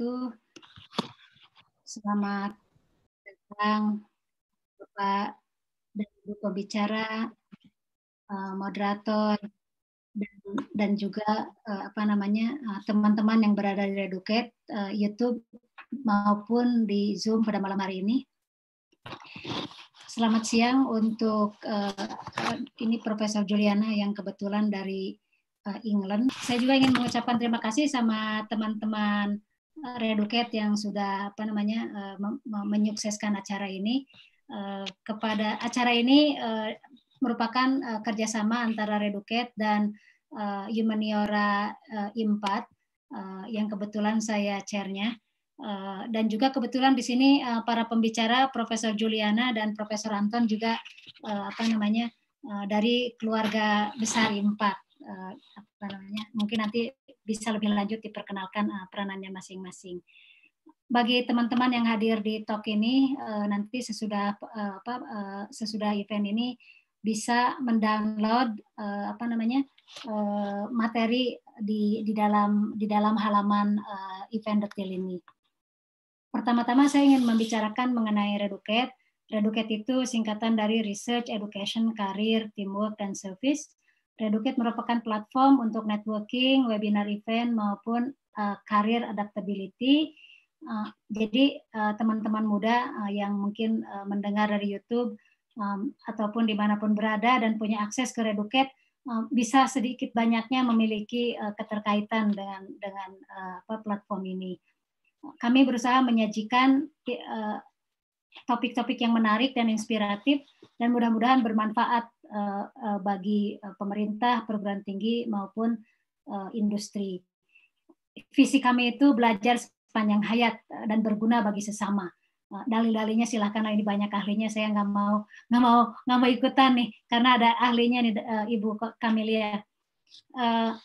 wabarakatuh. Selamat datang Bapak dan Ibu pembicara, eh, moderator, dan, dan juga eh, apa namanya eh, teman-teman yang berada di Reduket, YouTube maupun di Zoom pada malam hari ini. Selamat siang untuk ini Profesor Juliana yang kebetulan dari England. Saya juga ingin mengucapkan terima kasih sama teman-teman Reduket yang sudah apa namanya eh, menyukseskan acara ini eh, kepada acara ini eh, merupakan kerjasama antara Reduket dan Humaniora uh, yang kebetulan saya chairnya dan juga kebetulan di sini para pembicara Profesor Juliana dan Profesor Anton juga apa namanya dari keluarga besar uh, apa namanya mungkin nanti bisa lebih lanjut diperkenalkan uh, peranannya masing-masing. Bagi teman-teman yang hadir di talk ini uh, nanti sesudah uh, apa uh, sesudah event ini bisa mendownload uh, apa namanya uh, materi di di dalam di dalam halaman uh, detail ini. Pertama-tama saya ingin membicarakan mengenai Reducate. Reducate itu singkatan dari Research, Education, Career, Teamwork, dan Service. Redukit merupakan platform untuk networking, webinar event, maupun uh, adaptability. Uh, jadi eh, teman-teman uh, muda uh, yang mungkin uh, mendengar dari YouTube um, ataupun dimanapun berada dan punya akses ke Redukit uh, bisa sedikit banyaknya memiliki uh, keterkaitan dengan dengan uh, platform ini. Kami berusaha menyajikan uh, topik-topik yang menarik dan inspiratif dan mudah-mudahan bermanfaat eh, eh, bagi eh, pemerintah, perguruan tinggi maupun industri. Visi kami itu belajar sepanjang hayat dan berguna bagi sesama. Dalil-dalilnya silahkan, ini banyak ahlinya. Saya nggak mau nggak mau nggak mau ikutan nih karena ada ahlinya nih Ibu Kamilia.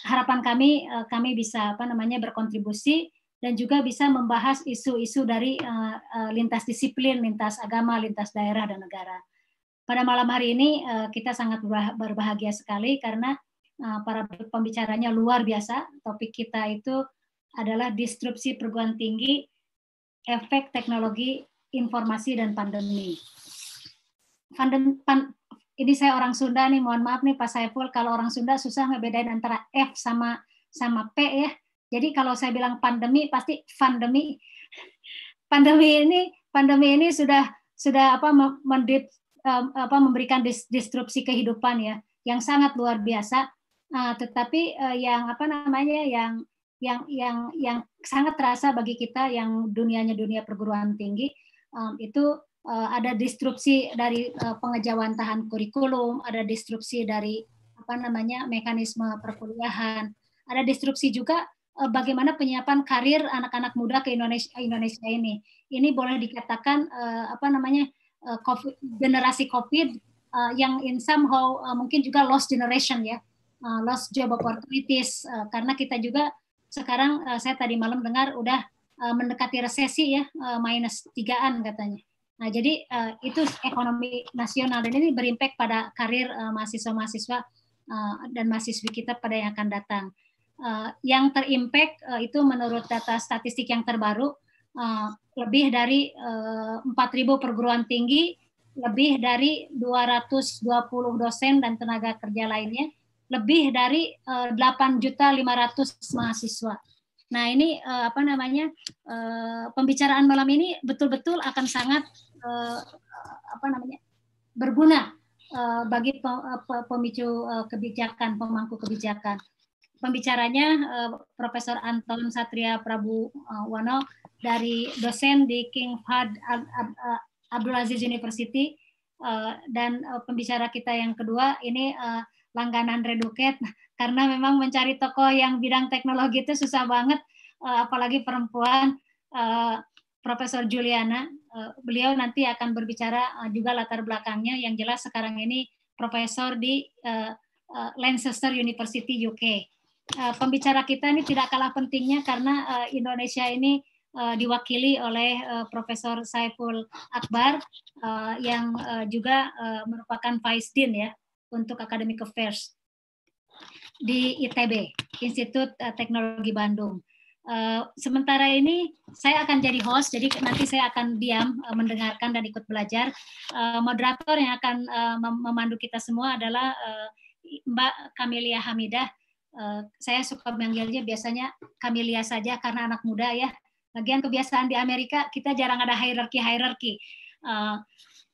Harapan kami kami bisa apa namanya berkontribusi dan juga bisa membahas isu-isu dari eh, eh, lintas disiplin, lintas agama, lintas daerah dan negara. Pada malam hari ini eh, kita sangat berbahagia sekali karena para pembicaranya luar biasa. Topik kita itu adalah disrupsi perguruan tinggi, efek teknologi informasi dan pandemi. Pandem, pan, ini saya orang Sunda nih, mohon maaf nih Pak Saiful, kalau orang Sunda susah ngebedain antara F sama sama P ya jadi kalau saya bilang pandemi pasti pandemi. Pandemi ini pandemi ini sudah sudah apa mendip, apa memberikan dis, disrupsi kehidupan ya yang sangat luar biasa. Eh, tetapi eh, yang apa namanya yang yang yang yang sangat terasa bagi kita yang dunianya dunia perguruan tinggi itu eh, ada disrupsi dari pengejawantahan kurikulum, ada disrupsi dari apa namanya mekanisme perkuliahan, ada disrupsi juga Eh, bagaimana penyiapan karir anak-anak muda ke Indonesia Indonesia ini. Ini boleh dikatakan uh, apa namanya uh, COVID, generasi COVID uh, yang in somehow uh, mungkin juga lost generation ya, uh, lost job opportunities uh, karena kita juga sekarang uh, saya tadi malam dengar udah uh, mendekati resesi ya uh, minus tigaan katanya. Nah, jadi uh, itu ekonomi nasional dan ini berimpak pada karir mahasiswa mahasiswa-mahasiswa uh, dan mahasiswi kita pada yang akan datang uh, yang terimpact uh, itu menurut data statistik yang terbaru uh, lebih dari uh, 4.000 perguruan tinggi, lebih dari 220 dosen dan tenaga kerja lainnya, lebih dari uh, 8.500 mahasiswa. Nah, ini uh, apa namanya? Uh, pembicaraan malam ini betul-betul akan sangat uh, apa namanya? berguna bagi pemicu kebijakan, pemangku kebijakan pembicaranya uh, Profesor Anton Satria Prabu uh, Wano dari dosen di King Fahd Ab eh, Abdul Aziz University uh, dan uh, pembicara kita yang kedua ini uh, langganan Reduket nah, karena memang mencari tokoh yang bidang teknologi itu susah banget uh, apalagi perempuan uh, Profesor Juliana uh, beliau nanti akan berbicara uh, juga latar belakangnya yang jelas sekarang ini profesor di uh, uh, Lancaster University UK. Eh, pembicara kita ini tidak kalah pentingnya karena eh, Indonesia ini eh, diwakili oleh uh, Profesor Saiful Akbar yang juga merupakan Vice Dean ya untuk Academic Affairs di ITB Institut Teknologi Bandung. sementara ini saya akan jadi host, jadi nanti saya akan diam mendengarkan dan ikut belajar. moderator yang akan memandu kita semua adalah Mbak Kamelia Hamidah Eh, saya suka manggilnya biasanya Camelia saja karena anak muda ya. Bagian kebiasaan di Amerika kita jarang ada hierarki-hierarki. Uh, eh,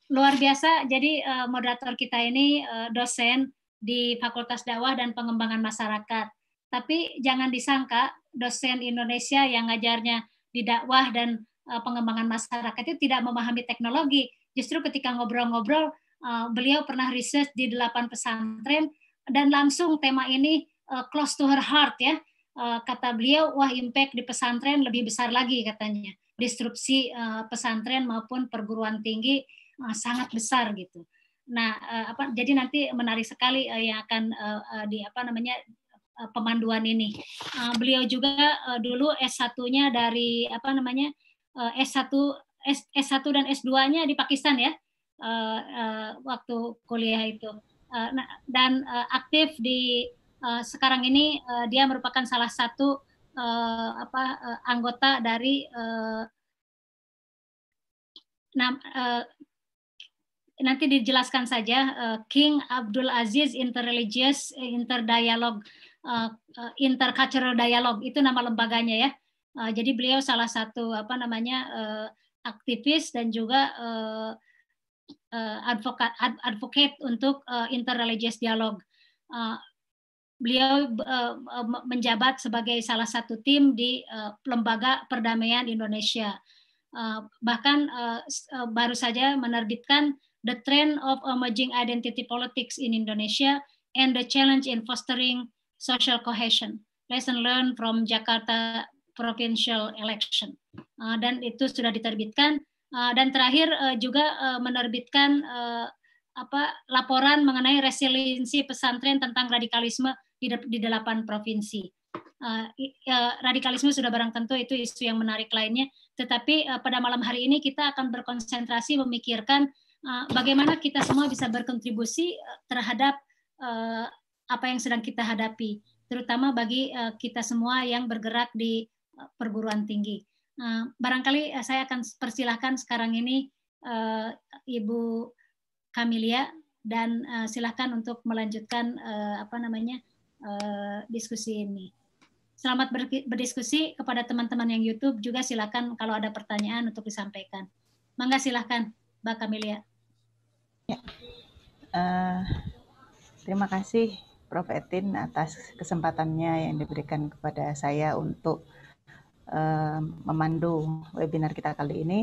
luar biasa. Jadi uh, moderator kita ini uh, dosen di Fakultas Dakwah dan Pengembangan Masyarakat. Tapi jangan disangka dosen Indonesia yang ngajarnya di dakwah dan uh, pengembangan masyarakat itu tidak memahami teknologi. Justru ketika ngobrol-ngobrol, uh, beliau pernah riset di delapan pesantren dan langsung tema ini uh, close to her heart ya. Uh, kata beliau, wah impact di pesantren lebih besar lagi katanya. Disrupsi uh, pesantren maupun perguruan tinggi uh, sangat besar gitu. Nah, uh, apa jadi nanti menarik sekali uh, yang akan uh, uh, di apa namanya uh, pemanduan ini. beliau juga dulu S1-nya dari apa namanya S, S1 dan S2-nya di Pakistan ya. waktu kuliah itu nah, dan aktif di uh, sekarang ini uh, dia merupakan salah satu uh, apa uh, anggota dari uh, nam, uh, nanti dijelaskan saja uh, King Abdul Aziz Interreligious Interdialog uh, Intercultural Dialog itu nama lembaganya ya. Uh, jadi beliau salah satu apa namanya uh, aktivis dan juga uh, advokat advocate untuk uh, interreligious dialog. Uh, beliau eh, eh, menjabat sebagai salah satu tim di eh, lembaga perdamaian Indonesia. bahkan baru saja menerbitkan The Trend of Emerging Identity Politics in Indonesia and the Challenge in Fostering Social Cohesion. Lesson learned from Jakarta Provincial Election. dan itu sudah diterbitkan. dan terakhir juga menerbitkan apa laporan mengenai resiliensi pesantren tentang radikalisme di, di delapan provinsi. Uh, radikalisme sudah barang tentu itu isu yang menarik lainnya. Tetapi uh, pada malam hari ini kita akan berkonsentrasi memikirkan uh, bagaimana kita semua bisa berkontribusi terhadap uh, apa yang sedang kita hadapi, terutama bagi uh, kita semua yang bergerak di uh, perguruan tinggi. Uh, barangkali uh, saya akan persilahkan sekarang ini uh, Ibu Kamilia dan uh, eh, silahkan untuk melanjutkan uh, apa namanya uh, diskusi ini. Selamat ber berdiskusi kepada teman-teman yang YouTube juga silahkan kalau ada pertanyaan untuk disampaikan. Mangga silahkan, Mbak Kamilia. Ya. Uh, terima kasih Prof. Etin atas kesempatannya yang diberikan kepada saya untuk uh, memandu webinar kita kali ini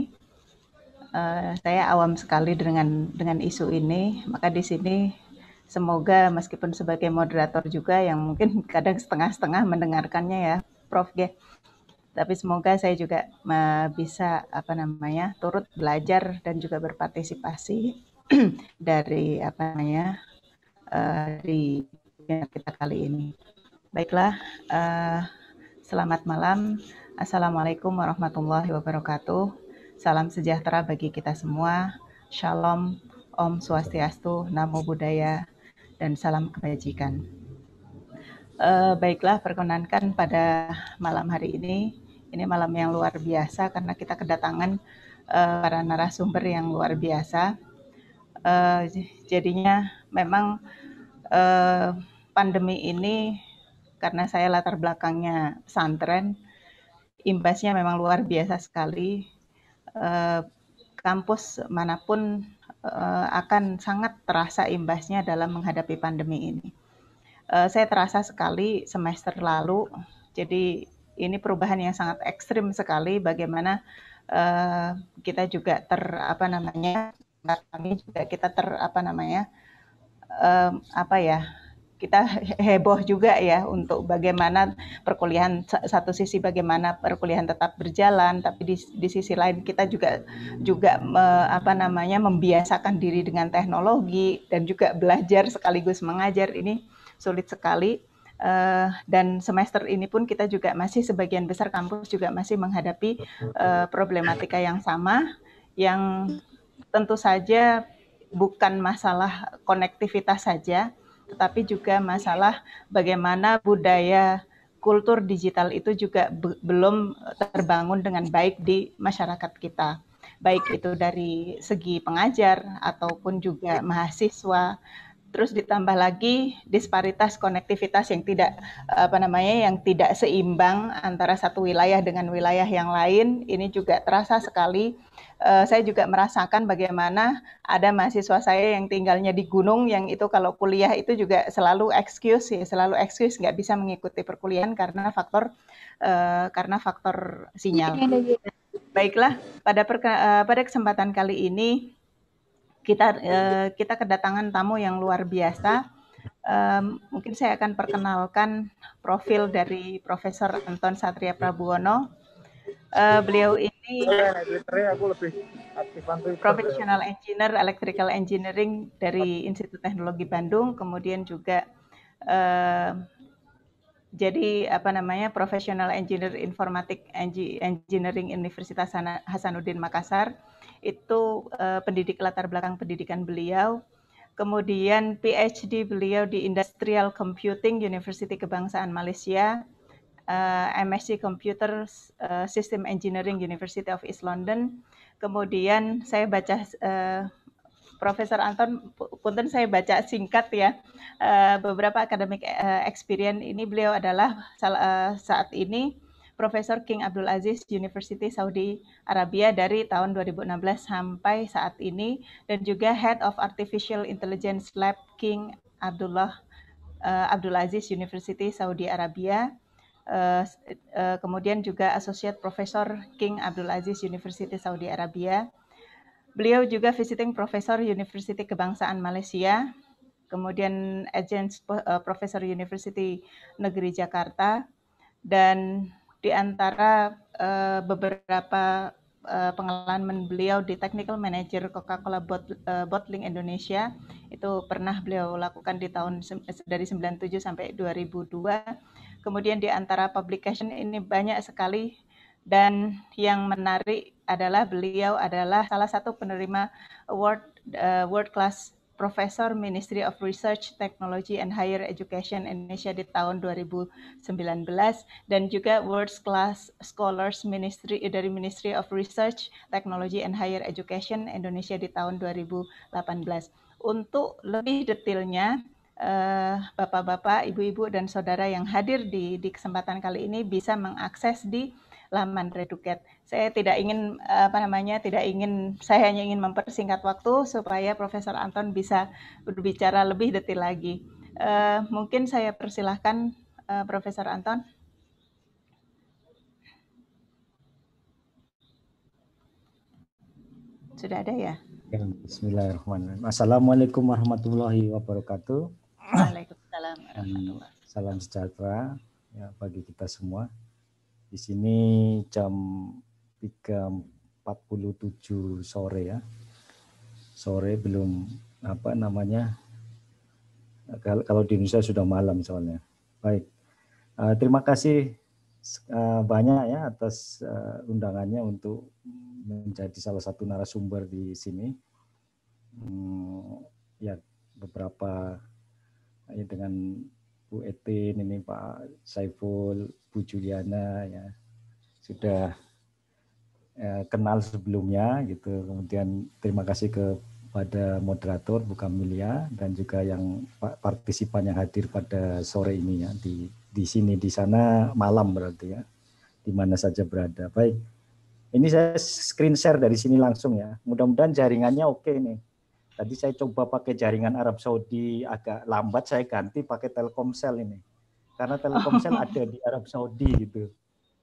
uh, saya awam sekali dengan dengan isu ini, maka di sini semoga meskipun sebagai moderator juga yang mungkin kadang setengah-setengah mendengarkannya ya, Prof. G. Tapi semoga saya juga uh, bisa apa namanya turut belajar dan juga berpartisipasi dari apa namanya uh, di kita kali ini. Baiklah, uh, selamat malam. Assalamualaikum warahmatullahi wabarakatuh. Salam sejahtera bagi kita semua. Shalom, Om Swastiastu, Namo Buddhaya, dan salam kebajikan. Uh, baiklah, perkenankan pada malam hari ini. Ini malam yang luar biasa karena kita kedatangan uh, para narasumber yang luar biasa. Uh, jadinya memang uh, pandemi ini karena saya latar belakangnya pesantren, imbasnya memang luar biasa sekali Eh, kampus manapun eh, akan sangat terasa imbasnya dalam menghadapi pandemi ini. Eh, saya terasa sekali semester lalu, jadi ini perubahan yang sangat ekstrim sekali bagaimana eh, kita juga ter apa namanya kami juga kita ter apa namanya eh, apa ya kita heboh juga ya untuk bagaimana perkuliahan satu sisi bagaimana perkuliahan tetap berjalan tapi di, di sisi lain kita juga juga me, apa namanya membiasakan diri dengan teknologi dan juga belajar sekaligus mengajar ini sulit sekali uh, dan semester ini pun kita juga masih sebagian besar kampus juga masih menghadapi uh, problematika yang sama yang tentu saja bukan masalah konektivitas saja tetapi juga masalah bagaimana budaya kultur digital itu juga be belum terbangun dengan baik di masyarakat kita baik itu dari segi pengajar ataupun juga mahasiswa terus ditambah lagi disparitas konektivitas yang tidak apa namanya yang tidak seimbang antara satu wilayah dengan wilayah yang lain ini juga terasa sekali uh, saya juga merasakan bagaimana ada mahasiswa saya yang tinggalnya di gunung yang itu kalau kuliah itu juga selalu excuse ya selalu excuse nggak bisa mengikuti perkuliahan karena faktor uh, karena faktor sinyal iya, iya. baiklah pada perka- eh, pada kesempatan kali ini kita uh, kita kedatangan tamu yang luar biasa. Um, mungkin saya akan perkenalkan profil dari Profesor Anton Satria Prabuwono. Uh, beliau ini profesional engineer electrical engineering dari Institut Teknologi Bandung, kemudian juga uh, jadi apa namanya profesional engineer informatik engineering Universitas Hasanuddin Makassar itu uh, pendidik latar belakang pendidikan beliau. Kemudian PhD beliau di Industrial Computing University Kebangsaan Malaysia, uh, eh, MSc Computer eh, System Engineering University of East London. Kemudian saya baca uh, Profesor Anton punten saya baca singkat ya uh, beberapa academic uh, experience ini beliau adalah uh, saat ini Profesor King Abdul Aziz University Saudi Arabia dari tahun 2016 sampai saat ini dan juga Head of Artificial Intelligence Lab King Abdullah uh, Abdul Aziz University Saudi Arabia. Uh, uh, kemudian juga Associate Professor King Abdul Aziz University Saudi Arabia. Beliau juga visiting professor University Kebangsaan Malaysia, kemudian agent uh, professor University Negeri Jakarta dan di antara uh, beberapa uh, pengalaman beliau di Technical Manager Coca-Cola Bot, uh, Bottling Indonesia itu pernah beliau lakukan di tahun dari 97 sampai 2002. Kemudian di antara publication ini banyak sekali dan yang menarik adalah beliau adalah salah satu penerima award uh, world class Profesor Ministry of Research, Technology and Higher Education Indonesia di tahun 2019 dan juga World Class Scholars Ministry dari Ministry of Research, Technology and Higher Education Indonesia di tahun 2018. Untuk lebih detailnya, eh, Bapak-bapak, Ibu-ibu, dan saudara yang hadir di, di kesempatan kali ini bisa mengakses di laman Reduket. Saya tidak ingin eh, apa namanya, tidak ingin saya hanya ingin mempersingkat waktu supaya Profesor Anton bisa berbicara lebih detail lagi. Uh, mungkin saya persilahkan uh, Profesor Anton. Sudah ada ya? ya? Bismillahirrahmanirrahim. Assalamualaikum warahmatullahi wabarakatuh. Waalaikumsalam Salam sejahtera ya, bagi kita semua. Di sini jam 3.47 sore ya. Sore belum apa namanya kalau di Indonesia sudah malam soalnya. Baik. Eh, terima kasih eh, banyak ya atas eh, undangannya untuk menjadi salah satu narasumber di sini. Hmm, ya beberapa dengan Bu Etin, ini Pak Saiful, Bu Juliana ya sudah ya, kenal sebelumnya gitu. Kemudian terima kasih kepada moderator Bu Kamilia dan juga yang partisipan yang hadir pada sore ini ya di di sini di sana malam berarti ya di mana saja berada. Baik. Ini saya screen share dari sini langsung ya. Mudah-mudahan jaringannya oke nih. Tadi saya coba pakai jaringan Arab Saudi agak lambat, saya ganti pakai Telkomsel ini. Karena Telkomsel oh. ada di Arab Saudi gitu.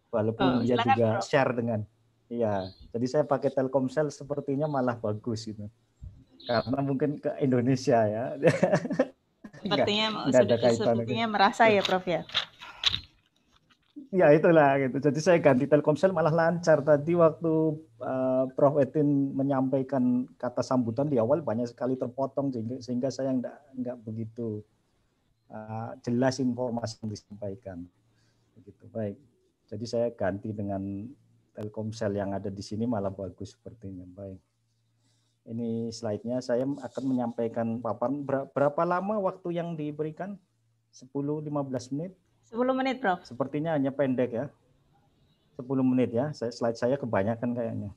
Walaupun oh, dia juga bro. share dengan Iya, jadi saya pakai Telkomsel sepertinya malah bagus gitu. Karena mungkin ke Indonesia ya. Sepertinya enggak, enggak ada kaitannya. Gitu. merasa ya, iya. Prof ya ya itulah gitu. Jadi saya ganti Telkomsel malah lancar tadi waktu uh, Prof Edin menyampaikan kata sambutan di awal banyak sekali terpotong sehingga, saya enggak enggak begitu uh, jelas informasi yang disampaikan. Begitu. Baik. Jadi saya ganti dengan Telkomsel yang ada di sini malah bagus sepertinya. Baik. Ini slide-nya saya akan menyampaikan paparan berapa lama waktu yang diberikan? 10 15 menit. 10 menit, Prof. Sepertinya hanya pendek ya. 10 menit ya. Slide saya kebanyakan kayaknya.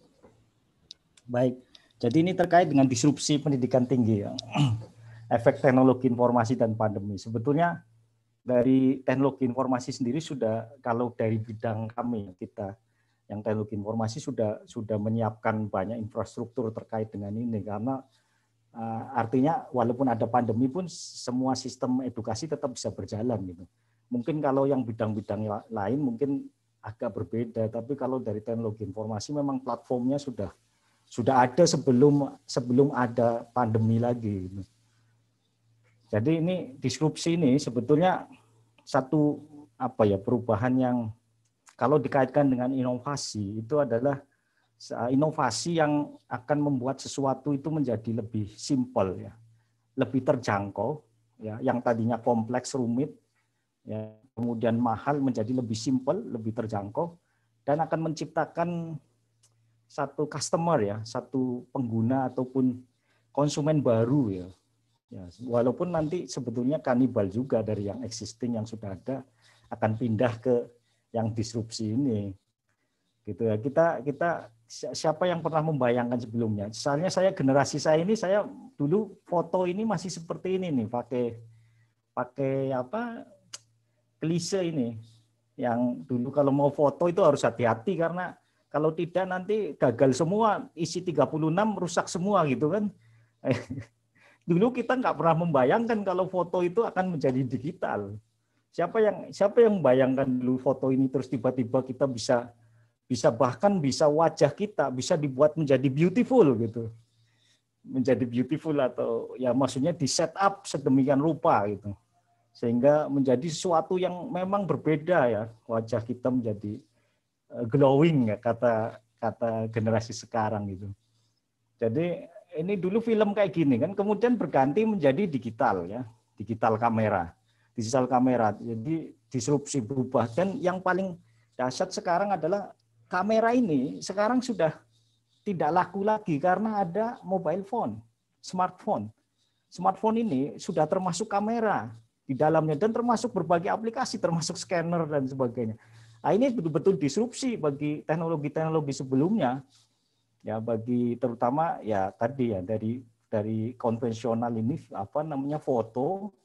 Baik. Jadi ini terkait dengan disrupsi pendidikan tinggi ya. Efek teknologi informasi dan pandemi. Sebetulnya dari teknologi informasi sendiri sudah kalau dari bidang kami kita yang teknologi informasi sudah sudah menyiapkan banyak infrastruktur terkait dengan ini karena eh, artinya walaupun ada pandemi pun semua sistem edukasi tetap bisa berjalan gitu. Mungkin kalau yang bidang-bidang lain mungkin agak berbeda, tapi kalau dari teknologi informasi memang platformnya sudah sudah ada sebelum sebelum ada pandemi lagi. Jadi ini disrupsi ini sebetulnya satu apa ya perubahan yang kalau dikaitkan dengan inovasi itu adalah inovasi yang akan membuat sesuatu itu menjadi lebih simpel ya, lebih terjangkau ya, yang tadinya kompleks rumit ya, kemudian mahal menjadi lebih simpel, lebih terjangkau, dan akan menciptakan satu customer ya, satu pengguna ataupun konsumen baru ya. ya walaupun nanti sebetulnya kanibal juga dari yang existing yang sudah ada akan pindah ke yang disrupsi ini. Gitu ya. Kita kita siapa yang pernah membayangkan sebelumnya? Misalnya saya generasi saya ini saya dulu foto ini masih seperti ini nih, pakai pakai apa klise ini yang dulu kalau mau foto itu harus hati-hati karena kalau tidak nanti gagal semua isi 36 rusak semua gitu kan dulu kita nggak pernah membayangkan kalau foto itu akan menjadi digital siapa yang siapa yang membayangkan dulu foto ini terus tiba-tiba kita bisa bisa bahkan bisa wajah kita bisa dibuat menjadi beautiful gitu menjadi beautiful atau ya maksudnya di setup sedemikian rupa gitu sehingga menjadi sesuatu yang memang berbeda ya wajah kita menjadi eh, glowing ya kata kata generasi sekarang gitu. Jadi ini dulu film kayak gini kan kemudian berganti menjadi digital ya, digital kamera. Digital kamera. Jadi disrupsi berubah dan yang paling dahsyat sekarang adalah kamera ini sekarang sudah tidak laku lagi karena ada mobile phone, smartphone. Smartphone ini sudah termasuk kamera di dalamnya dan termasuk berbagai aplikasi termasuk scanner dan sebagainya. Nah, ini betul-betul disrupsi bagi teknologi-teknologi sebelumnya ya bagi terutama ya tadi ya dari dari konvensional ini apa namanya foto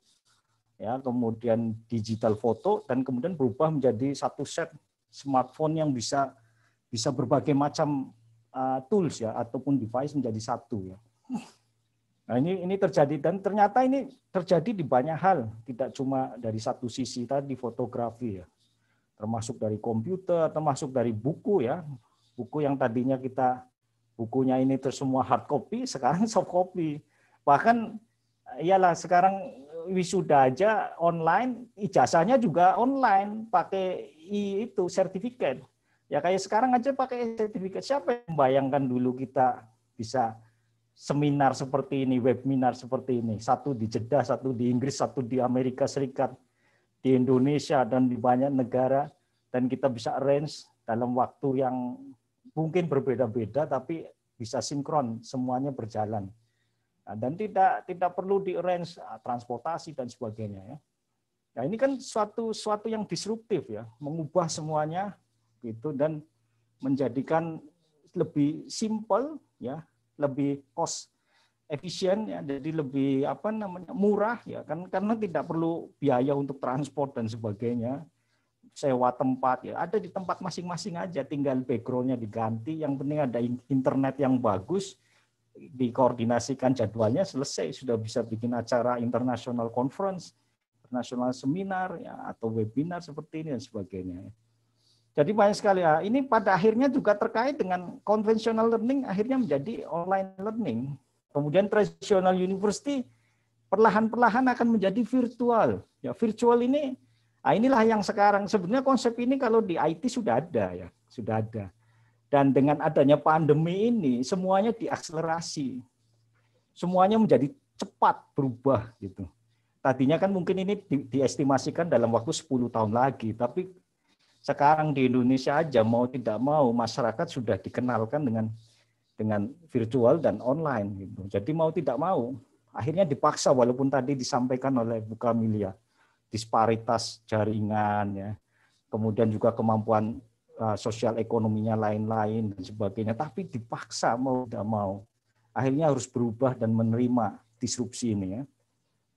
ya kemudian digital foto dan kemudian berubah menjadi satu set smartphone yang bisa bisa berbagai macam uh, tools ya ataupun device menjadi satu ya. Nah, ini ini terjadi dan ternyata ini terjadi di banyak hal, tidak cuma dari satu sisi tadi fotografi ya. Termasuk dari komputer, termasuk dari buku ya. Buku yang tadinya kita bukunya ini semua hard copy, sekarang soft copy. Bahkan iyalah sekarang wisuda aja online, ijazahnya juga online pakai I itu sertifikat. Ya kayak sekarang aja pakai sertifikat. Siapa yang membayangkan dulu kita bisa seminar seperti ini, webinar seperti ini. Satu di Jeddah, satu di Inggris, satu di Amerika Serikat, di Indonesia, dan di banyak negara. Dan kita bisa arrange dalam waktu yang mungkin berbeda-beda, tapi bisa sinkron, semuanya berjalan. Nah, dan tidak tidak perlu di arrange ah, transportasi dan sebagainya ya. Nah, ini kan suatu suatu yang disruptif ya, mengubah semuanya gitu dan menjadikan lebih simpel ya lebih cost efisien ya jadi lebih apa namanya murah ya kan karena tidak perlu biaya untuk transport dan sebagainya sewa tempat ya ada di tempat masing-masing aja tinggal backgroundnya diganti yang penting ada internet yang bagus dikoordinasikan jadwalnya selesai sudah bisa bikin acara international conference international seminar ya atau webinar seperti ini dan sebagainya jadi banyak sekali. Ya. ini pada akhirnya juga terkait dengan conventional learning akhirnya menjadi online learning. Kemudian traditional university perlahan-perlahan akan menjadi virtual. Ya, virtual ini nah inilah yang sekarang sebenarnya konsep ini kalau di IT sudah ada ya, sudah ada. Dan dengan adanya pandemi ini semuanya diakselerasi. Semuanya menjadi cepat berubah gitu. Tadinya kan mungkin ini diestimasikan dalam waktu 10 tahun lagi, tapi sekarang di Indonesia aja mau tidak mau masyarakat sudah dikenalkan dengan dengan virtual dan online gitu. Jadi mau tidak mau akhirnya dipaksa walaupun tadi disampaikan oleh Bu Kamilia disparitas jaringan ya. Kemudian juga kemampuan uh, sosial ekonominya lain-lain dan sebagainya tapi dipaksa mau tidak mau akhirnya harus berubah dan menerima disrupsi ini ya.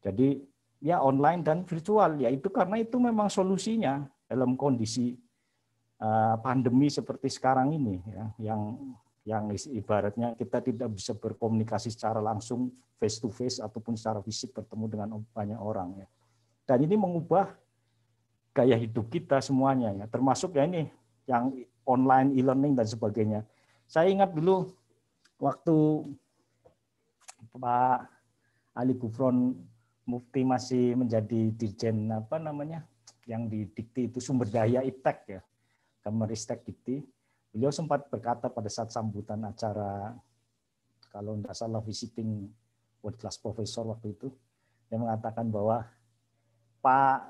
Jadi ya online dan virtual ya itu karena itu memang solusinya dalam kondisi eh, pandemi seperti sekarang ini ya, yang yang ibaratnya kita tidak bisa berkomunikasi secara langsung face to face ataupun secara fisik bertemu dengan banyak orang ya. Dan ini mengubah gaya hidup kita semuanya ya, termasuk ya ini yang online e-learning dan sebagainya. Saya ingat dulu waktu Pak Ali Gufron Mufti masih menjadi dirjen apa namanya yang di Dikti itu sumber daya IPTEK ya, Kemeristek Dikti. Beliau sempat berkata pada saat sambutan acara kalau tidak salah visiting world class professor waktu itu, dia mengatakan bahwa Pak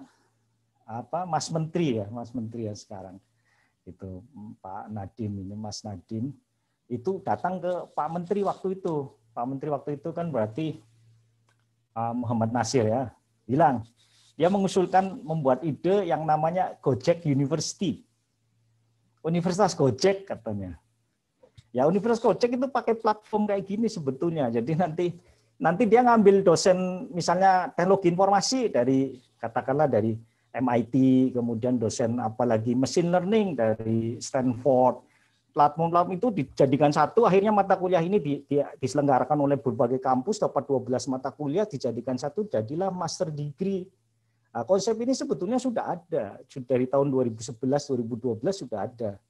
apa Mas Menteri ya, Mas Menteri ya sekarang itu Pak Nadim ini Mas Nadim itu datang ke Pak Menteri waktu itu. Pak Menteri waktu itu kan berarti ah, Muhammad Nasir ya bilang dia mengusulkan membuat ide yang namanya Gojek University. Universitas Gojek katanya. Ya Universitas Gojek itu pakai platform kayak gini sebetulnya. Jadi nanti nanti dia ngambil dosen misalnya teknologi informasi dari katakanlah dari MIT, kemudian dosen apalagi machine learning dari Stanford. Platform-platform itu dijadikan satu, akhirnya mata kuliah ini di, di, diselenggarakan oleh berbagai kampus, dapat 12 mata kuliah, dijadikan satu, jadilah master degree Nah, konsep ini sebetulnya sudah ada dari tahun 2011-2012 sudah ada.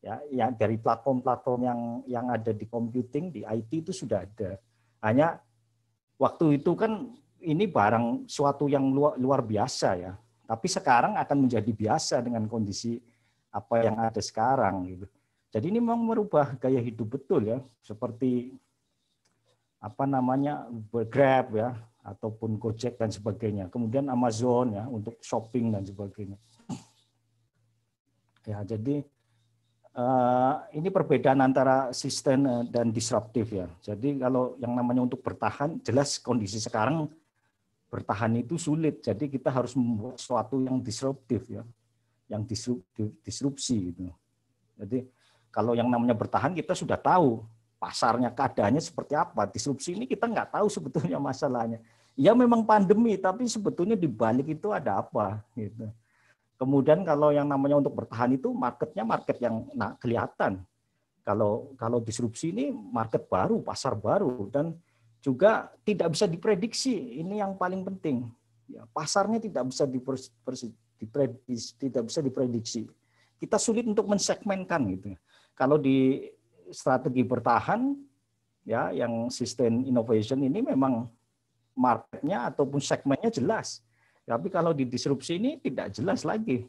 Ya, ya dari platform-platform yang yang ada di computing di IT itu sudah ada. Hanya waktu itu kan ini barang suatu yang luar, luar biasa ya. Tapi sekarang akan menjadi biasa dengan kondisi apa yang ada sekarang gitu. Jadi ini memang merubah gaya hidup betul ya, seperti apa namanya Grab ya, ataupun Gojek dan sebagainya. Kemudian Amazon ya untuk shopping dan sebagainya. Ya, jadi eh, ini perbedaan antara sistem eh, dan disruptif ya. Jadi kalau yang namanya untuk bertahan jelas kondisi sekarang bertahan itu sulit. Jadi kita harus membuat sesuatu yang disruptif ya. Yang disrupsi gitu. Jadi kalau yang namanya bertahan kita sudah tahu pasarnya keadaannya seperti apa. Disrupsi ini kita nggak tahu sebetulnya masalahnya. Ya memang pandemi, tapi sebetulnya di balik itu ada apa gitu. Kemudian kalau yang namanya untuk bertahan itu marketnya market yang nah, kelihatan. Kalau kalau disrupsi ini market baru, pasar baru dan juga tidak bisa diprediksi. Ini yang paling penting. Ya, pasarnya tidak bisa diprediksi, tidak bisa diprediksi. Kita sulit untuk mensegmenkan gitu. Kalau di strategi bertahan ya yang sustain innovation ini memang marketnya ataupun segmennya jelas. Tapi kalau di disrupsi ini tidak jelas lagi.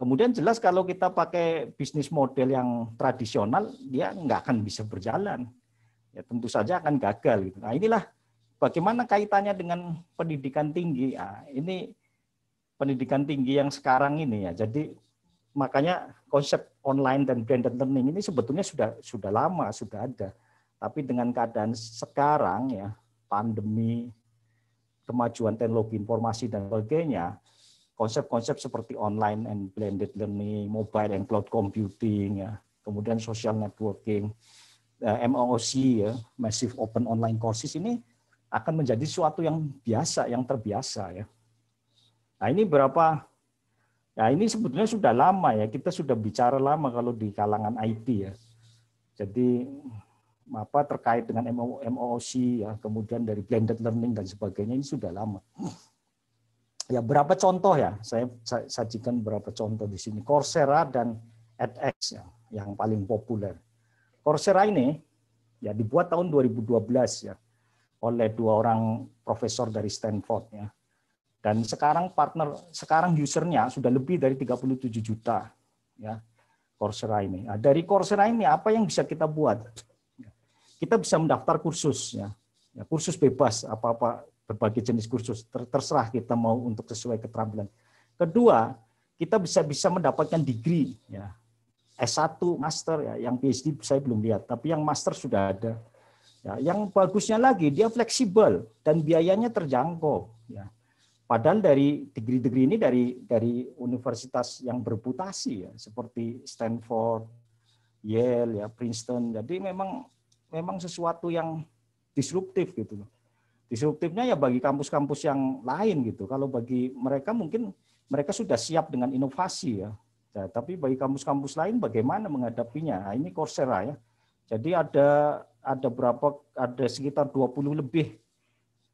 Kemudian jelas kalau kita pakai bisnis model yang tradisional, dia nggak akan bisa berjalan. Ya tentu saja akan gagal. Gitu. Nah inilah bagaimana kaitannya dengan pendidikan tinggi. Nah, ini pendidikan tinggi yang sekarang ini ya. Jadi makanya konsep online dan blended learning ini sebetulnya sudah sudah lama sudah ada. Tapi dengan keadaan sekarang ya pandemi, kemajuan teknologi informasi dan sebagainya, konsep-konsep seperti online and blended learning, mobile and cloud computing ya, kemudian social networking, eh, MOOC ya, massive open online courses ini akan menjadi suatu yang biasa, yang terbiasa ya. Nah, ini berapa Nah ini sebetulnya sudah lama ya, kita sudah bicara lama kalau di kalangan IT ya. Jadi apa terkait dengan MOOC ya, kemudian dari blended learning dan sebagainya ini sudah lama. Ya berapa contoh ya, saya, sajikan berapa contoh di sini. Coursera dan edX ya, yang paling populer. Coursera ini ya dibuat tahun 2012 ya oleh dua orang profesor dari Stanford ya dan sekarang partner, sekarang usernya sudah lebih dari 37 juta ya Coursera ini. Nah, dari Coursera ini apa yang bisa kita buat? Kita bisa mendaftar kursus ya, ya kursus bebas apa-apa berbagai jenis kursus terserah kita mau untuk sesuai keterampilan. Kedua, kita bisa bisa mendapatkan degree ya S1 master ya yang PhD saya belum lihat tapi yang master sudah ada ya yang bagusnya lagi dia fleksibel dan biayanya terjangkau ya Padahal dari degree-degree ini dari dari universitas yang berputasi ya seperti Stanford, Yale, ya Princeton. Jadi memang memang sesuatu yang disruptif gitu loh. Disruptifnya ya bagi kampus-kampus yang lain gitu. Kalau bagi mereka mungkin mereka sudah siap dengan inovasi ya. Nah, tapi bagi kampus-kampus lain bagaimana menghadapinya? Nah, ini Coursera ya. Jadi ada ada berapa ada sekitar 20 lebih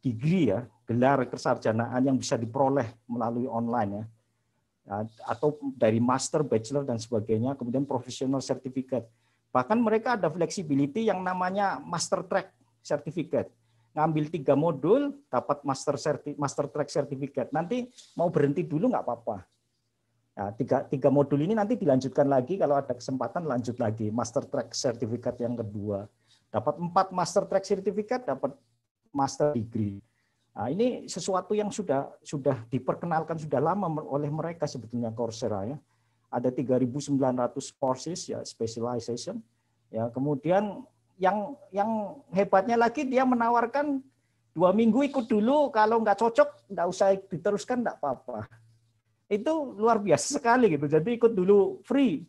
degree ya, gelar kesarjanaan yang bisa diperoleh melalui online ya. ya. Atau dari master, bachelor dan sebagainya, kemudian professional certificate. Bahkan mereka ada flexibility yang namanya master track certificate. Ngambil tiga modul, dapat master serti, master track certificate. Nanti mau berhenti dulu nggak apa-apa. Ya, tiga, tiga modul ini nanti dilanjutkan lagi kalau ada kesempatan lanjut lagi master track certificate yang kedua. Dapat empat master track certificate, dapat master degree. Nah, ini sesuatu yang sudah sudah diperkenalkan sudah lama oleh mereka sebetulnya Coursera ya. Ada 3.900 courses ya specialization. Ya, kemudian yang yang hebatnya lagi dia menawarkan dua minggu ikut dulu kalau nggak cocok nggak usah diteruskan nggak apa-apa itu luar biasa sekali gitu jadi ikut dulu free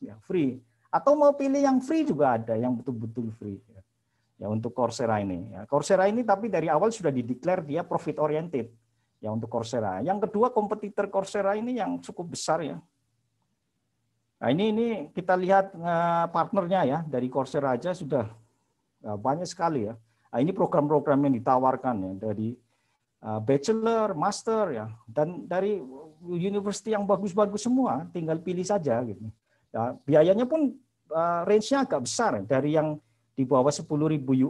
ya free atau mau pilih yang free juga ada yang betul-betul free ya untuk Coursera ini. Ya, Coursera ini tapi dari awal sudah dideklar dia profit oriented ya untuk Coursera. Yang kedua kompetitor Coursera ini yang cukup besar ya. Nah, ini ini kita lihat eh, partnernya ya dari Coursera aja sudah eh, banyak sekali ya. Nah, ini program-program yang ditawarkan ya dari eh, bachelor, master ya dan dari university yang bagus-bagus semua tinggal pilih saja gitu. Ya, biayanya pun range-nya agak besar ya, dari yang di bawah 10.000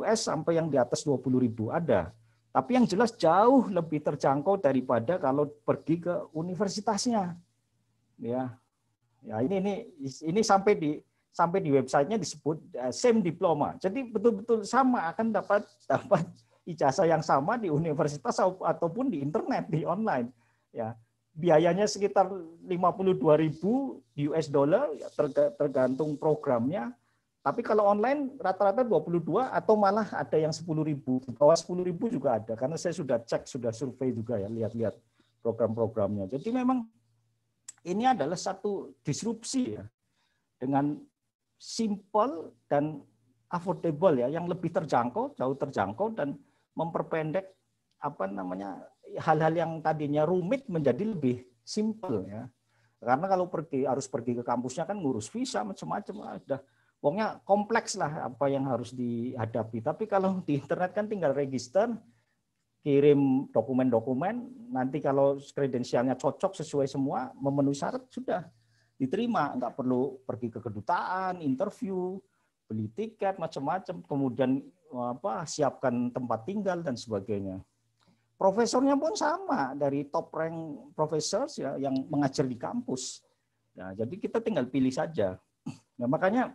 US sampai yang di atas 20.000 ada. Tapi yang jelas jauh lebih terjangkau daripada kalau pergi ke universitasnya. Ya. Ya ini ini ini sampai di sampai di websitenya disebut eh, same diploma. Jadi betul-betul sama akan dapat dapat ijazah yang sama di universitas ataupun di internet di online. Ya biayanya sekitar 52.000 US dollar ya, tergantung programnya tapi kalau online rata-rata 22 atau malah ada yang 10 ribu. Bawah 10 ribu juga ada. Karena saya sudah cek, sudah survei juga ya, lihat-lihat program-programnya. Jadi memang ini adalah satu disrupsi ya. Dengan simple dan affordable ya, yang lebih terjangkau, jauh terjangkau dan memperpendek apa namanya hal-hal yang tadinya rumit menjadi lebih simple ya. Karena kalau pergi harus pergi ke kampusnya kan ngurus visa macam-macam ada -macam Pokoknya kompleks lah apa yang harus dihadapi. Tapi kalau di internet kan tinggal register, kirim dokumen-dokumen, nanti kalau kredensialnya cocok sesuai semua, memenuhi syarat sudah diterima, nggak perlu pergi ke kedutaan, interview, beli tiket macam-macam, kemudian eh, apa siapkan tempat tinggal dan sebagainya. Profesornya pun sama dari top rank profesor ya, yang mengajar di kampus. Nah, jadi kita tinggal pilih saja. Nah, makanya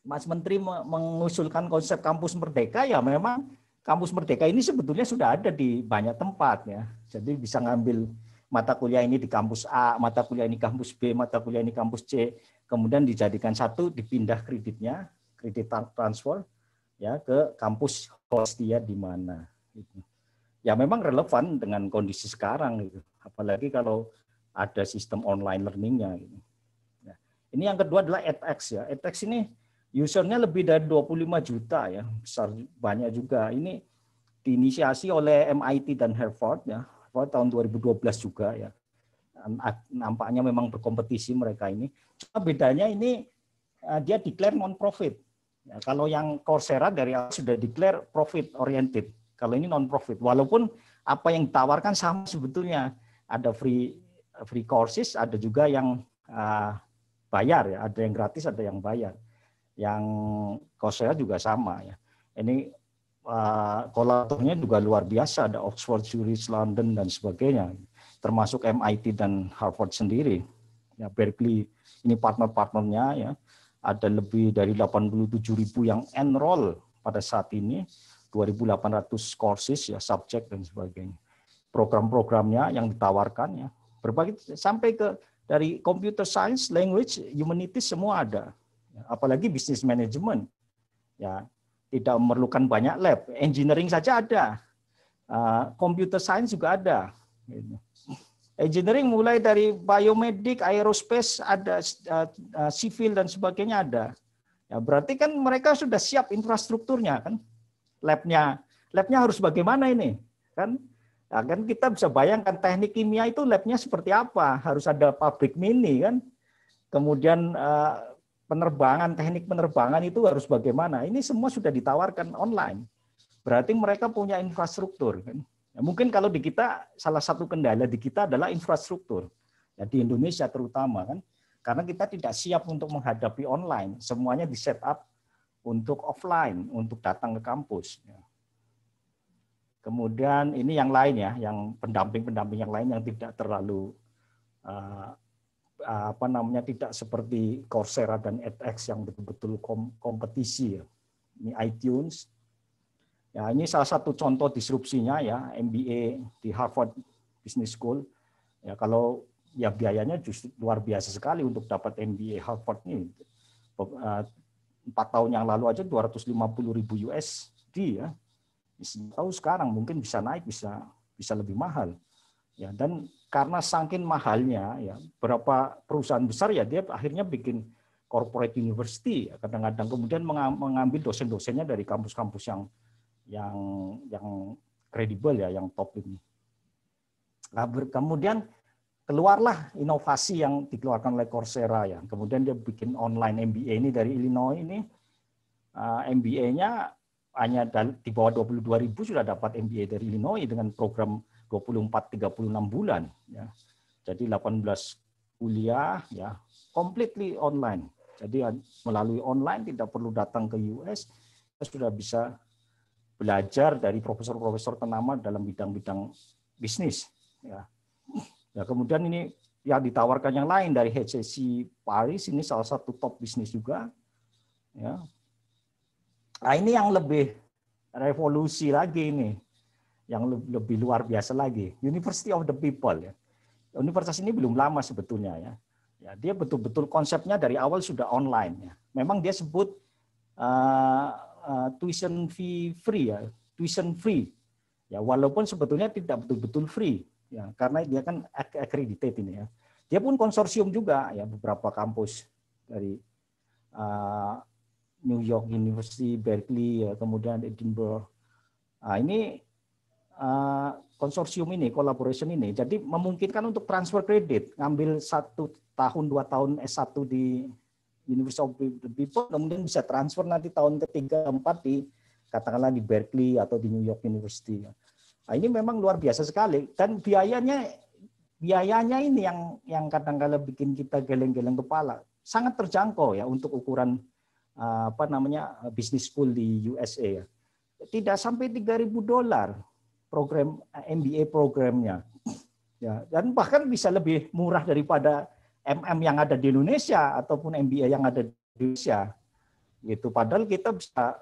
Mas Menteri mengusulkan konsep kampus merdeka ya memang kampus merdeka ini sebetulnya sudah ada di banyak tempat ya. Jadi bisa ngambil mata kuliah ini di kampus A, mata kuliah ini kampus B, mata kuliah ini kampus C, kemudian dijadikan satu dipindah kreditnya, kredit transfer ya ke kampus host dia di mana gitu. Ya memang relevan dengan kondisi sekarang gitu. Apalagi kalau ada sistem online learningnya gitu. Ya. Ini yang kedua adalah edX ya. edX ini usernya lebih dari 25 juta ya, besar banyak juga. Ini diinisiasi oleh MIT dan Harvard ya, Harvard tahun 2012 juga ya. Nampaknya memang berkompetisi mereka ini. Cuma bedanya ini eh, dia declare non profit. Ya, kalau yang Coursera dari awal sudah declare profit oriented. Kalau ini non profit, walaupun apa yang ditawarkan sama sebetulnya ada free free courses, ada juga yang uh, bayar ya, ada yang gratis, ada yang bayar yang Coursera juga sama ya. Ini uh, kolaborasinya juga luar biasa, ada Oxford, Zurich, London dan sebagainya, termasuk MIT dan Harvard sendiri. Ya, Berkeley ini partner-partnernya ya, ada lebih dari 87 ribu yang enroll pada saat ini, 2.800 courses ya, subjek dan sebagainya. Program-programnya yang ditawarkan ya, berbagai sampai ke dari computer science, language, humanities semua ada. Ya, apalagi bisnis manajemen ya tidak memerlukan banyak lab engineering saja ada ah, computer science juga ada gitu. engineering mulai dari biomedik aerospace ada ah, ah, civil dan sebagainya ada ya berarti kan mereka sudah siap infrastrukturnya kan labnya labnya harus bagaimana ini kan Nah, kan kita bisa bayangkan teknik kimia itu labnya seperti apa. Harus ada pabrik mini kan. Kemudian penerbangan, teknik penerbangan itu harus bagaimana. Ini semua sudah ditawarkan online. Berarti mereka punya infrastruktur. Kan? Ya, mungkin kalau di kita salah satu kendala di kita adalah infrastruktur. Ya, di Indonesia terutama kan, karena kita tidak siap untuk menghadapi online. Semuanya di setup untuk offline, untuk datang ke kampus. Ya. Kemudian ini yang lain ya, yang pendamping-pendamping yang lain yang tidak terlalu uh, Eh, apa namanya tidak seperti Coursera dan edX yang betul-betul kom kompetisi ya. Ini iTunes. Ya, ini salah satu contoh disrupsinya ya MBA di Harvard Business School. Ya kalau ya biayanya justru luar biasa sekali untuk dapat MBA Harvard ini. Eh, empat tahun yang lalu aja 250 ribu USD ya. Tahu sekarang mungkin bisa naik bisa bisa lebih mahal. Ya dan karena saking mahalnya ya berapa perusahaan besar ya dia akhirnya bikin corporate university kadang ya, kadang-kadang kemudian mengambil dosen-dosennya dari kampus-kampus yang yang yang kredibel ya yang top ini. Nah, kemudian keluarlah inovasi yang dikeluarkan oleh Coursera ya. Kemudian dia bikin online MBA ini dari Illinois ini ah, MBA-nya hanya di bawah dua ribu sudah dapat MBA dari Illinois dengan program 24-36 bulan. Ya. Jadi 18 kuliah ya completely online. Jadi melalui online tidak perlu datang ke US, kita sudah bisa belajar dari profesor-profesor ternama dalam bidang-bidang bisnis. Ya. ya kemudian ini yang ditawarkan yang lain dari HCC Paris ini salah satu top bisnis juga. Ya. Nah ini yang lebih revolusi lagi ini yang lebih luar biasa lagi, University of the People. Ya. Universitas ini belum lama sebetulnya ya. ya dia betul-betul konsepnya dari awal sudah online. Ya. Memang dia sebut uh, uh, tuition fee free ya, tuition free. Ya walaupun sebetulnya tidak betul-betul free ya karena dia kan accredited ini ya. Dia pun konsorsium juga ya beberapa kampus dari uh, New York University, Berkeley, ya, kemudian Edinburgh. Nah, ini Eh, konsorsium ini, collaboration ini. Jadi memungkinkan untuk transfer kredit, ngambil satu tahun, dua tahun S1 di University of People, kemudian bisa transfer nanti tahun ketiga, empat di katakanlah di Berkeley atau di New York University. Nah, ini memang luar biasa sekali dan biayanya biayanya ini yang yang kadang-kala bikin kita geleng-geleng kepala. Sangat terjangkau ya untuk ukuran eh, apa namanya bisnis school di USA ya. Tidak sampai 3000 dolar program eh, MBA programnya. Ya, dan bahkan bisa lebih murah daripada MM yang ada di Indonesia ataupun MBA yang ada di Indonesia. Gitu. Padahal kita bisa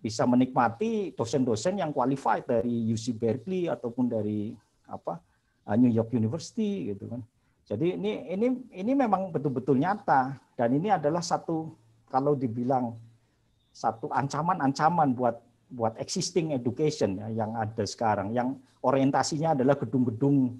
bisa menikmati dosen-dosen yang qualified dari UC Berkeley ataupun dari apa eh, New York University gitu kan. Jadi ini ini ini memang betul-betul nyata dan ini adalah satu kalau dibilang satu ancaman-ancaman buat buat existing education ya, yang ada sekarang, yang orientasinya adalah gedung-gedung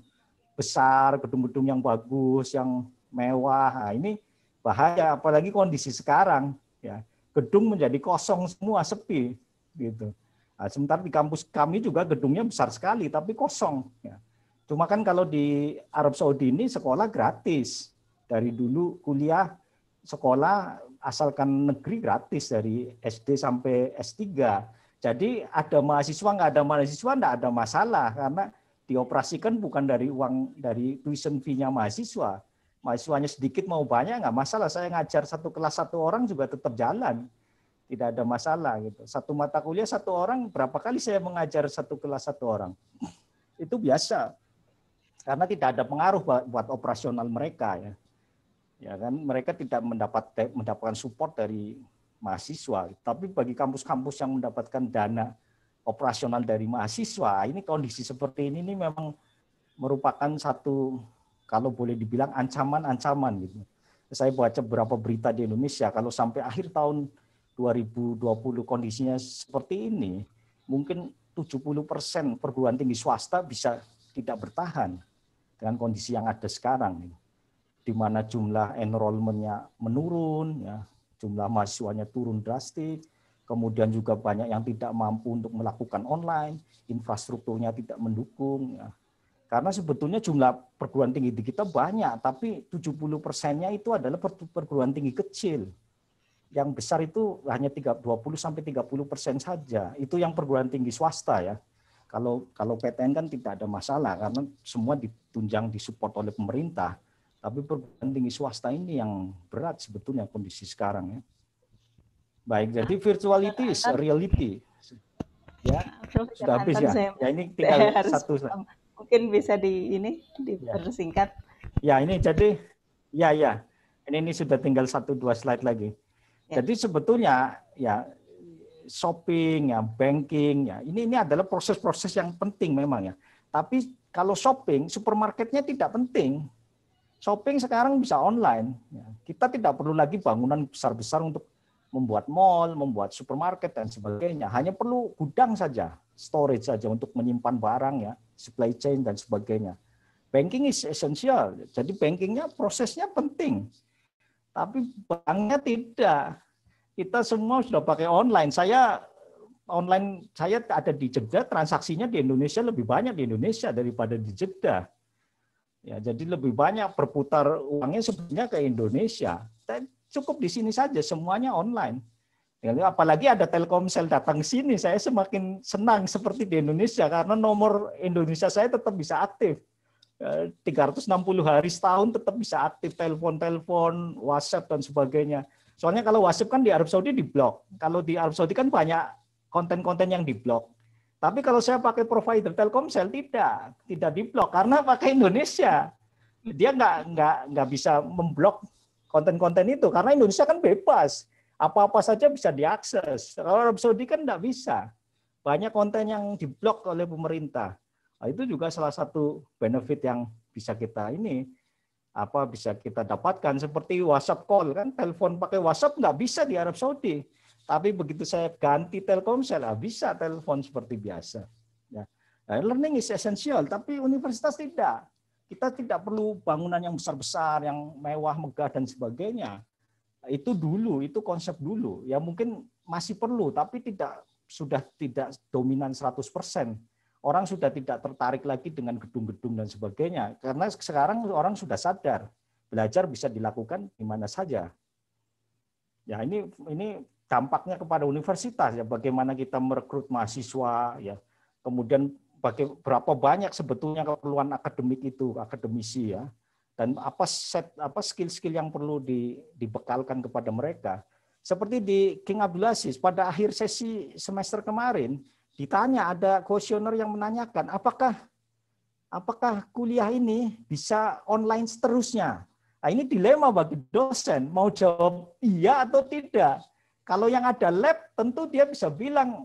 besar, gedung-gedung yang bagus, yang mewah. Nah, ini bahaya, apalagi kondisi sekarang. Ya, gedung menjadi kosong semua, sepi gitu. Nah, sementara di kampus kami juga gedungnya besar sekali, tapi kosong. Ya. Cuma kan kalau di Arab Saudi ini sekolah gratis dari dulu kuliah sekolah asalkan negeri gratis dari SD sampai S3 jadi ada mahasiswa nggak ada mahasiswa nggak ada masalah karena dioperasikan bukan dari uang dari tuition fee-nya mahasiswa. Mahasiswanya sedikit mau banyak nggak masalah. Saya ngajar satu kelas satu orang juga tetap jalan. Tidak ada masalah gitu. Satu mata kuliah satu orang berapa kali saya mengajar satu kelas satu orang. Itu biasa. Karena tidak ada pengaruh buat operasional mereka ya. Ya kan mereka tidak mendapat mendapatkan support dari mahasiswa. Tapi bagi kampus-kampus yang mendapatkan dana operasional dari mahasiswa, ini kondisi seperti ini ini memang merupakan satu kalau boleh dibilang ancaman-ancaman gitu. Saya baca beberapa berita di Indonesia kalau sampai akhir tahun 2020 kondisinya seperti ini, mungkin 70% persen perguruan tinggi swasta bisa tidak bertahan dengan kondisi yang ada sekarang di mana jumlah enrollmentnya menurun ya jumlah mahasiswanya turun drastis, kemudian juga banyak yang tidak mampu untuk melakukan online, infrastrukturnya tidak mendukung. Ya. Karena sebetulnya jumlah perguruan tinggi di kita banyak, tapi 70 persennya itu adalah perguruan tinggi kecil. Yang besar itu hanya 20 sampai 30 persen saja. Itu yang perguruan tinggi swasta ya. Kalau kalau PTN kan tidak ada masalah karena semua ditunjang disupport oleh pemerintah. Tapi perguruan tinggi swasta ini yang berat sebetulnya kondisi sekarang ya. Baik, jadi ah, virtuality is reality. Ya, ah, sudah habis ya. ya ini tinggal satu. Mungkin bisa di ini dipersingkat. Ya. ya, ini jadi ya ya. Ini ini sudah tinggal satu dua slide lagi. Ya. Jadi sebetulnya ya shopping ya, banking ya. Ini ini adalah proses-proses yang penting memang ya. Tapi kalau shopping, supermarketnya tidak penting shopping sekarang bisa online. Ya, kita tidak perlu lagi bangunan besar-besar untuk membuat mall, membuat supermarket dan sebagainya. Hanya perlu gudang saja, storage saja untuk menyimpan barang ya, supply chain dan sebagainya. Banking is essential. Jadi bankingnya prosesnya penting. Tapi banknya tidak. Kita semua sudah pakai online. Saya online saya ada di Jeddah, transaksinya di Indonesia lebih banyak di Indonesia daripada di Jeddah Ya, jadi lebih banyak berputar uangnya sebenarnya ke Indonesia. Dan cukup di sini saja, semuanya online. Ya, apalagi ada Telkomsel datang sini, saya semakin senang seperti di Indonesia karena nomor Indonesia saya tetap bisa aktif. 360 ya, hari setahun tetap bisa aktif telepon-telepon, WhatsApp dan sebagainya. Soalnya kalau WhatsApp kan di Arab Saudi diblok. Kalau di Arab Saudi kan banyak konten-konten yang diblok. Tapi kalau saya pakai provider Telkomsel tidak, tidak diblok karena pakai Indonesia. Dia nggak nggak nggak bisa memblok konten-konten itu karena Indonesia kan bebas, apa-apa saja bisa diakses. Kalau Arab Saudi kan nggak bisa, banyak konten yang diblok oleh pemerintah. Nah, itu juga salah satu benefit yang bisa kita ini apa bisa kita dapatkan seperti WhatsApp call kan telepon pakai WhatsApp nggak bisa di Arab Saudi tapi begitu saya ganti Telkomsel, ah, bisa telepon seperti biasa. Ya. Nah, learning is essential, tapi universitas tidak. Kita tidak perlu bangunan yang besar-besar, yang mewah, megah, dan sebagainya. Itu dulu, itu konsep dulu. Ya mungkin masih perlu, tapi tidak sudah tidak dominan 100 persen orang sudah tidak tertarik lagi dengan gedung-gedung dan sebagainya karena sekarang orang sudah sadar belajar bisa dilakukan di mana saja ya ini ini dampaknya kepada universitas ya bagaimana kita merekrut mahasiswa ya kemudian berapa banyak sebetulnya keperluan akademik itu akademisi ya dan apa set apa skill-skill yang perlu di, dibekalkan kepada mereka seperti di King Abdul pada akhir sesi semester kemarin ditanya ada kuesioner yang menanyakan apakah apakah kuliah ini bisa online seterusnya Nah, ini dilema bagi dosen, mau jawab iya atau tidak. Kalau yang ada lab, tentu dia bisa bilang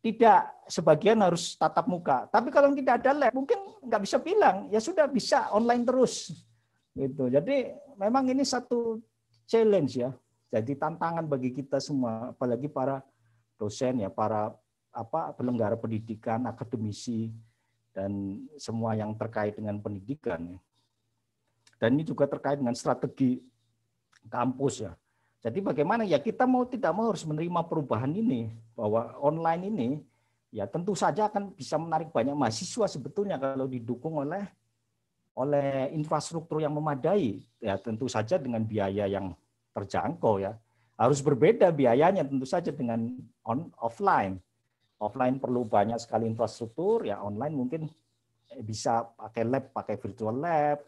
tidak sebagian harus tatap muka. Tapi kalau tidak ada lab, mungkin nggak bisa bilang. Ya sudah bisa online terus. Gitu. Jadi memang ini satu challenge ya. Jadi tantangan bagi kita semua, apalagi para dosen ya, para apa penyelenggara pendidikan, akademisi dan semua yang terkait dengan pendidikan. Ya. Dan ini juga terkait dengan strategi kampus ya jadi bagaimana ya kita mau tidak mau harus menerima perubahan ini bahwa online ini ya tentu saja akan bisa menarik banyak mahasiswa sebetulnya kalau didukung oleh oleh infrastruktur yang memadai ya tentu saja dengan biaya yang terjangkau ya harus berbeda biayanya tentu saja dengan on offline offline perlu banyak sekali infrastruktur ya online mungkin eh, bisa pakai lab pakai virtual lab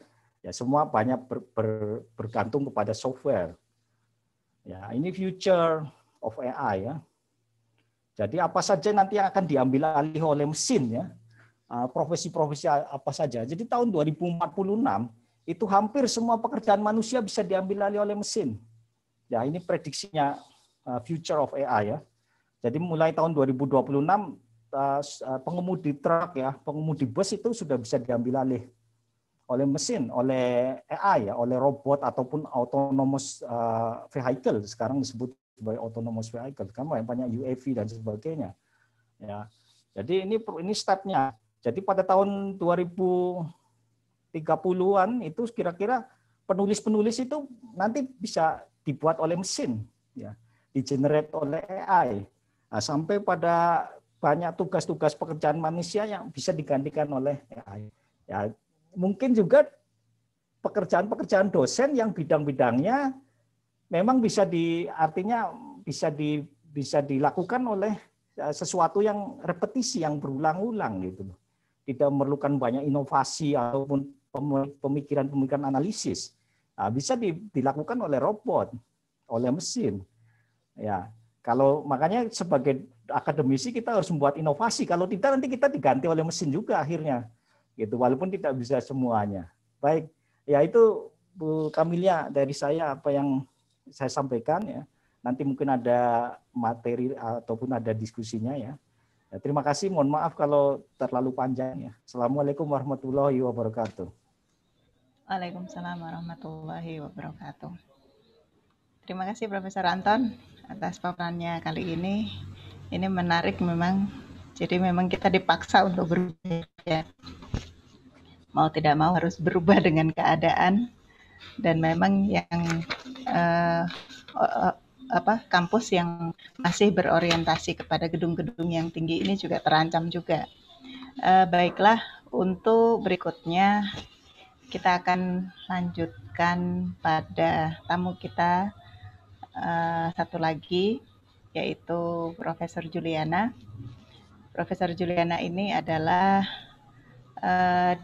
ya semua banyak ber, ber, bergantung kepada software Ya, ini future of AI ya. Jadi apa saja nanti yang akan diambil alih oleh mesin ya. Ah, profesi-profesi apa saja. Jadi tahun 2046 itu hampir semua pekerjaan manusia bisa diambil alih oleh mesin. Ya, ini prediksinya ah, future of AI ya. Jadi mulai tahun 2026 ah, pengemudi truk ya, pengemudi bus itu sudah bisa diambil alih oleh mesin, oleh AI ya, oleh robot ataupun autonomous uh, vehicle sekarang disebut sebagai autonomous vehicle. Kan banyak banyak UAV dan sebagainya. Ya. Jadi ini ini stepnya. Jadi pada tahun 2030-an itu kira-kira penulis-penulis itu nanti bisa dibuat oleh mesin ya, generate oleh AI. Nah, sampai pada banyak tugas-tugas pekerjaan manusia yang bisa digantikan oleh AI. Ya, mungkin juga pekerjaan-pekerjaan dosen yang bidang-bidangnya memang bisa di artinya bisa di bisa dilakukan oleh eh, sesuatu yang repetisi yang berulang-ulang gitu loh. Tidak memerlukan banyak inovasi ataupun pemikiran-pemikiran analisis. Nah, bisa di, dilakukan oleh robot, oleh mesin. Ya, kalau makanya sebagai akademisi kita harus membuat inovasi. Kalau tidak nanti kita diganti oleh mesin juga akhirnya gitu walaupun tidak bisa semuanya baik ya itu Bu Kamilia dari saya apa yang saya sampaikan ya nanti mungkin ada materi ataupun ada diskusinya ya ya, terima kasih. Mohon maaf kalau terlalu panjang ya. Assalamualaikum warahmatullahi wabarakatuh. Waalaikumsalam warahmatullahi wabarakatuh. Terima kasih Profesor Anton atas paparannya kali ini. Ini menarik memang. Jadi memang kita dipaksa untuk berubah mau tidak mau harus berubah dengan keadaan dan memang yang uh, uh, apa kampus yang masih berorientasi kepada gedung-gedung yang tinggi ini juga terancam juga. Uh, baiklah untuk berikutnya kita akan lanjutkan pada tamu kita uh, satu lagi yaitu Profesor Juliana. Profesor Juliana ini adalah uh,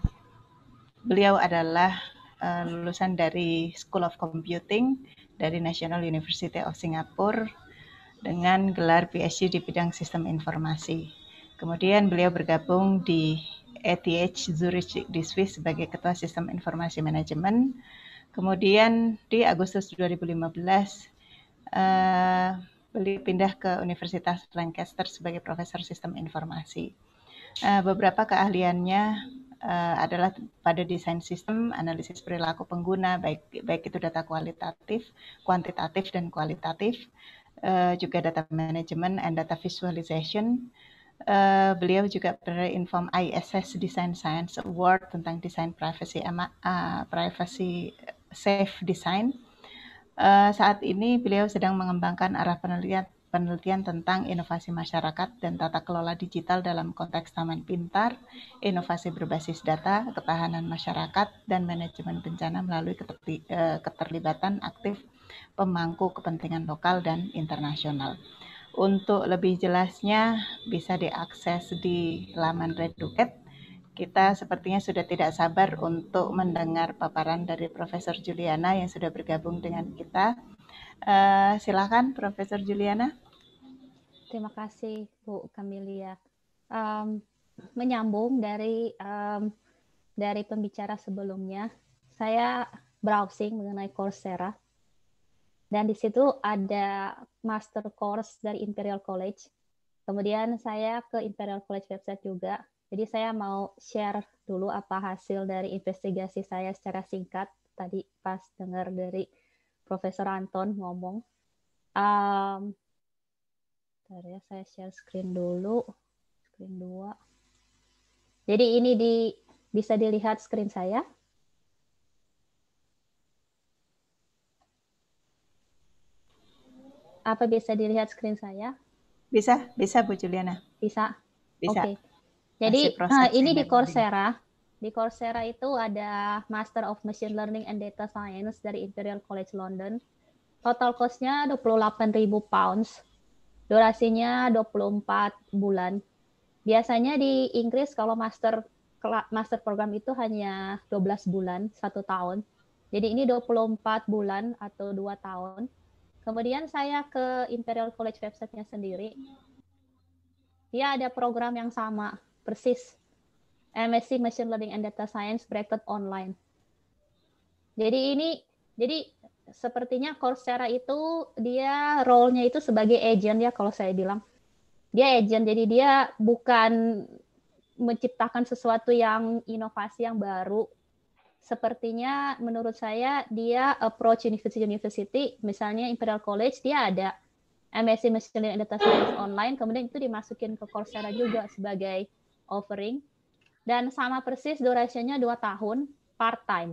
Beliau adalah uh, lulusan dari School of Computing dari National University of Singapore dengan gelar PhD di bidang sistem informasi. Kemudian beliau bergabung di ETH Zurich di Swiss sebagai Ketua Sistem Informasi Manajemen. Kemudian di Agustus 2015 uh, eh, beliau pindah ke Universitas Lancaster sebagai Profesor Sistem Informasi. Uh, beberapa keahliannya uh, adalah pada desain sistem, analisis perilaku pengguna, baik baik itu data kualitatif, kuantitatif dan kualitatif, uh, juga data management and data visualization. Uh, beliau juga berinform ISS Design Science Award tentang desain privacy uh, privacy safe design. Uh, saat ini beliau sedang mengembangkan arah penelitian penelitian tentang inovasi masyarakat dan tata kelola digital dalam konteks Taman Pintar, inovasi berbasis data, ketahanan masyarakat, dan manajemen bencana melalui eh, keterlibatan aktif pemangku kepentingan lokal dan internasional. Untuk lebih jelasnya bisa diakses di laman Reduket. Kita sepertinya sudah tidak sabar untuk mendengar paparan dari Profesor Juliana yang sudah bergabung dengan kita. Uh, silakan Profesor Juliana. Terima kasih Bu Kamilia. Um, menyambung dari um, dari pembicara sebelumnya, saya browsing mengenai Coursera dan di situ ada master course dari Imperial College. Kemudian saya ke Imperial College website juga. Jadi saya mau share dulu apa hasil dari investigasi saya secara singkat tadi pas dengar dari Profesor Anton ngomong. Um, ya, saya share screen dulu. Screen 2. Jadi ini di bisa dilihat screen saya. Apa bisa dilihat screen saya? Bisa, bisa Bu Juliana. Bisa. Bisa. Oke. Okay. Jadi eh, ini di Coursera. Di Coursera itu ada Master of Machine Learning and Data Science dari Imperial College London. Total cost-nya 28.000 pounds. Durasinya 24 bulan. Biasanya di Inggris kalau master master program itu hanya 12 bulan, 1 tahun. Jadi ini 24 bulan atau 2 tahun. Kemudian saya ke Imperial College website-nya sendiri. Dia ada program yang sama, persis. Eh, MSc Machine Learning and Data Science bracket online. Jadi ini jadi sepertinya Coursera itu dia role-nya itu sebagai agent ya kalau saya bilang. Dia agent jadi dia bukan menciptakan sesuatu yang inovasi yang baru. Sepertinya menurut saya dia approach university-university, misalnya Imperial College dia ada eh, MSc Machine Learning and Data Science online, kemudian itu dimasukin ke Coursera juga sebagai offering dan sama persis durasinya dua tahun part time.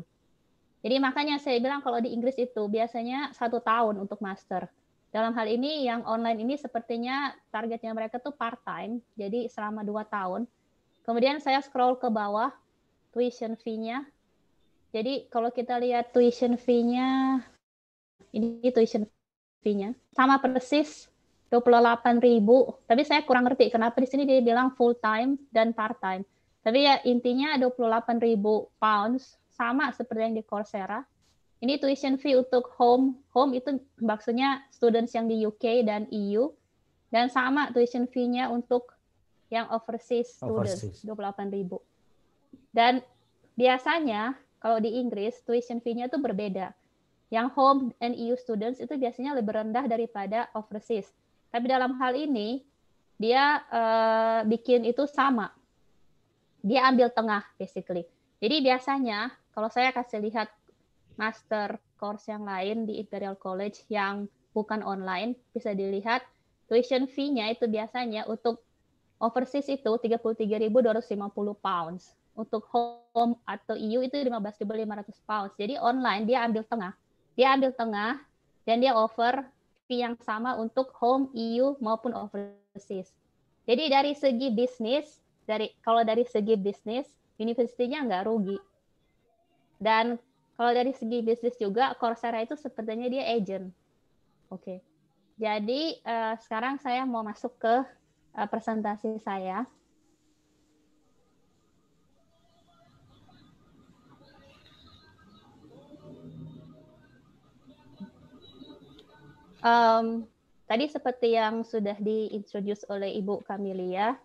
Jadi makanya saya bilang kalau di Inggris itu biasanya satu tahun untuk master. Dalam hal ini yang online ini sepertinya targetnya mereka tuh part time, jadi selama dua tahun. Kemudian saya scroll ke bawah tuition fee-nya. Jadi kalau kita lihat tuition fee-nya ini tuition fee-nya sama persis 28.000, tapi saya kurang ngerti kenapa di sini dia bilang full time dan part time. Tapi ya intinya 28.000 pounds sama seperti yang di Coursera. Ini tuition fee untuk home. Home itu maksudnya students yang di UK dan EU dan sama tuition fee-nya untuk yang overseas students ribu Dan biasanya kalau di Inggris tuition fee-nya itu berbeda. Yang home and EU students itu biasanya lebih rendah daripada overseas. Tapi dalam hal ini dia uh, bikin itu sama dia ambil tengah basically. Jadi biasanya kalau saya kasih lihat master course yang lain di Imperial College yang bukan online bisa dilihat tuition fee-nya itu biasanya untuk overseas itu 33.250 pounds. Untuk home atau EU itu 15.500 pounds. Jadi online dia ambil tengah. Dia ambil tengah dan dia over fee yang sama untuk home, EU maupun overseas. Jadi dari segi bisnis dari kalau dari segi bisnis universitinya nggak rugi dan kalau dari segi bisnis juga Coursera itu sepertinya dia agent oke okay. jadi uh, sekarang saya mau masuk ke uh, presentasi saya um, tadi seperti yang sudah diintroduce oleh Ibu Kamilia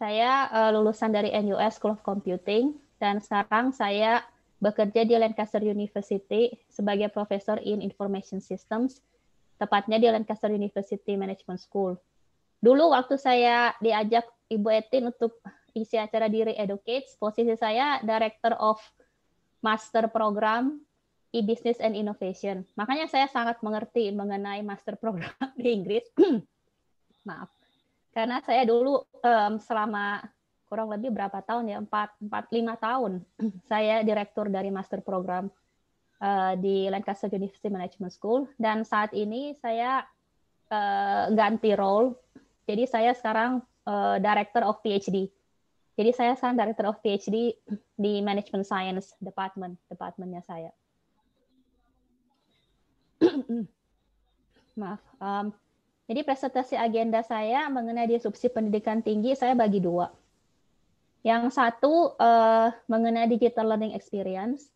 saya uh, lulusan dari NUS School of Computing dan sekarang saya bekerja di Lancaster University sebagai profesor in Information Systems, tepatnya di Lancaster University Management School. Dulu waktu saya diajak Ibu Etin untuk isi acara di Educates, posisi saya Director of Master Program e-business and innovation. Makanya saya sangat mengerti mengenai master program di Inggris. Maaf karena saya dulu um, selama kurang lebih berapa tahun ya empat empat lima tahun saya direktur dari master program uh, di Lancaster University Management School dan saat ini saya uh, ganti role jadi saya sekarang uh, director of PhD jadi saya sekarang director of PhD di Management Science Department departemennya saya maaf um, jadi presentasi agenda saya mengenai disrupsi pendidikan tinggi saya bagi dua. Yang satu uh, mengenai digital learning experience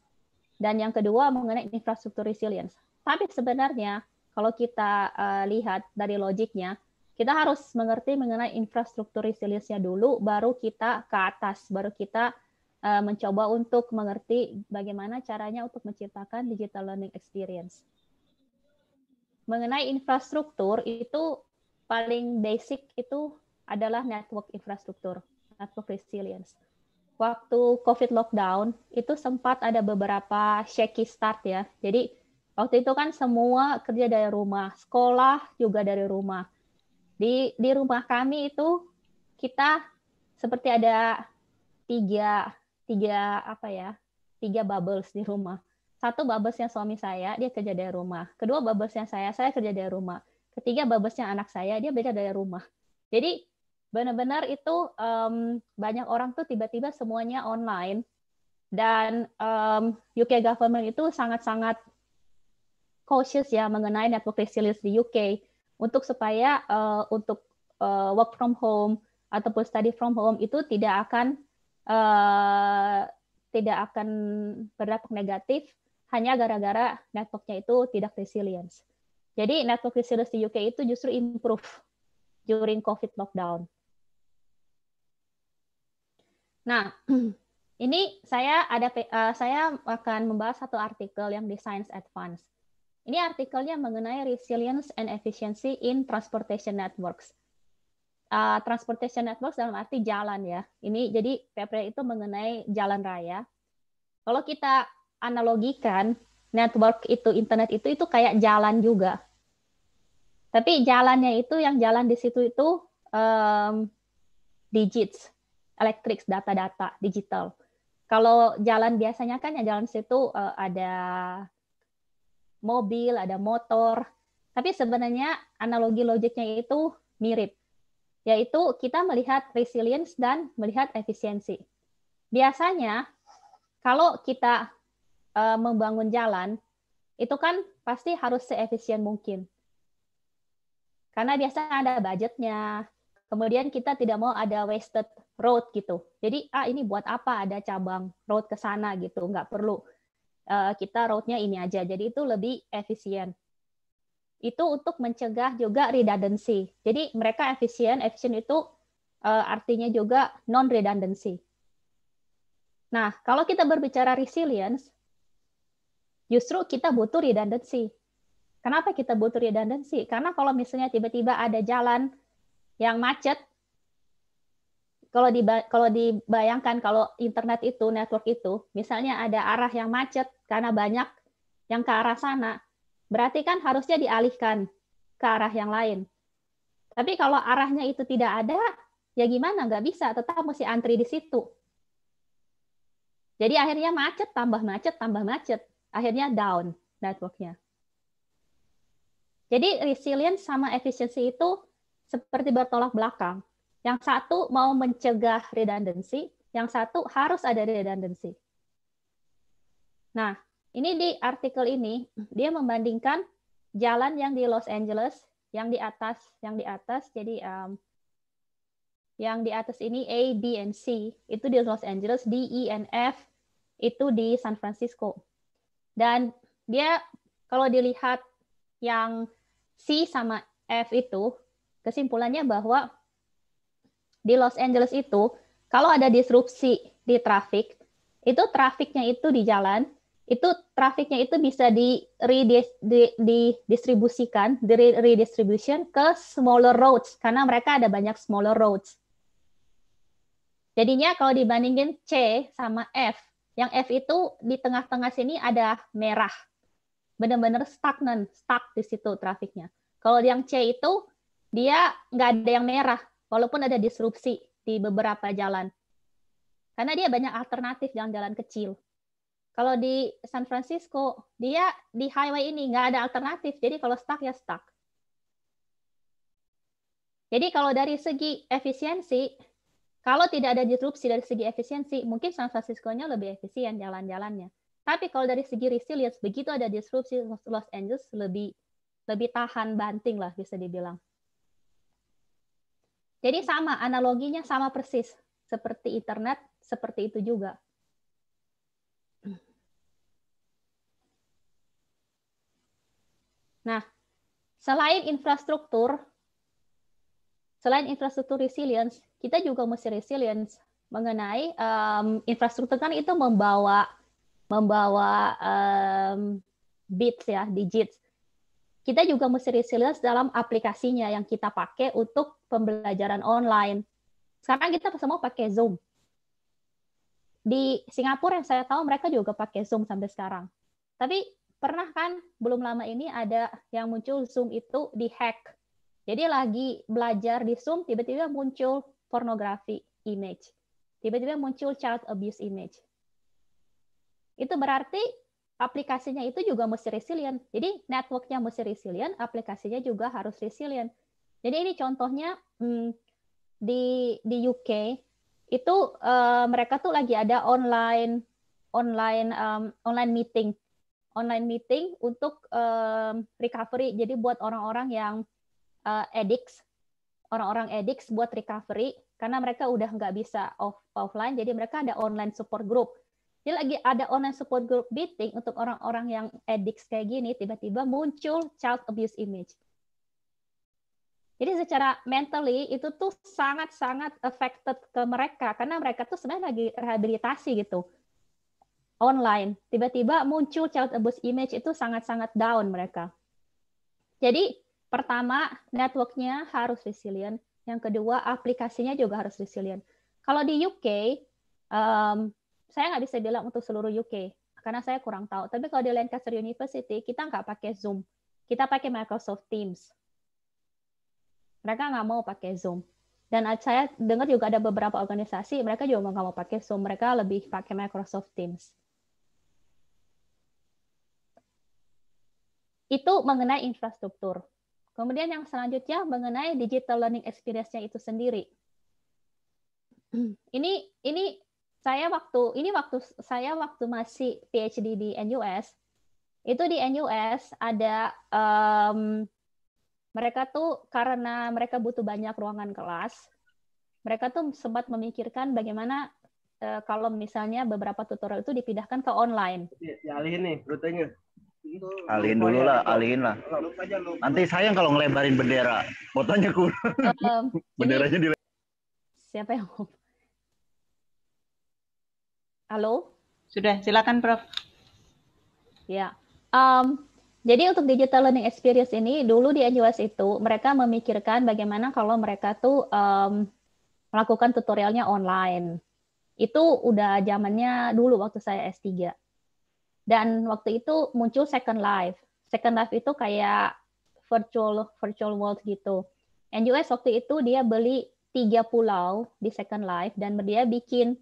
dan yang kedua mengenai infrastruktur resilience. Tapi sebenarnya kalau kita uh, lihat dari logiknya, kita harus mengerti mengenai infrastruktur resilience-nya dulu, baru kita ke atas, baru kita uh, mencoba untuk mengerti bagaimana caranya untuk menciptakan digital learning experience mengenai infrastruktur itu paling basic itu adalah network infrastruktur, network resilience. Waktu COVID lockdown itu sempat ada beberapa shaky start ya. Jadi waktu itu kan semua kerja dari rumah, sekolah juga dari rumah. Di di rumah kami itu kita seperti ada tiga tiga apa ya tiga bubbles di rumah. Satu babesnya suami saya, dia kerja dari rumah. Kedua babesnya saya, saya kerja dari rumah. Ketiga babesnya anak saya, dia beda dari rumah. Jadi benar-benar itu um, banyak orang tuh tiba-tiba semuanya online dan um, UK government itu sangat-sangat cautious ya mengenai network resilience di UK untuk supaya uh, untuk uh, work from home ataupun study from home itu tidak akan uh, tidak akan berdampak negatif hanya gara-gara networknya itu tidak resilient Jadi network resilience di UK itu justru improve during COVID lockdown. Nah, ini saya ada eh, saya akan membahas satu artikel yang di Science Advance. Ini artikelnya mengenai resilience and efficiency in transportation networks. Uh, transportation networks dalam arti jalan ya. Ini jadi paper itu mengenai jalan raya. Kalau kita analogikan network itu internet itu itu kayak jalan juga. Tapi jalannya itu yang jalan di situ itu um, digits, elektrik, data-data, digital. Kalau jalan biasanya kan ya jalan situ uh, ada mobil, ada motor. Tapi sebenarnya analogi logiknya itu mirip, yaitu kita melihat resilience dan melihat efisiensi. Biasanya kalau kita uh, membangun jalan itu kan pasti harus seefisien mungkin. Karena biasanya ada budgetnya, kemudian kita tidak mau ada wasted road gitu. Jadi ah ini buat apa ada cabang road ke sana gitu, nggak perlu. Uh, kita roadnya ini aja, jadi itu lebih efisien. Itu untuk mencegah juga redundancy. Jadi mereka efisien, efisien itu uh, artinya juga non redundancy. Nah, kalau kita berbicara resilience, justru kita butuh redundancy. Kenapa kita butuh redundancy? Karena kalau misalnya tiba-tiba ada jalan yang macet, kalau di kalau dibayangkan kalau internet itu network itu, misalnya ada arah yang macet karena banyak yang ke arah sana, berarti kan harusnya dialihkan ke arah yang lain. Tapi kalau arahnya itu tidak ada, ya gimana? Nggak bisa, tetap mesti antri di situ. Jadi akhirnya macet, tambah macet, tambah macet akhirnya down networknya. Jadi resilience sama efisiensi itu seperti bertolak belakang. Yang satu mau mencegah redundancy, yang satu harus ada redundancy. Nah, ini di artikel ini dia membandingkan jalan yang di Los Angeles, yang di atas, yang di atas, jadi um, yang di atas ini A, B, dan C itu di Los Angeles, D, E, dan F itu di San Francisco. Dan dia kalau dilihat yang C sama F itu, kesimpulannya bahwa di Los Angeles itu, kalau ada disrupsi di trafik, itu trafiknya itu di jalan, itu trafiknya itu bisa di, redis, di, di redistribution ke smaller roads, karena mereka ada banyak smaller roads. Jadinya kalau dibandingin C sama F, yang F itu di tengah-tengah sini ada merah. Benar-benar stagnan, stuck di situ trafiknya. Kalau yang C itu dia nggak ada yang merah, walaupun ada disrupsi di beberapa jalan. Karena dia banyak alternatif jalan-jalan kecil. Kalau di San Francisco, dia di highway ini nggak ada alternatif. Jadi kalau stuck ya stuck. Jadi kalau dari segi efisiensi, kalau tidak ada disrupsi dari segi efisiensi, mungkin San Francisco-nya lebih efisien jalan-jalannya. Tapi kalau dari segi resilience, begitu ada disrupsi, Los Angeles lebih lebih tahan banting lah bisa dibilang. Jadi sama, analoginya sama persis. Seperti internet, seperti itu juga. Nah, selain infrastruktur, selain infrastruktur resilience, kita juga mesti resilience mengenai um, infrastruktur kan itu membawa membawa um, bits ya digits kita juga mesti resilience dalam aplikasinya yang kita pakai untuk pembelajaran online sekarang kita semua pakai zoom di Singapura yang saya tahu mereka juga pakai zoom sampai sekarang tapi pernah kan belum lama ini ada yang muncul zoom itu di hack jadi lagi belajar di zoom tiba-tiba muncul pornografi image. Tiba-tiba muncul child abuse image. Itu berarti aplikasinya itu juga mesti resilient. Jadi networknya mesti resilient, aplikasinya juga harus resilient. Jadi ini contohnya hmm, di di UK itu uh, mereka tuh lagi ada online online um, online meeting online meeting untuk um, recovery. Jadi buat orang-orang yang uh, addicts, orang-orang addicts buat recovery karena mereka udah nggak bisa off offline jadi mereka ada online support group jadi lagi ada online support group meeting untuk orang-orang yang addicts kayak gini tiba-tiba muncul child abuse image jadi secara mentally itu tuh sangat-sangat affected ke mereka karena mereka tuh sebenarnya lagi rehabilitasi gitu online. Tiba-tiba muncul child abuse image itu sangat-sangat down mereka. Jadi pertama networknya harus resilient, yang kedua, aplikasinya juga harus resilient. Kalau di UK, um, saya nggak bisa bilang untuk seluruh UK, karena saya kurang tahu. Tapi kalau di Lancaster University, kita nggak pakai Zoom. Kita pakai Microsoft Teams. Mereka nggak mau pakai Zoom. Dan saya dengar juga ada beberapa organisasi, mereka juga nggak mau pakai Zoom. Mereka lebih pakai Microsoft Teams. Itu mengenai infrastruktur. Kemudian yang selanjutnya mengenai digital learning experience-nya itu sendiri. Ini ini saya waktu ini waktu saya waktu masih PhD di NUS itu di NUS ada um, mereka tuh karena mereka butuh banyak ruangan kelas mereka tuh sempat memikirkan bagaimana uh, kalau misalnya beberapa tutorial itu dipindahkan ke online. Dialihin nih rutenya. Alihin dulu ya, lah, alihin lah. Nanti sayang kalau ngelebarin bendera, fotonya kurang. Um, Benderanya di Siapa yang mau? Halo? Sudah, silakan Prof. Ya. Um, jadi untuk digital learning experience ini dulu di NUS itu mereka memikirkan bagaimana kalau mereka tuh um, melakukan tutorialnya online. Itu udah zamannya dulu waktu saya S3. Dan waktu itu muncul Second Life. Second Life itu kayak virtual virtual world gitu. NUS waktu itu dia beli tiga pulau di Second Life dan dia bikin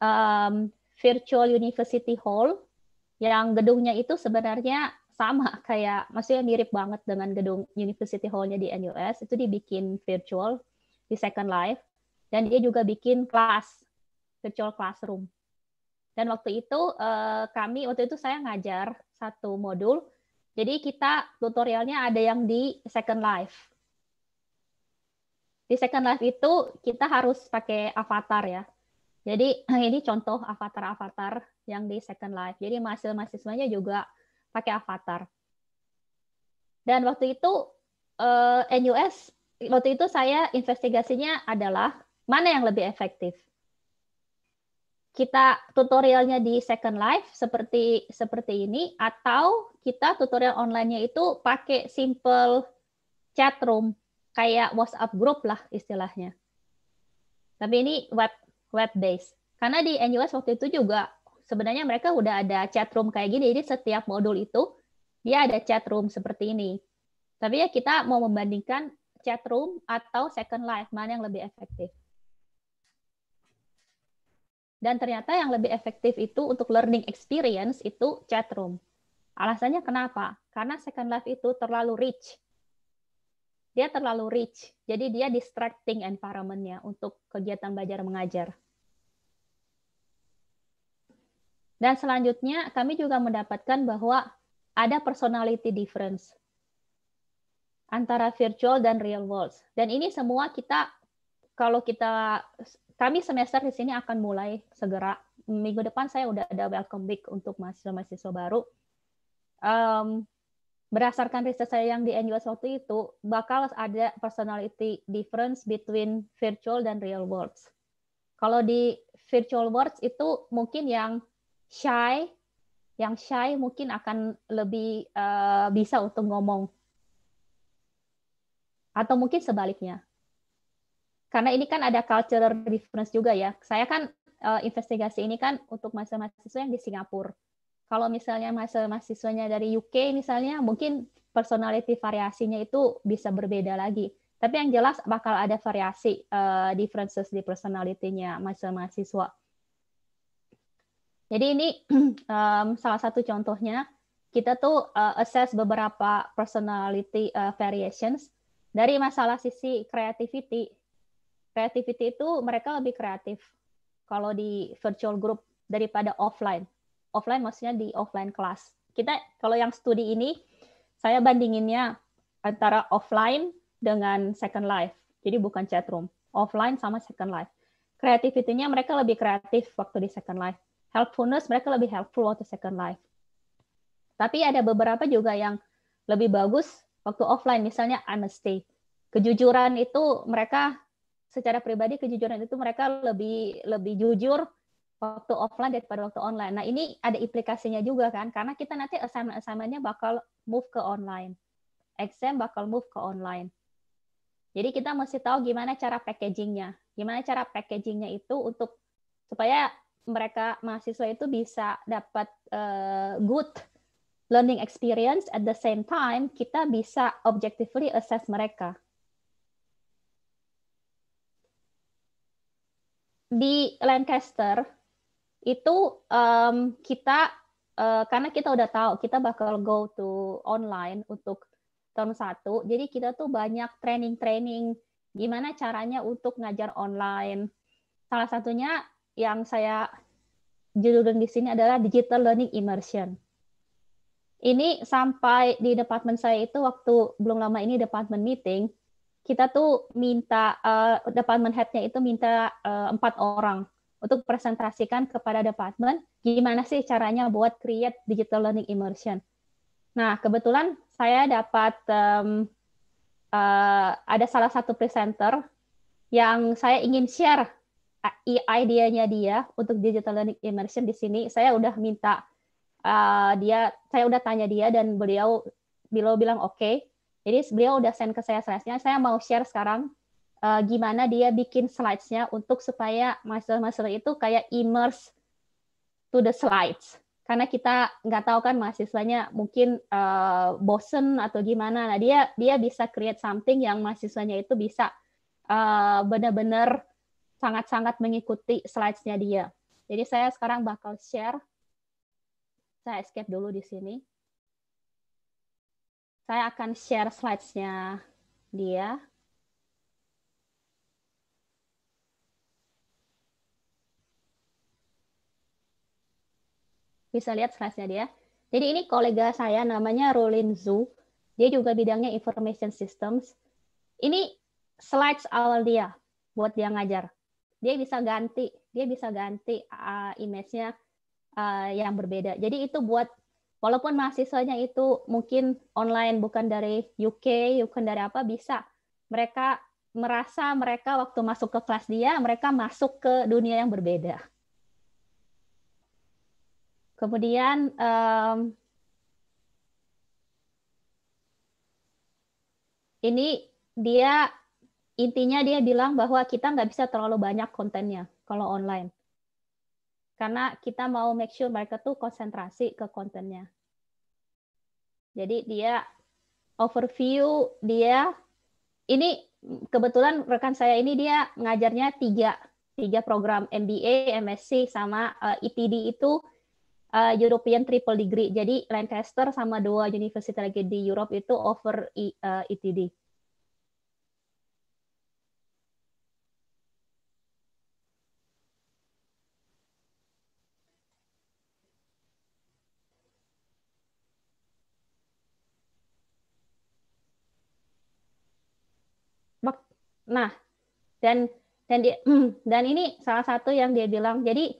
um, virtual university hall yang gedungnya itu sebenarnya sama kayak maksudnya mirip banget dengan gedung university hallnya di NUS itu dibikin virtual di Second Life dan dia juga bikin kelas virtual classroom dan waktu itu uh, kami waktu itu saya ngajar satu modul. Jadi kita tutorialnya ada yang di Second Life. Di Second Life itu kita harus pakai avatar ya. Jadi ini contoh avatar-avatar yang di Second Life. Jadi mahasiswa-mahasiswanya juga pakai avatar. Dan waktu itu eh, NUS waktu itu saya investigasinya adalah mana yang lebih efektif kita tutorialnya di Second Life seperti seperti ini atau kita tutorial onlinenya itu pakai simple chat room kayak WhatsApp group lah istilahnya. Tapi ini web web based. Karena di NUS waktu itu juga sebenarnya mereka udah ada chat room kayak gini. Jadi setiap modul itu dia ada chat room seperti ini. Tapi ya kita mau membandingkan chat room atau second life mana yang lebih efektif. Dan ternyata yang lebih efektif itu untuk learning experience itu chat room. Alasannya kenapa? Karena Second Life itu terlalu rich. Dia terlalu rich. Jadi dia distracting environment-nya untuk kegiatan belajar mengajar. Dan selanjutnya kami juga mendapatkan bahwa ada personality difference antara virtual dan real world. Dan ini semua kita kalau kita kami semester di sini akan mulai segera. Minggu depan saya udah ada welcome week untuk mahasiswa-mahasiswa baru. Um, berdasarkan riset saya yang di NUS waktu itu, bakal ada personality difference between virtual dan real world. Kalau di virtual world itu mungkin yang shy, yang shy mungkin akan lebih uh, bisa untuk ngomong. Atau mungkin sebaliknya karena ini kan ada cultural difference juga ya. Saya kan uh, investigasi ini kan untuk mahasiswa-mahasiswa yang di Singapura. Kalau misalnya mahasiswa-mahasiswanya dari UK misalnya, mungkin personality variasinya itu bisa berbeda lagi. Tapi yang jelas bakal ada variasi uh, differences di personality-nya mahasiswa-mahasiswa. Jadi ini um, salah satu contohnya kita tuh uh, assess beberapa personality uh, variations dari masalah sisi creativity Creativity itu mereka lebih kreatif kalau di virtual group daripada offline. Offline maksudnya di offline kelas. Kita kalau yang studi ini saya bandinginnya antara offline dengan Second Life. Jadi bukan chat room. Offline sama Second Life. Kreativitinya mereka lebih kreatif waktu di Second Life. Helpfulness mereka lebih helpful waktu Second Life. Tapi ada beberapa juga yang lebih bagus waktu offline, misalnya honesty. Kejujuran itu mereka secara pribadi kejujuran itu mereka lebih lebih jujur waktu offline daripada waktu online. Nah ini ada implikasinya juga kan, karena kita nanti assignment-assignmentnya bakal move ke online, exam bakal move ke online. Jadi kita mesti tahu gimana cara packagingnya, gimana cara packagingnya itu untuk supaya mereka mahasiswa itu bisa dapat uh, good learning experience at the same time kita bisa objectively assess mereka di Lancaster itu um, kita uh, karena kita udah tahu kita bakal go to online untuk tahun satu, jadi kita tuh banyak training-training gimana caranya untuk ngajar online. Salah satunya yang saya judulin di sini adalah digital learning immersion. Ini sampai di departemen saya itu waktu belum lama ini departemen meeting, kita tuh minta uh, department headnya itu minta eh, empat uh, orang untuk presentasikan kepada department gimana sih caranya buat create digital learning immersion. Nah kebetulan saya dapat um, uh, ada salah satu presenter yang saya ingin share AI-nya dia untuk digital learning immersion di sini. Saya udah minta uh, dia, saya udah tanya dia dan beliau beliau bilang oke. Okay jadi beliau udah send ke saya slidesnya. Saya mau share sekarang uh, gimana dia bikin slides-nya untuk supaya mahasiswa-mahasiswa itu kayak immerse to the slides. Karena kita nggak tahu kan mahasiswanya mungkin uh, bosen atau gimana. Nah dia dia bisa create something yang mahasiswanya itu bisa uh, benar-benar sangat-sangat mengikuti slides-nya dia. Jadi saya sekarang bakal share. Saya escape dulu di sini. Saya akan share slides-nya dia. Bisa lihat slides-nya dia. Jadi ini kolega saya namanya Rolin Zhu. Dia juga bidangnya information systems. Ini slides awal dia buat dia ngajar. Dia bisa ganti, dia bisa ganti uh, image-nya uh, yang berbeda. Jadi itu buat walaupun mahasiswanya itu mungkin online bukan dari UK, bukan dari apa bisa. Mereka merasa mereka waktu masuk ke kelas dia, mereka masuk ke dunia yang berbeda. Kemudian um, ini dia intinya dia bilang bahwa kita nggak bisa terlalu banyak kontennya kalau online. Karena kita mau make sure mereka tuh konsentrasi ke kontennya. Jadi dia overview dia ini kebetulan rekan saya ini dia ngajarnya tiga tiga program MBA, MSc sama uh, itu uh, European Triple Degree. Jadi Lancaster sama dua universitas lagi di Europe itu over eh, e, uh, ETD. Nah, dan dan dia, hmm, dan ini salah satu yang dia bilang. Jadi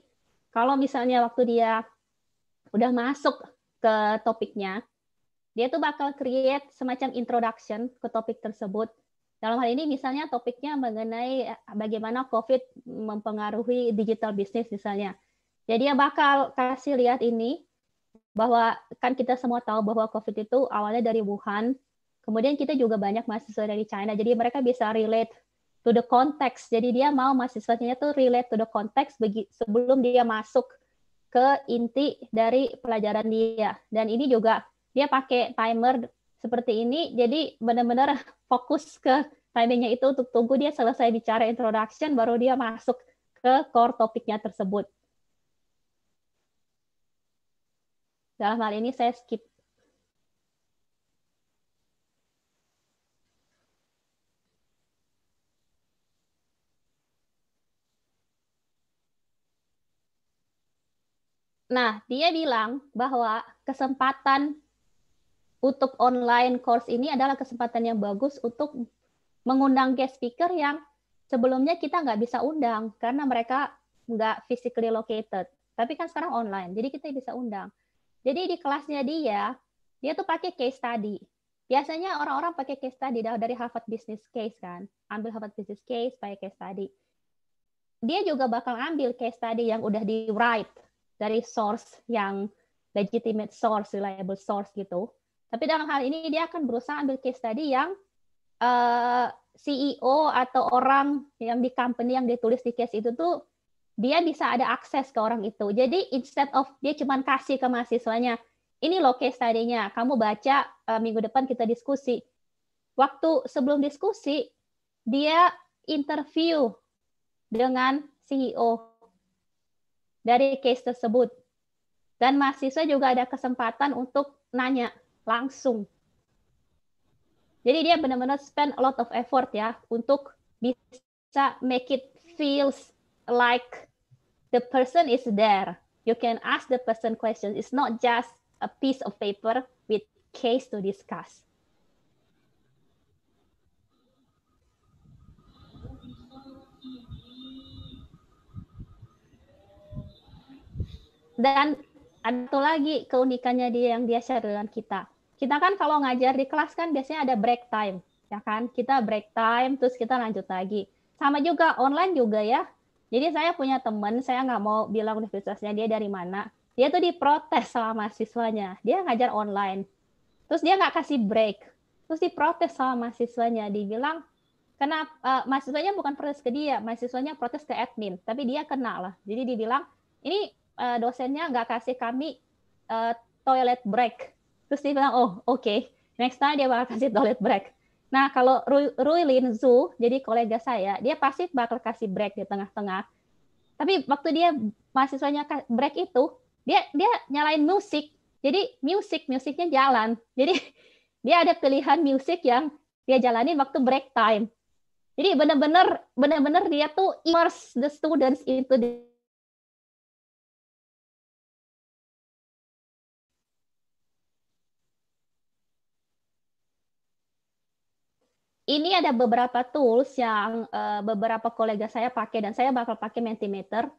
kalau misalnya waktu dia udah masuk ke topiknya, dia tuh bakal create semacam introduction ke topik tersebut. Dalam hal ini misalnya topiknya mengenai eh, bagaimana COVID mempengaruhi digital bisnis misalnya. Jadi dia bakal kasih lihat ini bahwa kan kita semua tahu bahwa COVID itu awalnya dari Wuhan, Kemudian kita juga banyak mahasiswa dari China, jadi mereka bisa relate to the context. Jadi dia mau mahasiswanya tuh relate to the context sebelum dia masuk ke inti dari pelajaran dia. Dan ini juga dia pakai timer seperti ini, jadi benar-benar fokus ke timingnya itu untuk tunggu dia selesai bicara introduction, baru dia masuk ke core topiknya tersebut. Dalam hal ini saya skip Nah, dia bilang bahwa kesempatan untuk online course ini adalah kesempatan yang bagus untuk mengundang guest speaker yang sebelumnya kita nggak bisa undang karena mereka nggak physically located. Tapi kan sekarang online, jadi kita bisa undang. Jadi di kelasnya dia, dia tuh pakai case study. Biasanya orang-orang pakai case study dari Harvard Business Case kan, ambil Harvard Business Case pakai case study. Dia juga bakal ambil case study yang udah di write dari source yang legitimate source, reliable source gitu. Tapi dalam hal ini dia akan berusaha ambil case tadi yang uh, eh, CEO atau orang yang di company yang ditulis di case itu tuh dia bisa ada akses ke orang itu. Jadi instead of dia cuma kasih ke mahasiswanya, ini loh case tadinya kamu baca uh, minggu depan kita diskusi. Waktu sebelum diskusi, dia interview dengan CEO dari case tersebut. Dan mahasiswa juga ada kesempatan untuk nanya langsung. Jadi dia benar-benar spend a lot of effort ya untuk bisa make it feels like the person is there. You can ask the person questions. It's not just a piece of paper with case to discuss. dan ada lagi keunikannya dia yang dia share dengan kita. Kita kan kalau ngajar di kelas kan biasanya ada break time, ya kan? Kita break time, terus kita lanjut lagi. Sama juga online juga ya. Jadi saya punya teman, saya nggak mau bilang universitasnya dia dari mana. Dia tuh diprotes sama mahasiswanya. Dia ngajar online. Terus dia nggak kasih break. Terus diprotes sama mahasiswanya. Dibilang, kenapa uh, eh, mahasiswanya bukan protes ke dia, mahasiswanya protes ke admin. Tapi dia kenal lah. Jadi dibilang, ini uh, dosennya nggak kasih kami uh, toilet break. Terus dia bilang, oh oke, okay. next time dia bakal kasih toilet break. Nah kalau Lin Zhu jadi kolega saya, dia pasti bakal kasih break di tengah-tengah. Tapi waktu dia mahasiswanya break itu, dia dia nyalain musik. Jadi musik musiknya jalan. Jadi dia ada pilihan musik yang dia jalani waktu break time. Jadi benar-benar benar-benar dia tuh immerse the students into the Ini ada beberapa tools yang uh, beberapa kolega saya pakai dan saya bakal pakai Mentimeter.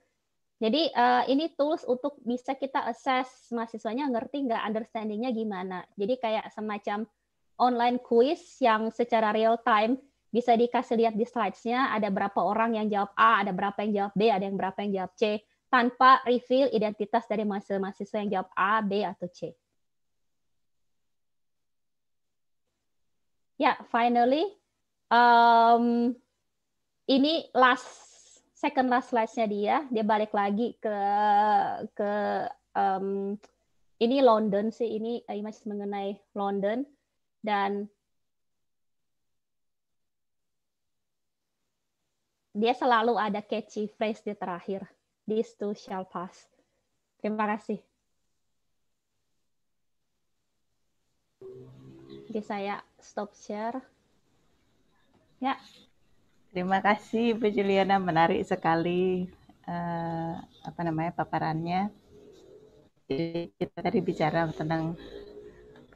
Jadi uh, ini tools untuk bisa kita assess mahasiswanya ngerti nggak understandingnya gimana. Jadi kayak semacam online quiz yang secara real time bisa dikasih lihat di slides-nya ada berapa orang yang jawab A, ada berapa yang jawab B, ada yang berapa yang jawab C tanpa reveal identitas dari mahasiswa-mahasiswa yang jawab A, B, atau C. Ya, finally, um, ini last second last slide-nya dia, dia balik lagi ke ke um, ini London sih, ini image eh, mengenai London dan dia selalu ada catchy phrase di terakhir. This too shall pass. Terima kasih. Jadi saya stop share. Ya, terima kasih Bu Juliana, menarik sekali uh, apa namanya paparannya. Jadi kita tadi bicara tentang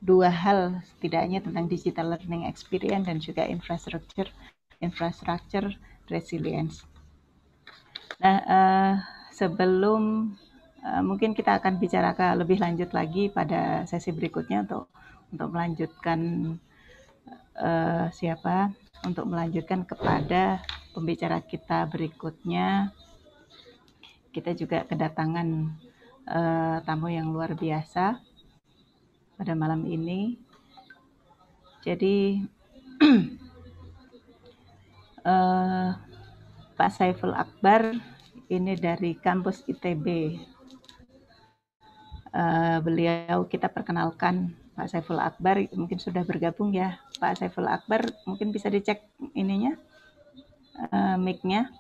dua hal setidaknya tentang digital learning experience dan juga infrastructure infrastructure resilience. Nah, uh, sebelum uh, mungkin kita akan bicara ke lebih lanjut lagi pada sesi berikutnya untuk untuk melanjutkan uh, siapa untuk melanjutkan kepada pembicara kita berikutnya. Kita juga kedatangan uh, tamu yang luar biasa pada malam ini. Jadi uh, Pak Saiful Akbar ini dari kampus ITB. Uh, eh, beliau kita perkenalkan Pak Saiful Akbar mungkin sudah bergabung ya. Pak Saiful Akbar mungkin bisa dicek ininya uh, mic-nya.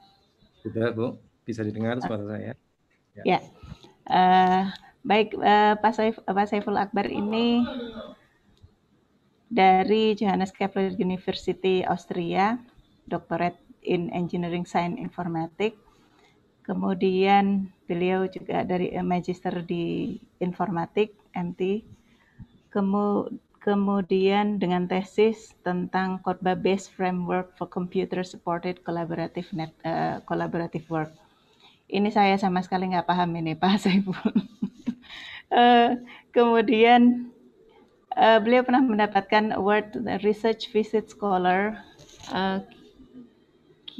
Sudah, Bu. Bisa didengar suara uh, saya. Ya. ya. Uh, baik uh, Pak, Saif, Pak Saiful Akbar ini dari Johannes Kepler University Austria, Doctorate in Engineering Science Informatik. Kemudian beliau juga dari magister di informatik MT kemudian dengan tesis tentang Khotbah Based Framework for Computer Supported Collaborative, Net, uh, Collaborative Work. Ini saya sama sekali nggak paham ini Pak Saiful. uh, eh, kemudian uh, beliau pernah mendapatkan award Research Visit Scholar uh, Q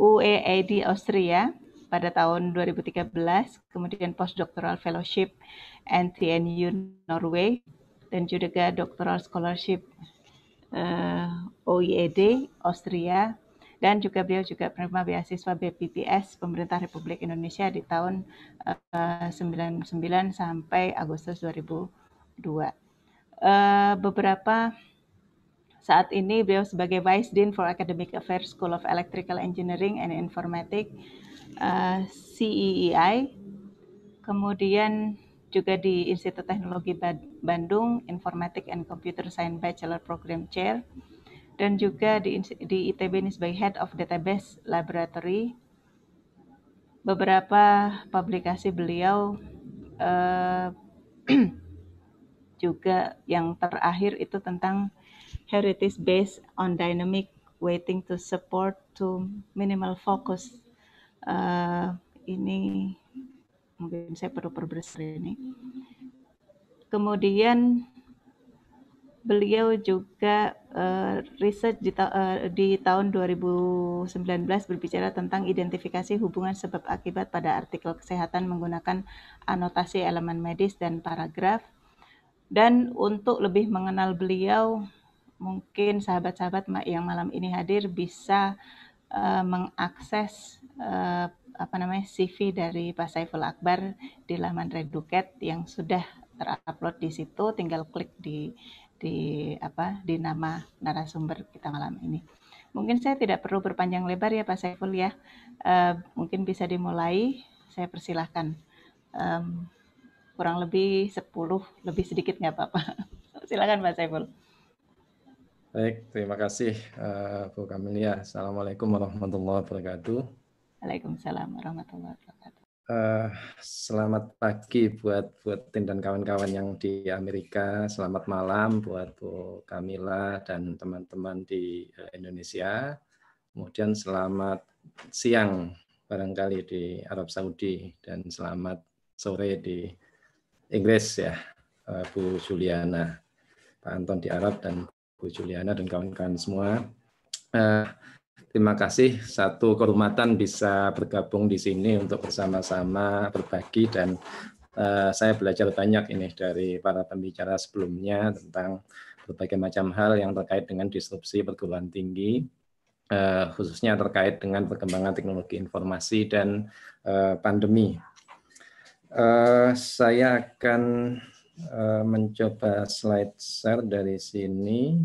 UAAD e Austria pada tahun 2013, kemudian postdoctoral fellowship NTNU Norway dan juga doctoral scholarship uh, eh, OIED Austria dan juga beliau juga penerima beasiswa BPPS Pemerintah Republik Indonesia di tahun eh, uh, 99 sampai Agustus 2002. Uh, eh, beberapa saat ini beliau sebagai Vice Dean for Academic Affairs School of Electrical Engineering and Informatics Eh, CEI, e CEEI, kemudian juga di Institut Teknologi Bandung Informatik and Computer Science Bachelor Program Chair dan juga di, di ITB ini sebagai Head of Database Laboratory. Beberapa publikasi beliau uh, juga yang terakhir itu tentang heritage based on dynamic waiting to support to minimal focus uh, ini mungkin saya perlu perbesar ini. Kemudian beliau juga uh, riset di, ta uh, di tahun 2019 berbicara tentang identifikasi hubungan sebab akibat pada artikel kesehatan menggunakan anotasi elemen medis dan paragraf. Dan untuk lebih mengenal beliau, mungkin sahabat-sahabat yang malam ini hadir bisa uh, mengakses uh, apa namanya CV dari Pak Saiful Akbar di laman Reduket yang sudah terupload di situ, tinggal klik di di apa di nama narasumber kita malam ini. Mungkin saya tidak perlu berpanjang lebar ya Pak Saiful ya. Uh, mungkin bisa dimulai. Saya persilahkan. Um, kurang lebih 10 lebih sedikit nggak apa-apa. Silakan Pak Saiful. Baik, terima kasih uh, Bu Kamilia. Assalamualaikum warahmatullahi wabarakatuh. Waalaikumsalam warahmatullahi wabarakatuh. Uh, selamat pagi buat buat Tim dan kawan-kawan yang di Amerika. Selamat malam buat Bu Kamila dan teman-teman di eh, Indonesia. Kemudian selamat siang barangkali di Arab Saudi dan selamat sore di Inggris ya eh, Bu Juliana, Pak Anton di Arab dan Bu Juliana dan kawan-kawan semua. Uh, terima kasih satu kehormatan bisa bergabung di sini untuk bersama-sama berbagi dan uh, saya belajar banyak ini dari para pembicara sebelumnya tentang berbagai macam hal yang terkait dengan disrupsi perguruan tinggi uh, khususnya terkait dengan perkembangan teknologi informasi dan uh, pandemi. Uh, saya akan uh, mencoba slide share dari sini.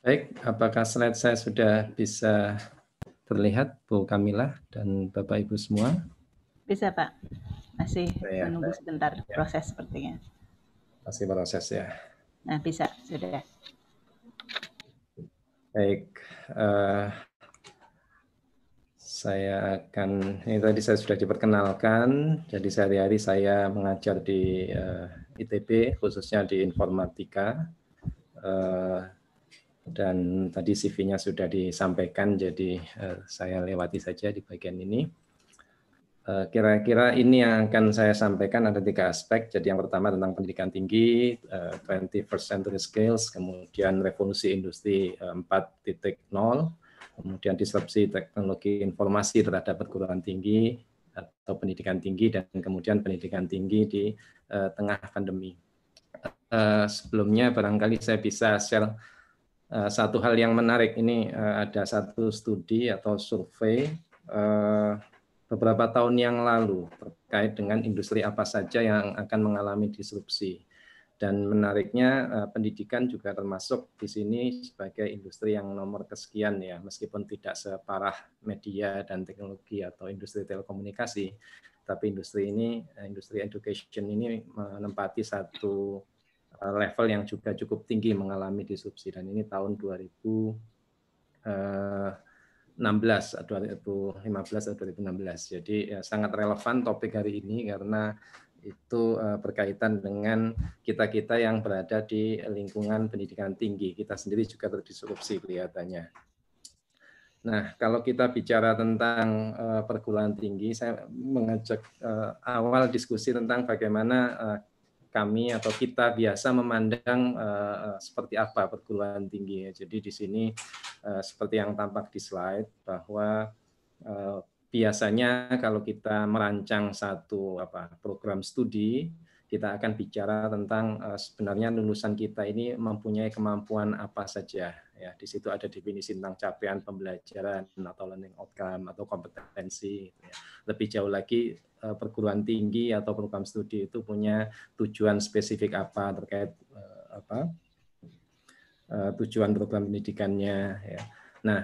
Baik, apakah slide saya sudah bisa terlihat Bu Kamila dan Bapak Ibu semua? Bisa Pak, masih ya, menunggu sebentar ya. proses sepertinya. Masih proses ya. Nah bisa, sudah. Baik, uh, saya akan, ini tadi saya sudah diperkenalkan, jadi sehari-hari saya mengajar di uh, eh, ITB, khususnya di informatika. Uh, dan tadi CV-nya sudah disampaikan, jadi eh, saya lewati saja di bagian ini. Eh, kira-kira ini yang akan saya sampaikan ada tiga aspek. Jadi yang pertama tentang pendidikan tinggi, 21st eh, century skills, kemudian revolusi industri 4.0, kemudian disrupsi teknologi informasi terhadap perguruan tinggi atau pendidikan tinggi, dan kemudian pendidikan tinggi di tengah pandemi. Sebelumnya barangkali saya bisa share Eh, satu hal yang menarik ini eh, ada satu studi atau survei eh, beberapa tahun yang lalu terkait dengan industri apa saja yang akan mengalami disrupsi dan menariknya pendidikan juga termasuk di sini sebagai industri yang nomor kesekian ya meskipun tidak separah media dan teknologi atau industri telekomunikasi tapi industri ini industri education ini menempati satu Eh, level yang juga cukup tinggi mengalami disrupsi dan ini tahun 2016 2015 eh, atau 2016 jadi ya, sangat relevan topik hari ini karena itu eh, berkaitan dengan kita-kita yang berada di lingkungan pendidikan tinggi. Kita sendiri juga terdisrupsi kelihatannya. Nah, kalau kita bicara tentang uh, perguruan tinggi, saya mengajak uh, awal diskusi tentang bagaimana kami atau kita biasa memandang uh, seperti apa perguruan tinggi. Jadi di sini uh, seperti yang tampak di slide bahwa uh, biasanya kalau kita merancang satu apa program studi kita akan bicara tentang eh, sebenarnya lulusan kita ini mempunyai kemampuan apa saja. Ya, di situ ada definisi tentang capaian pembelajaran atau learning outcome atau kompetensi. ya. Lebih jauh lagi eh, perguruan tinggi atau program studi itu punya tujuan spesifik apa terkait eh, apa tujuan program pendidikannya. Ya. Nah,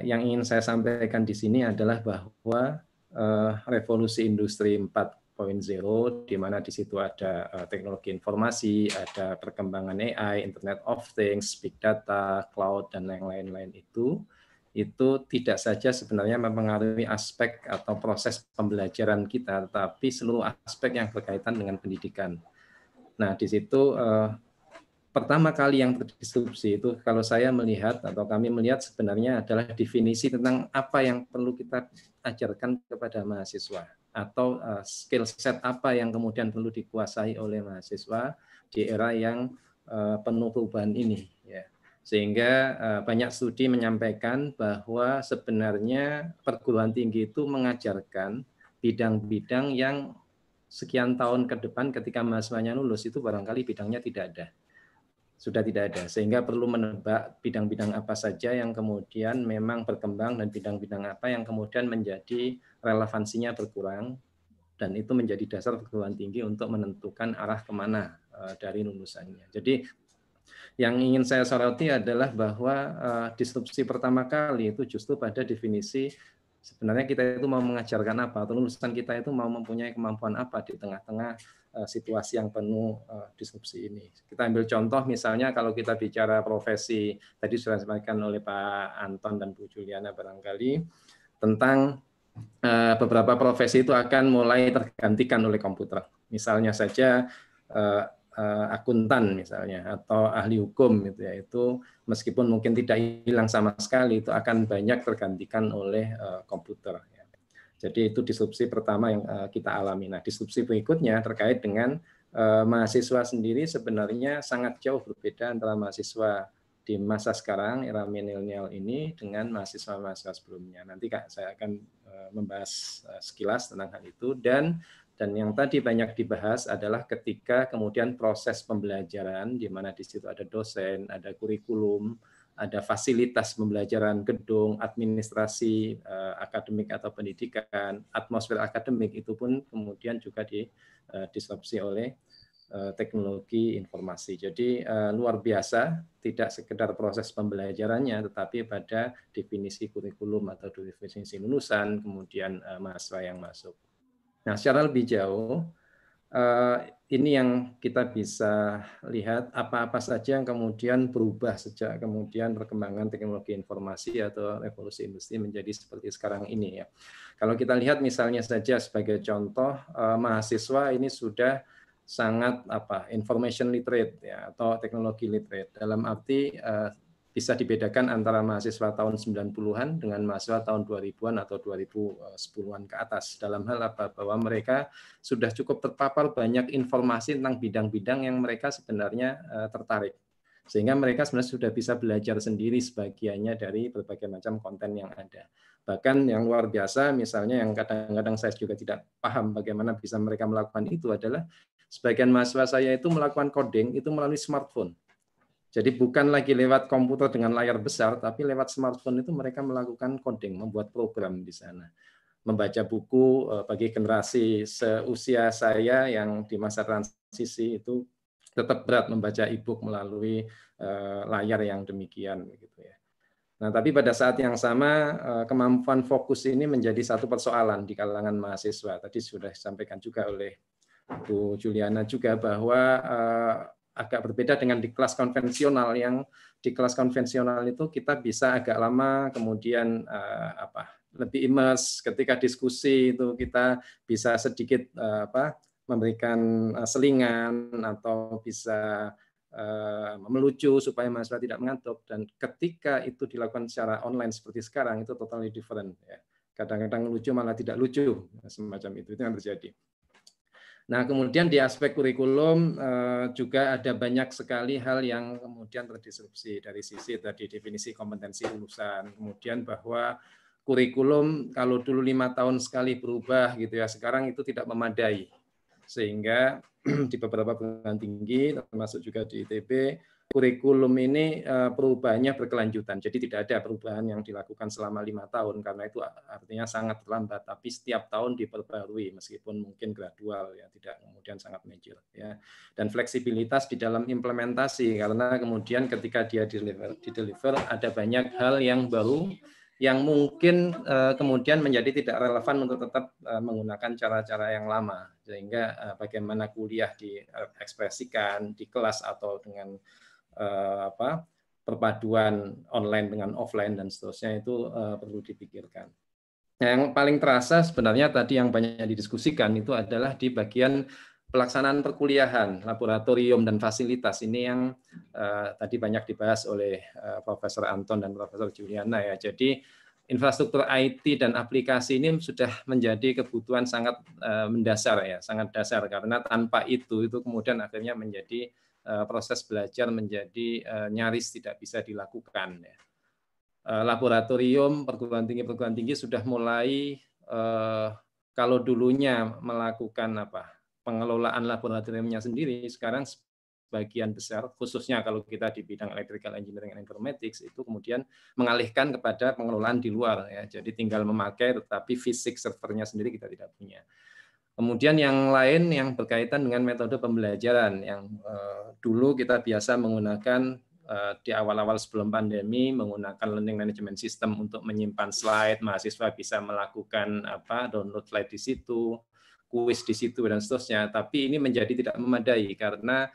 yang ingin saya sampaikan di sini adalah bahwa revolusi industri 4 4.0 di mana di situ ada eh, teknologi informasi, ada perkembangan AI, Internet of Things, big data, cloud dan lain-lain itu itu tidak saja sebenarnya mempengaruhi aspek atau proses pembelajaran kita, tetapi seluruh aspek yang berkaitan dengan pendidikan. Nah, di situ eh, pertama kali yang terdisrupsi itu kalau saya melihat atau kami melihat sebenarnya adalah definisi tentang apa yang perlu kita ajarkan kepada mahasiswa atau eh, skill set apa yang kemudian perlu dikuasai oleh mahasiswa di era yang eh, penuh perubahan ini ya. sehingga eh, banyak studi menyampaikan bahwa sebenarnya perguruan tinggi itu mengajarkan bidang-bidang yang sekian tahun ke depan ketika mahasiswanya lulus itu barangkali bidangnya tidak ada sudah tidak ada sehingga perlu menebak bidang-bidang apa saja yang kemudian memang berkembang dan bidang-bidang apa yang kemudian menjadi relevansinya berkurang dan itu menjadi dasar perguruan tinggi untuk menentukan arah kemana eh, dari lulusannya. Jadi yang ingin saya soroti adalah bahwa eh, disrupsi pertama kali itu justru pada definisi sebenarnya kita itu mau mengajarkan apa atau lulusan kita itu mau mempunyai kemampuan apa di tengah-tengah eh, situasi yang penuh disrupsi ini. Kita ambil contoh misalnya kalau kita bicara profesi, tadi sudah disampaikan oleh Pak Anton dan Bu Juliana barangkali, tentang Eh, beberapa profesi itu akan mulai tergantikan oleh komputer. Misalnya saja eh, eh, akuntan misalnya atau ahli hukum gitu ya itu meskipun mungkin tidak hilang sama sekali itu akan banyak tergantikan oleh komputer. Ya. Jadi itu disrupsi pertama yang kita alami. Nah disrupsi berikutnya terkait dengan mahasiswa sendiri sebenarnya sangat jauh berbeda antara mahasiswa di masa sekarang era milenial ini dengan mahasiswa-mahasiswa sebelumnya. Nanti Kak saya akan eh, membahas eh, sekilas tentang hal itu dan dan yang tadi banyak dibahas adalah ketika kemudian proses pembelajaran di mana di situ ada dosen, ada kurikulum, ada fasilitas pembelajaran gedung, administrasi eh, akademik atau pendidikan, atmosfer akademik itu pun kemudian juga di eh, disrupsi oleh Eh, teknologi informasi. Jadi eh, luar biasa, tidak sekedar proses pembelajarannya, tetapi pada definisi kurikulum atau definisi lulusan, kemudian eh, mahasiswa yang masuk. Nah, secara lebih jauh, ini yang kita bisa lihat apa-apa saja yang kemudian berubah sejak kemudian perkembangan teknologi informasi atau revolusi industri menjadi seperti sekarang ini ya. Kalau kita lihat misalnya saja sebagai contoh, mahasiswa ini sudah sangat apa information literate ya atau teknologi literate dalam arti uh, bisa dibedakan antara mahasiswa tahun 90-an dengan mahasiswa tahun 2000-an atau 2010-an ke atas dalam hal apa bahwa mereka sudah cukup terpapar banyak informasi tentang bidang-bidang yang mereka sebenarnya uh, tertarik sehingga mereka sebenarnya sudah bisa belajar sendiri sebagiannya dari berbagai macam konten yang ada. Bahkan yang luar biasa misalnya yang kadang-kadang saya juga tidak paham bagaimana bisa mereka melakukan itu adalah sebagian mahasiswa saya itu melakukan coding itu melalui smartphone. Jadi bukan lagi lewat komputer dengan layar besar, tapi lewat smartphone itu mereka melakukan coding, membuat program di sana. Membaca buku eh, bagi generasi seusia saya yang di masa transisi itu tetap berat membaca e-book melalui eh, layar yang demikian ya. Nah, tapi pada saat yang sama eh, kemampuan fokus ini menjadi satu persoalan di kalangan mahasiswa. Tadi sudah disampaikan juga oleh Bu Juliana juga bahwa uh, agak berbeda dengan di kelas konvensional yang di kelas konvensional itu kita bisa agak lama kemudian uh, apa lebih imers ketika diskusi itu kita bisa sedikit uh, apa memberikan selingan atau bisa melucu supaya mahasiswa tidak mengantuk dan ketika itu dilakukan secara online seperti sekarang itu totally different ya kadang-kadang lucu malah tidak lucu semacam itu itu yang terjadi Nah, kemudian di aspek kurikulum eh, juga ada banyak sekali hal yang kemudian terdisrupsi dari sisi tadi definisi kompetensi lulusan, kemudian bahwa kurikulum kalau dulu lima tahun sekali berubah gitu ya, sekarang itu tidak memadai. Sehingga di beberapa perguruan tinggi termasuk juga di ITB kurikulum ini eh, perubahannya berkelanjutan. Jadi tidak ada perubahan yang dilakukan selama lima tahun karena itu artinya sangat terlambat. Tapi setiap tahun diperbarui meskipun mungkin gradual ya tidak kemudian sangat major ya. Dan fleksibilitas di dalam implementasi karena kemudian ketika dia deliver, di deliver ada banyak hal yang baru yang mungkin eh, kemudian menjadi tidak relevan untuk tetap eh, menggunakan cara-cara yang lama sehingga bagaimana kuliah diekspresikan di kelas atau dengan Eh, apa perpaduan online dengan offline dan seterusnya itu uh, perlu dipikirkan. Nah, yang paling terasa sebenarnya tadi yang banyak didiskusikan itu adalah di bagian pelaksanaan perkuliahan, laboratorium dan fasilitas ini yang uh, tadi banyak dibahas oleh uh, Profesor Anton dan Profesor Juliana ya. Jadi infrastruktur IT dan aplikasi ini sudah menjadi kebutuhan sangat uh, mendasar ya, sangat dasar karena tanpa itu itu kemudian akhirnya menjadi Eh, proses belajar menjadi eh, nyaris tidak bisa dilakukan. Ya. Eh, laboratorium perguruan tinggi perguruan tinggi sudah mulai kalau dulunya melakukan apa pengelolaan laboratoriumnya sendiri, sekarang sebagian besar khususnya kalau kita di bidang electrical engineering and informatics itu kemudian mengalihkan kepada pengelolaan di luar ya. Jadi tinggal memakai tetapi fisik servernya sendiri kita tidak punya. Kemudian yang lain yang berkaitan dengan metode pembelajaran yang eh, dulu kita biasa menggunakan eh, di awal-awal sebelum pandemi menggunakan learning management system untuk menyimpan slide, mahasiswa bisa melakukan apa download slide di situ, kuis di situ dan seterusnya. Tapi ini menjadi tidak memadai karena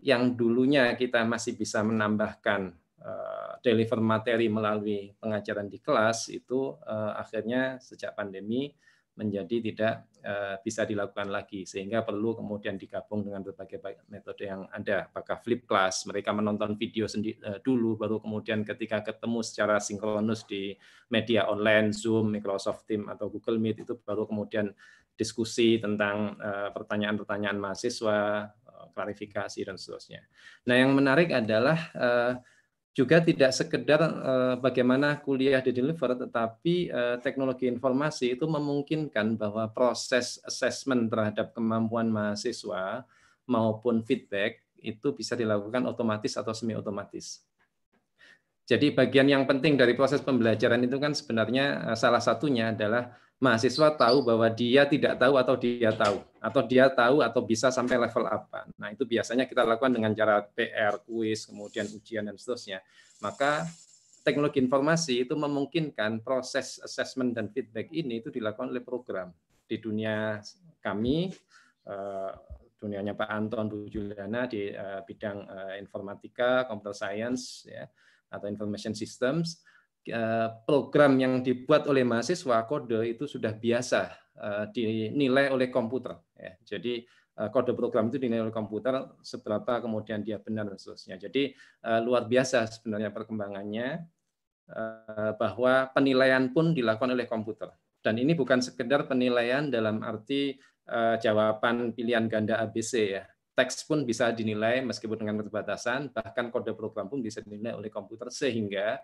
yang dulunya kita masih bisa menambahkan eh, deliver materi melalui pengajaran di kelas itu akhirnya sejak pandemi menjadi tidak eh, bisa dilakukan lagi sehingga perlu kemudian digabung dengan berbagai metode yang ada apakah flip class mereka menonton video sendiri eh, dulu baru kemudian ketika ketemu secara sinkronus di media online Zoom, Microsoft Team atau Google Meet itu baru kemudian diskusi tentang eh, pertanyaan-pertanyaan mahasiswa, klarifikasi dan seterusnya. Nah, yang menarik adalah juga tidak sekedar uh, bagaimana kuliah di deliver, tetapi uh, teknologi informasi itu memungkinkan bahwa proses assessment terhadap kemampuan mahasiswa maupun feedback itu bisa dilakukan otomatis atau semi otomatis. Jadi bagian yang penting dari proses pembelajaran itu kan sebenarnya eh, salah satunya adalah mahasiswa tahu bahwa dia tidak tahu atau dia tahu atau dia tahu atau bisa sampai level apa. Nah, itu biasanya kita lakukan dengan cara PR, kuis, kemudian ujian dan seterusnya. Maka teknologi informasi itu memungkinkan proses assessment dan feedback ini itu dilakukan oleh program di dunia kami eh, dunianya Pak Anton Bu Juliana di eh, bidang eh, informatika, computer science ya atau information systems Eh, program yang dibuat oleh mahasiswa kode itu sudah biasa eh, dinilai oleh komputer. Ya. Jadi eh, kode program itu dinilai oleh komputer seberapa kemudian dia benar dan seterusnya. Jadi luar biasa sebenarnya perkembangannya bahwa penilaian pun dilakukan oleh komputer. Dan ini bukan sekedar penilaian dalam arti jawaban pilihan ganda ABC ya. Teks pun bisa dinilai meskipun dengan keterbatasan, bahkan kode program pun bisa dinilai oleh komputer sehingga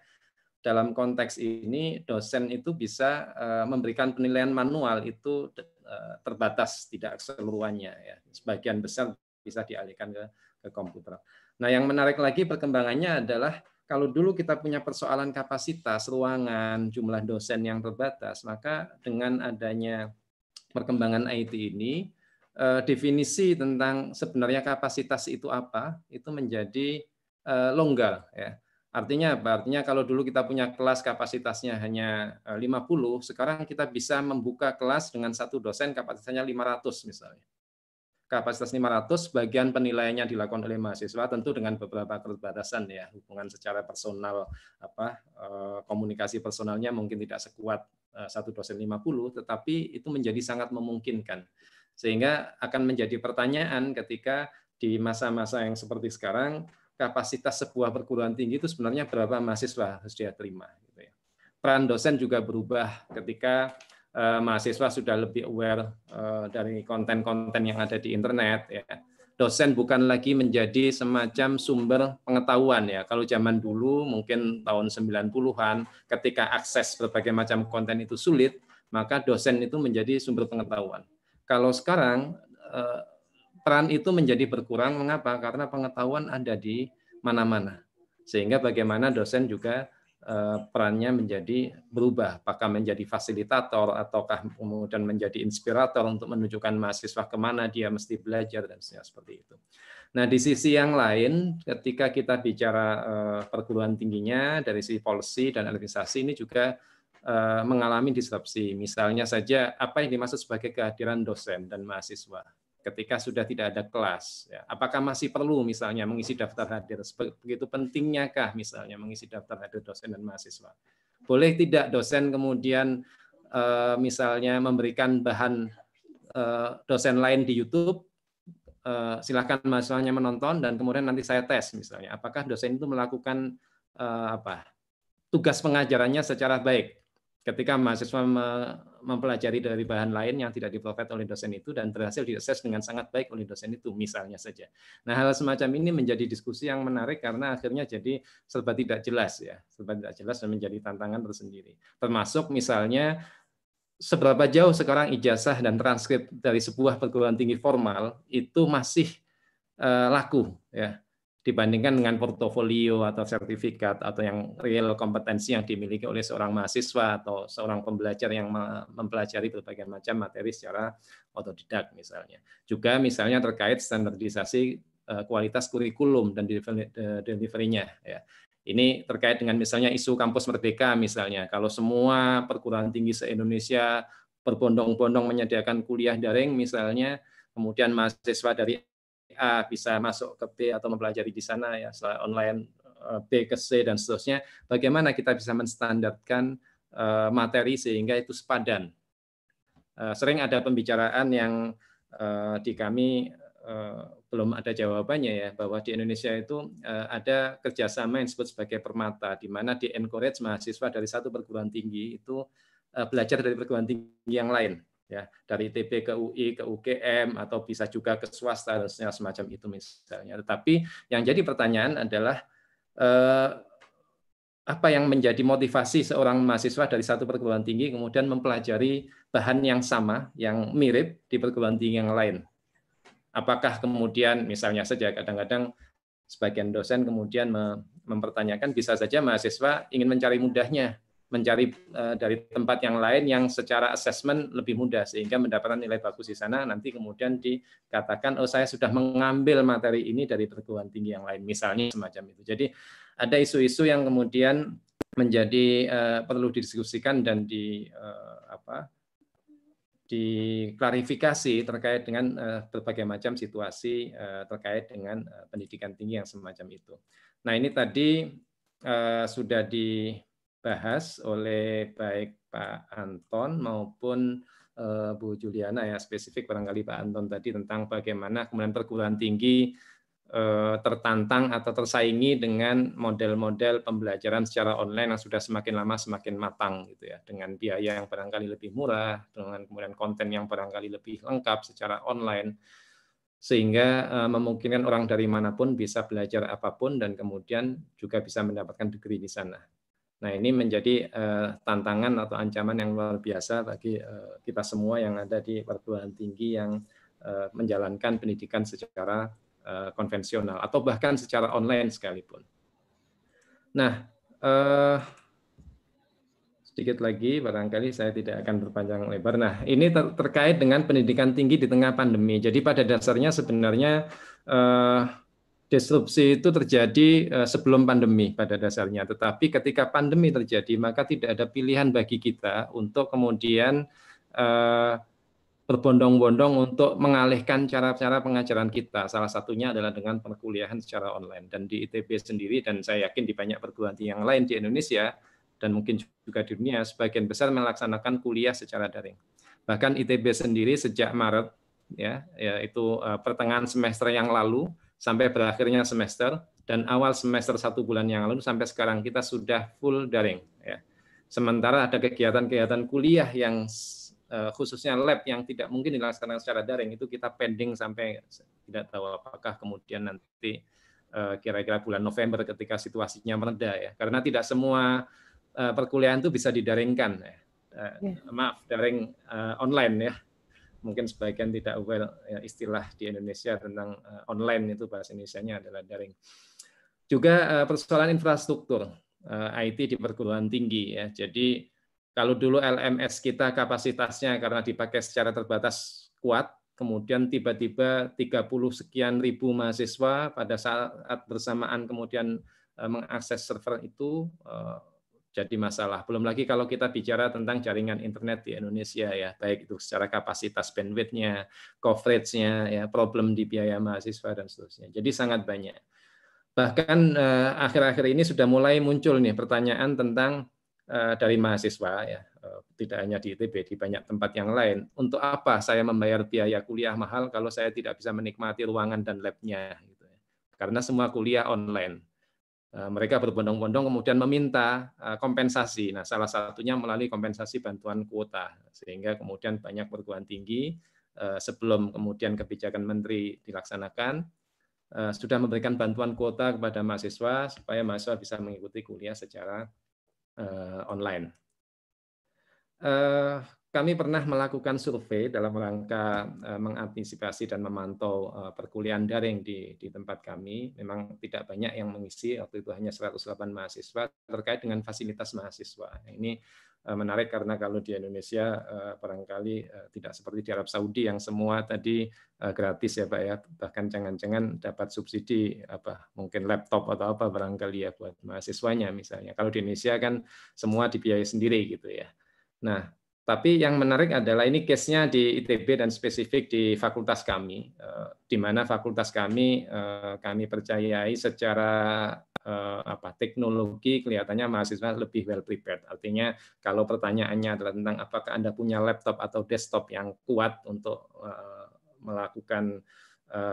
dalam konteks ini dosen itu bisa eh, memberikan penilaian manual itu eh, terbatas tidak keseluruhannya ya sebagian besar bisa dialihkan ke, ke komputer. Nah yang menarik lagi perkembangannya adalah kalau dulu kita punya persoalan kapasitas ruangan jumlah dosen yang terbatas maka dengan adanya perkembangan IT ini eh, definisi tentang sebenarnya kapasitas itu apa itu menjadi longgar ya Artinya apa? Artinya kalau dulu kita punya kelas kapasitasnya hanya 50, eh, sekarang kita bisa membuka kelas dengan satu dosen kapasitasnya 500 misalnya. Kapasitas 500 bagian penilaiannya dilakukan oleh mahasiswa tentu dengan beberapa keterbatasan ya, hubungan secara personal apa eh, komunikasi personalnya mungkin tidak sekuat eh, satu dosen 50, tetapi itu menjadi sangat memungkinkan. Sehingga akan menjadi pertanyaan ketika di masa-masa yang seperti sekarang kapasitas sebuah perguruan tinggi itu sebenarnya berapa mahasiswa harus dia terima. Gitu ya. Peran dosen juga berubah ketika eh, mahasiswa sudah lebih aware eh, dari konten-konten yang ada di internet. Ya. Dosen bukan lagi menjadi semacam sumber pengetahuan ya. Kalau zaman dulu mungkin tahun 90-an ketika akses berbagai macam konten itu sulit, maka dosen itu menjadi sumber pengetahuan. Kalau sekarang eh, peran itu menjadi berkurang. Mengapa? Karena pengetahuan ada di mana-mana. Sehingga bagaimana dosen juga eh, perannya menjadi berubah, apakah menjadi fasilitator ataukah kemudian menjadi inspirator untuk menunjukkan mahasiswa kemana dia mesti belajar dan seperti itu. Nah di sisi yang lain, ketika kita bicara eh, perguruan tingginya dari sisi polisi dan administrasi ini juga eh, mengalami disrupsi. Misalnya saja apa yang dimaksud sebagai kehadiran dosen dan mahasiswa ketika sudah tidak ada kelas. Ya. Apakah masih perlu misalnya mengisi daftar hadir? Begitu pentingnya kah misalnya mengisi daftar hadir dosen dan mahasiswa? Boleh tidak dosen kemudian uh, misalnya memberikan bahan uh, dosen lain di YouTube, eh, silahkan mahasiswanya menonton dan kemudian nanti saya tes misalnya. Apakah dosen itu melakukan uh, apa tugas pengajarannya secara baik? Ketika mahasiswa me, mempelajari dari bahan lain yang tidak diprofit oleh dosen itu dan berhasil diakses dengan sangat baik oleh dosen itu misalnya saja. Nah hal semacam ini menjadi diskusi yang menarik karena akhirnya jadi serba tidak jelas ya, serba tidak jelas dan menjadi tantangan tersendiri. Termasuk misalnya seberapa jauh sekarang ijazah dan transkrip dari sebuah perguruan tinggi formal itu masih eh, laku ya dibandingkan dengan portofolio atau sertifikat atau yang real kompetensi yang dimiliki oleh seorang mahasiswa atau seorang pembelajar yang mempelajari berbagai macam materi secara otodidak misalnya. Juga misalnya terkait standarisasi eh, kualitas kurikulum dan delivery-nya ya. Ini terkait dengan misalnya isu kampus merdeka misalnya. Kalau semua perguruan tinggi se-Indonesia berbondong-bondong menyediakan kuliah daring misalnya, kemudian mahasiswa dari A bisa masuk ke B atau mempelajari di sana ya secara online eh, B ke C dan seterusnya. Bagaimana kita bisa menstandarkan eh, materi sehingga itu sepadan. Eh, sering ada pembicaraan yang di kami belum ada jawabannya ya bahwa di Indonesia itu ada kerjasama yang disebut sebagai permata di mana di encourage mahasiswa dari satu perguruan tinggi itu belajar dari perguruan tinggi yang lain ya dari TP ke UI ke UGM atau bisa juga ke swasta dan semacam itu misalnya. Tetapi yang jadi pertanyaan adalah eh, apa yang menjadi motivasi seorang mahasiswa dari satu perguruan tinggi kemudian mempelajari bahan yang sama yang mirip di perguruan tinggi yang lain. Apakah kemudian misalnya saja kadang-kadang sebagian dosen kemudian mempertanyakan bisa saja mahasiswa ingin mencari mudahnya mencari eh, dari tempat yang lain yang secara assessment lebih mudah sehingga mendapatkan nilai bagus di sana nanti kemudian dikatakan oh saya sudah mengambil materi ini dari perguruan tinggi yang lain misalnya semacam itu. Jadi ada isu-isu yang kemudian menjadi uh, perlu didiskusikan dan di uh, apa diklarifikasi terkait dengan uh, berbagai macam situasi uh, terkait dengan uh, pendidikan tinggi yang semacam itu. Nah, ini tadi uh, sudah di dibahas oleh baik Pak Anton maupun eh, Bu Juliana ya spesifik barangkali Pak Anton tadi tentang bagaimana kemudian perguruan tinggi eh, tertantang atau tersaingi dengan model-model pembelajaran secara online yang sudah semakin lama semakin matang gitu ya dengan biaya yang barangkali lebih murah dengan kemudian konten yang barangkali lebih lengkap secara online sehingga eh, memungkinkan orang dari manapun bisa belajar apapun dan kemudian juga bisa mendapatkan degree di sana. Nah, ini menjadi eh, tantangan atau ancaman yang luar biasa bagi eh, kita semua yang ada di perguruan tinggi yang eh, menjalankan pendidikan secara konvensional atau bahkan secara online sekalipun. Nah, uh, sedikit lagi barangkali saya tidak akan berpanjang lebar. Nah, ini ter terkait dengan pendidikan tinggi di tengah pandemi. Jadi pada dasarnya sebenarnya eh, disrupsi itu terjadi eh, sebelum pandemi pada dasarnya. Tetapi ketika pandemi terjadi, maka tidak ada pilihan bagi kita untuk kemudian eh, berbondong-bondong untuk mengalihkan cara-cara pengajaran kita. Salah satunya adalah dengan perkuliahan secara online. Dan di ITB sendiri, dan saya yakin di banyak perguruan tinggi yang lain di Indonesia, dan mungkin juga di dunia, sebagian besar melaksanakan kuliah secara daring. Bahkan ITB sendiri sejak Maret, ya, yaitu eh, pertengahan semester yang lalu, sampai berakhirnya semester dan awal semester satu bulan yang lalu sampai sekarang kita sudah full daring. Ya. Sementara ada kegiatan-kegiatan kuliah yang eh, khususnya lab yang tidak mungkin dilaksanakan secara daring itu kita pending sampai tidak tahu apakah kemudian nanti eh, kira-kira bulan November ketika situasinya mereda ya karena tidak semua eh, perkuliahan itu bisa didaringkan ya. ya. maaf daring online ya mungkin sebagian tidak aware ya, istilah di Indonesia tentang eh, online itu bahasa Indonesia-nya adalah daring. Juga eh, persoalan infrastruktur eh, IT di perguruan tinggi ya. Jadi kalau dulu LMS kita kapasitasnya karena dipakai secara terbatas kuat, kemudian tiba-tiba 30 sekian ribu mahasiswa pada saat bersamaan kemudian mengakses server itu jadi masalah. Belum lagi kalau kita bicara tentang jaringan internet di Indonesia ya, baik itu secara kapasitas bandwidthnya, nya coverage-nya, ya, problem di biaya mahasiswa dan seterusnya. Jadi sangat banyak. Bahkan eh, akhir-akhir ini sudah mulai muncul nih pertanyaan tentang eh, dari mahasiswa ya, eh, tidak hanya di ITB, di banyak tempat yang lain. Untuk apa saya membayar biaya kuliah mahal kalau saya tidak bisa menikmati ruangan dan lab-nya? Gitu ya. Karena semua kuliah online Eh, mereka berbondong-bondong kemudian meminta eh, kompensasi. Nah, salah satunya melalui kompensasi bantuan kuota, sehingga kemudian banyak perguruan tinggi eh, sebelum kemudian kebijakan menteri dilaksanakan sudah memberikan bantuan kuota kepada mahasiswa supaya mahasiswa bisa mengikuti kuliah secara online kami pernah melakukan survei dalam rangka eh, mengantisipasi dan memantau eh, perkuliahan daring di, di tempat kami. Memang tidak banyak yang mengisi, waktu itu hanya 108 mahasiswa terkait dengan fasilitas mahasiswa. Ini eh, menarik karena kalau di Indonesia barangkali tidak seperti di Arab Saudi yang semua tadi gratis ya Pak ya, bahkan jangan-jangan dapat subsidi apa mungkin laptop atau apa barangkali ya buat mahasiswanya misalnya. Kalau di Indonesia kan semua dibiayai sendiri gitu ya. Nah, tapi yang menarik adalah ini case-nya di ITB dan spesifik di fakultas kami, eh, di mana fakultas kami eh, kami percayai secara eh, apa teknologi kelihatannya mahasiswa lebih well prepared. Artinya kalau pertanyaannya adalah tentang apakah Anda punya laptop atau desktop yang kuat untuk melakukan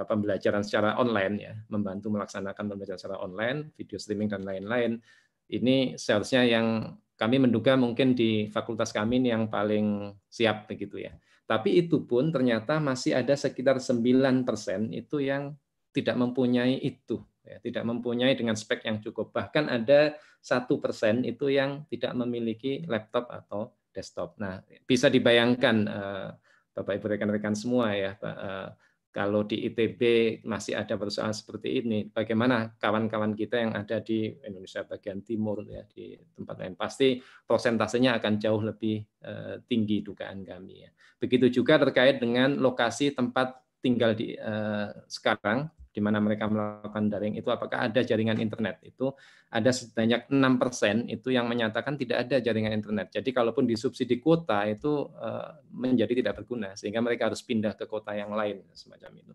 pembelajaran secara online ya, membantu melaksanakan pembelajaran secara online, video streaming dan lain-lain. Ini seharusnya yang kami menduga mungkin di fakultas kami ini yang paling siap begitu ya. Tapi itu pun ternyata masih ada sekitar 9% itu yang tidak mempunyai itu, ya, tidak mempunyai dengan spek yang cukup. Bahkan ada satu persen itu yang tidak memiliki laptop atau desktop. Nah, bisa dibayangkan eh, Bapak Ibu rekan-rekan semua ya, eh, kalau di ITB masih ada persoalan seperti ini, bagaimana kawan-kawan kita yang ada di Indonesia bagian timur ya di tempat lain pasti prosentasenya akan jauh lebih eh, tinggi dugaan kami ya. Begitu juga terkait dengan lokasi tempat tinggal di eh, sekarang di mana mereka melakukan daring itu apakah ada jaringan internet itu ada sebanyak enam persen itu yang menyatakan tidak ada jaringan internet. Jadi kalaupun disubsidi kuota itu eh, menjadi tidak berguna sehingga mereka harus pindah ke kota yang lain semacam itu.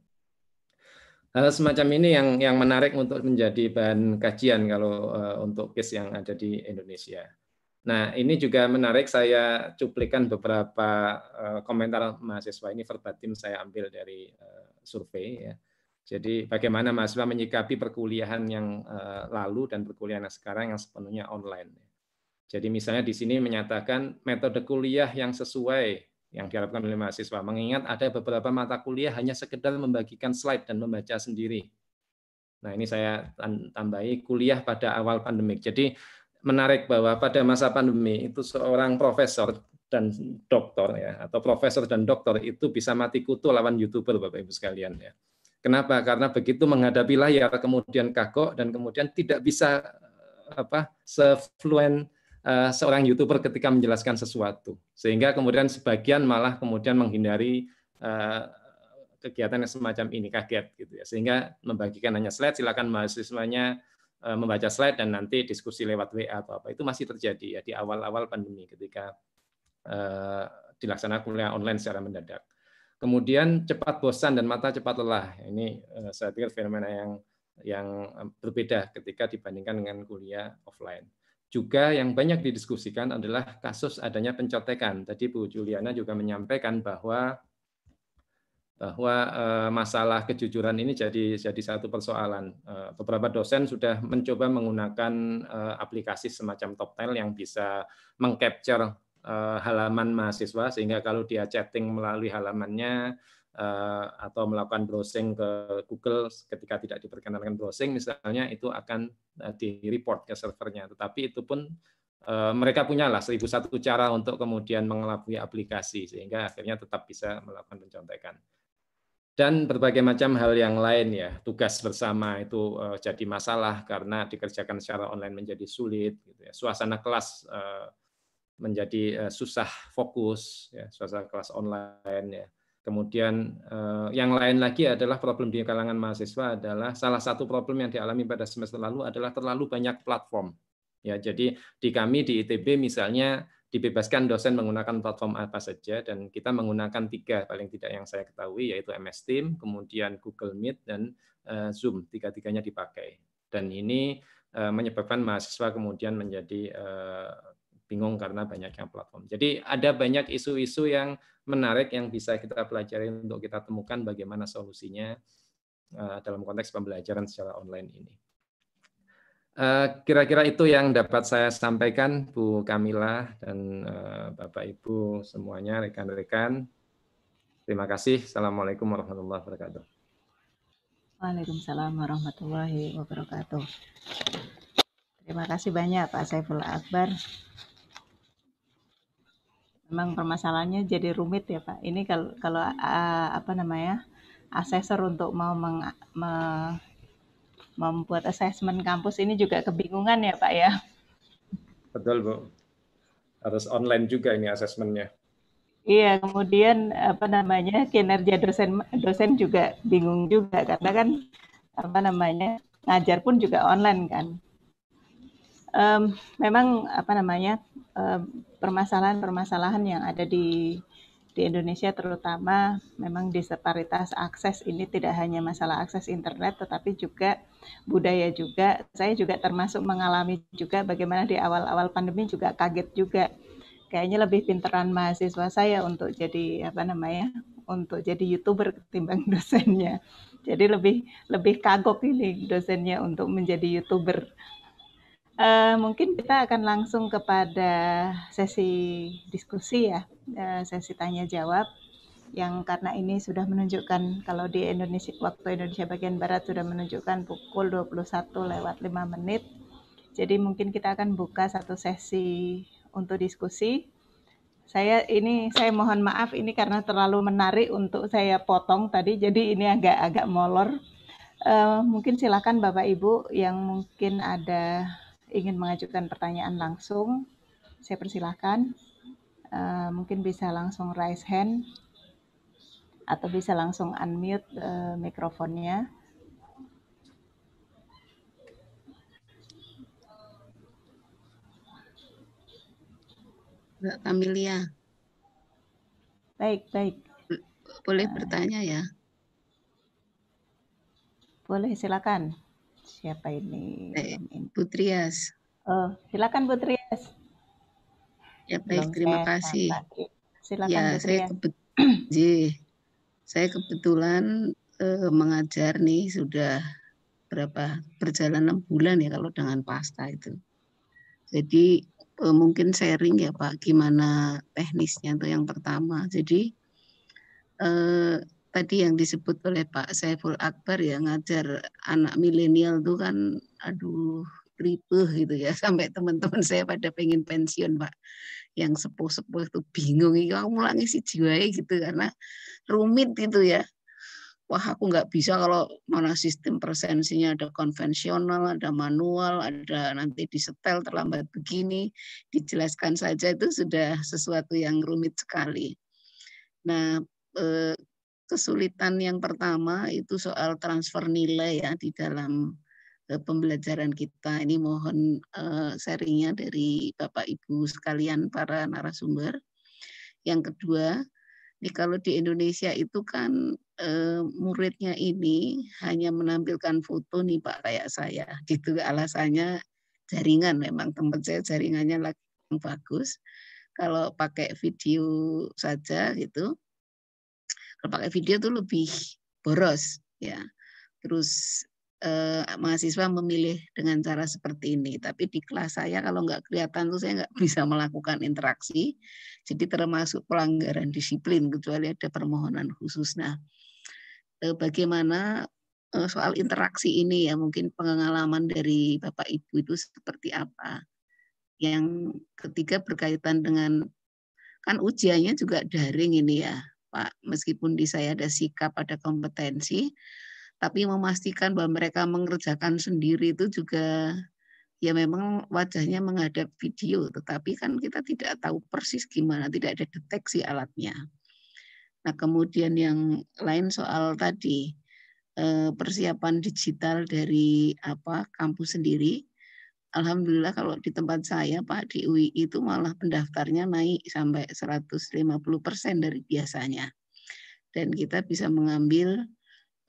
Hal semacam ini yang yang menarik untuk menjadi bahan kajian kalau eh, untuk case yang ada di Indonesia. Nah, ini juga menarik saya cuplikan beberapa eh, komentar mahasiswa ini verbatim saya ambil dari survei ya jadi bagaimana mahasiswa menyikapi perkuliahan yang eh, lalu dan perkuliahan yang sekarang yang sepenuhnya online. Jadi misalnya di sini menyatakan metode kuliah yang sesuai yang diharapkan oleh mahasiswa. Mengingat ada beberapa mata kuliah hanya sekedar membagikan slide dan membaca sendiri. Nah ini saya tambahi kuliah pada awal pandemik. Jadi menarik bahwa pada masa pandemi itu seorang profesor dan dokter ya atau profesor dan dokter itu bisa mati kutu lawan youtuber bapak ibu sekalian ya Kenapa? Karena begitu menghadapi layar kemudian kagok dan kemudian tidak bisa eh, apa sefluen uh, eh, seorang youtuber ketika menjelaskan sesuatu sehingga kemudian sebagian malah kemudian menghindari uh, kegiatan yang semacam ini kaget gitu ya sehingga membagikan hanya slide silakan mahasiswanya uh, membaca slide dan nanti diskusi lewat WA atau apa itu masih terjadi ya di awal-awal pandemi ketika uh, dilaksanakan kuliah online secara mendadak kemudian cepat bosan dan mata cepat lelah. Ini eh, saya pikir fenomena yang yang eh, berbeda ketika dibandingkan dengan kuliah offline. Juga yang banyak didiskusikan adalah kasus adanya pencotekan. Tadi Bu Juliana juga menyampaikan bahwa bahwa eh, masalah kejujuran ini jadi jadi satu persoalan. Beberapa dosen sudah mencoba menggunakan aplikasi semacam Toptel yang bisa mengcapture Eh, halaman mahasiswa sehingga kalau dia chatting melalui halamannya eh, atau melakukan browsing ke Google ketika tidak diperkenankan browsing misalnya itu akan eh, di report ke servernya tetapi itu pun mereka punya lah seribu satu cara untuk kemudian mengelabui aplikasi sehingga akhirnya tetap bisa melakukan pencontekan dan berbagai macam hal yang lain ya tugas bersama itu jadi masalah karena dikerjakan secara online menjadi sulit gitu ya. suasana kelas menjadi eh, susah fokus, ya, suasana kelas online. Ya. Kemudian eh, yang lain lagi adalah problem di kalangan mahasiswa adalah salah satu problem yang dialami pada semester lalu adalah terlalu banyak platform. Ya, jadi di kami di ITB misalnya dibebaskan dosen menggunakan platform apa saja dan kita menggunakan tiga paling tidak yang saya ketahui yaitu MS Team, kemudian Google Meet dan uh, Zoom tiga-tiganya dipakai dan ini uh, menyebabkan mahasiswa kemudian menjadi uh, bingung karena banyaknya platform. Jadi ada banyak isu-isu yang menarik yang bisa kita pelajari untuk kita temukan bagaimana solusinya eh, dalam konteks pembelajaran secara online ini. Eh, kira-kira itu yang dapat saya sampaikan, Bu Kamila dan eh, Bapak Ibu semuanya, rekan-rekan. Terima kasih. Assalamualaikum warahmatullahi wabarakatuh. Waalaikumsalam warahmatullahi wabarakatuh. Terima kasih banyak Pak Saiful Akbar memang permasalahannya jadi rumit ya Pak. Ini kalau kalau uh, apa namanya asesor untuk mau meng, me, membuat asesmen kampus ini juga kebingungan ya Pak ya. Betul Bu. Harus online juga ini asesmennya. Iya, kemudian apa namanya kinerja dosen dosen juga bingung juga karena kan apa namanya ngajar pun juga online kan. Um, memang apa namanya permasalahan-permasalahan yang ada di di Indonesia terutama memang disparitas akses ini tidak hanya masalah akses internet tetapi juga budaya juga saya juga termasuk mengalami juga bagaimana di awal-awal pandemi juga kaget juga kayaknya lebih pinteran mahasiswa saya untuk jadi apa namanya untuk jadi youtuber ketimbang dosennya jadi lebih lebih kagok ini dosennya untuk menjadi youtuber Eh, mungkin kita akan langsung kepada sesi diskusi ya, uh, sesi tanya jawab yang karena ini sudah menunjukkan kalau di Indonesia waktu Indonesia bagian barat sudah menunjukkan pukul 21 lewat 5 menit. Jadi mungkin kita akan buka satu sesi untuk diskusi. Saya ini saya mohon maaf ini karena terlalu menarik untuk saya potong tadi jadi ini agak agak molor. Uh, mungkin silakan Bapak Ibu yang mungkin ada ingin mengajukan pertanyaan langsung, saya persilahkan. Uh, mungkin bisa langsung raise hand atau bisa langsung unmute uh, mikrofonnya. Mbak Kamilia. Baik, baik. Boleh eh. bertanya ya? Boleh, silakan siapa ini? Putrias. Oh, silakan Putrias. Ya baik, Belum terima kasih. Silakan ya, Putrias. saya kebet saya kebetulan eh, mengajar nih sudah berapa perjalanan bulan ya kalau dengan pasta itu. Jadi eh, mungkin sharing ya Pak gimana teknisnya itu yang pertama. Jadi eh, tadi yang disebut oleh Pak Saiful Akbar yang ngajar anak milenial tuh kan aduh ribeh gitu ya sampai teman-teman saya pada pengen pensiun Pak yang sepuh-sepuh itu bingung itu aku mulai ngisi jiwa gitu karena rumit gitu ya wah aku nggak bisa kalau mana sistem presensinya ada konvensional, ada manual, ada nanti disetel terlambat begini, dijelaskan saja itu sudah sesuatu yang rumit sekali. Nah, eh, kesulitan yang pertama itu soal transfer nilai ya di dalam e, pembelajaran kita. Ini mohon e, sharingnya dari Bapak Ibu sekalian para narasumber. Yang kedua, ini kalau di Indonesia itu kan e, muridnya ini hanya menampilkan foto nih Pak kayak saya. Gitu alasannya jaringan memang tempat saya jaringannya lagi bagus. Kalau pakai video saja gitu, kalau pakai video tuh lebih boros ya. Terus eh, mahasiswa memilih dengan cara seperti ini. Tapi di kelas saya kalau nggak kelihatan tuh saya nggak bisa melakukan interaksi. Jadi termasuk pelanggaran disiplin kecuali ada permohonan khusus. Nah, eh, bagaimana eh, soal interaksi ini ya mungkin pengalaman dari Bapak Ibu itu seperti apa? Yang ketiga berkaitan dengan kan ujiannya juga daring ini ya. Pak, meskipun di saya ada sikap, ada kompetensi, tapi memastikan bahwa mereka mengerjakan sendiri itu juga ya memang wajahnya menghadap video, tetapi kan kita tidak tahu persis gimana, tidak ada deteksi alatnya. Nah kemudian yang lain soal tadi eh, persiapan digital dari apa kampus sendiri, Alhamdulillah kalau di tempat saya Pak di UI itu malah pendaftarnya naik sampai 150 persen dari biasanya. Dan kita bisa mengambil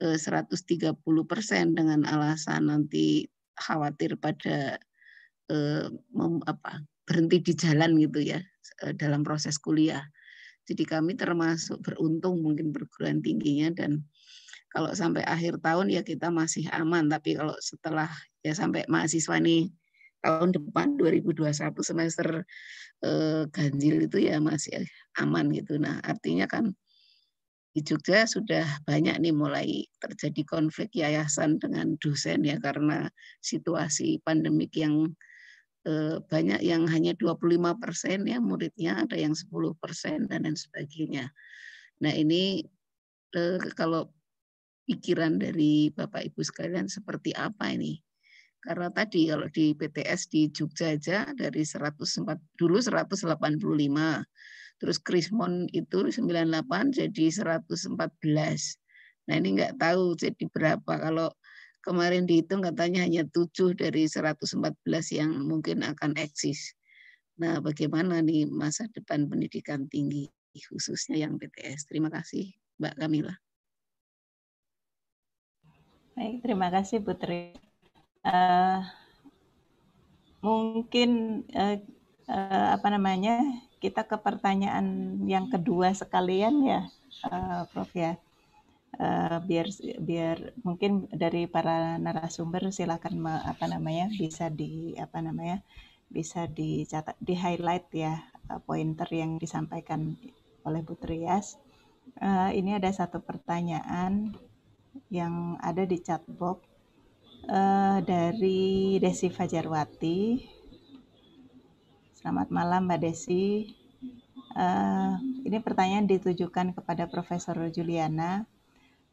130 eh, persen dengan alasan nanti khawatir pada eh, apa, berhenti di jalan gitu ya eh, dalam proses kuliah. Jadi kami termasuk beruntung mungkin perguruan tingginya dan kalau sampai akhir tahun ya kita masih aman tapi kalau setelah ya sampai mahasiswa nih tahun depan 2021 semester eh, ganjil itu ya masih ya, aman gitu. Nah, artinya kan di Jogja sudah banyak nih mulai terjadi konflik yayasan dengan dosen ya karena situasi pandemik yang eh, banyak yang hanya 25 persen ya muridnya ada yang 10 persen dan lain sebagainya. Nah ini eh, kalau pikiran dari Bapak Ibu sekalian seperti apa ini? Karena tadi kalau di PTS di Jogja aja dari 104 dulu 185, terus Krismon itu 98 jadi 114. Nah ini nggak tahu jadi berapa kalau kemarin dihitung katanya hanya 7 dari 114 yang mungkin akan eksis. Nah, bagaimana nih masa depan pendidikan tinggi khususnya yang PTS? Terima kasih, Mbak Kamila. Baik, terima kasih Putri uh, mungkin uh, uh, apa namanya kita ke pertanyaan yang kedua sekalian ya, uh, Prof ya. Uh, biar biar mungkin dari para narasumber silakan me, apa namanya bisa di apa namanya bisa dicatat di highlight ya uh, pointer yang disampaikan oleh Bu Trias. Uh, ini ada satu pertanyaan yang ada di chat box uh, dari Desi Fajarwati. Selamat malam Mbak Desi. Uh, ini pertanyaan ditujukan kepada Profesor Juliana.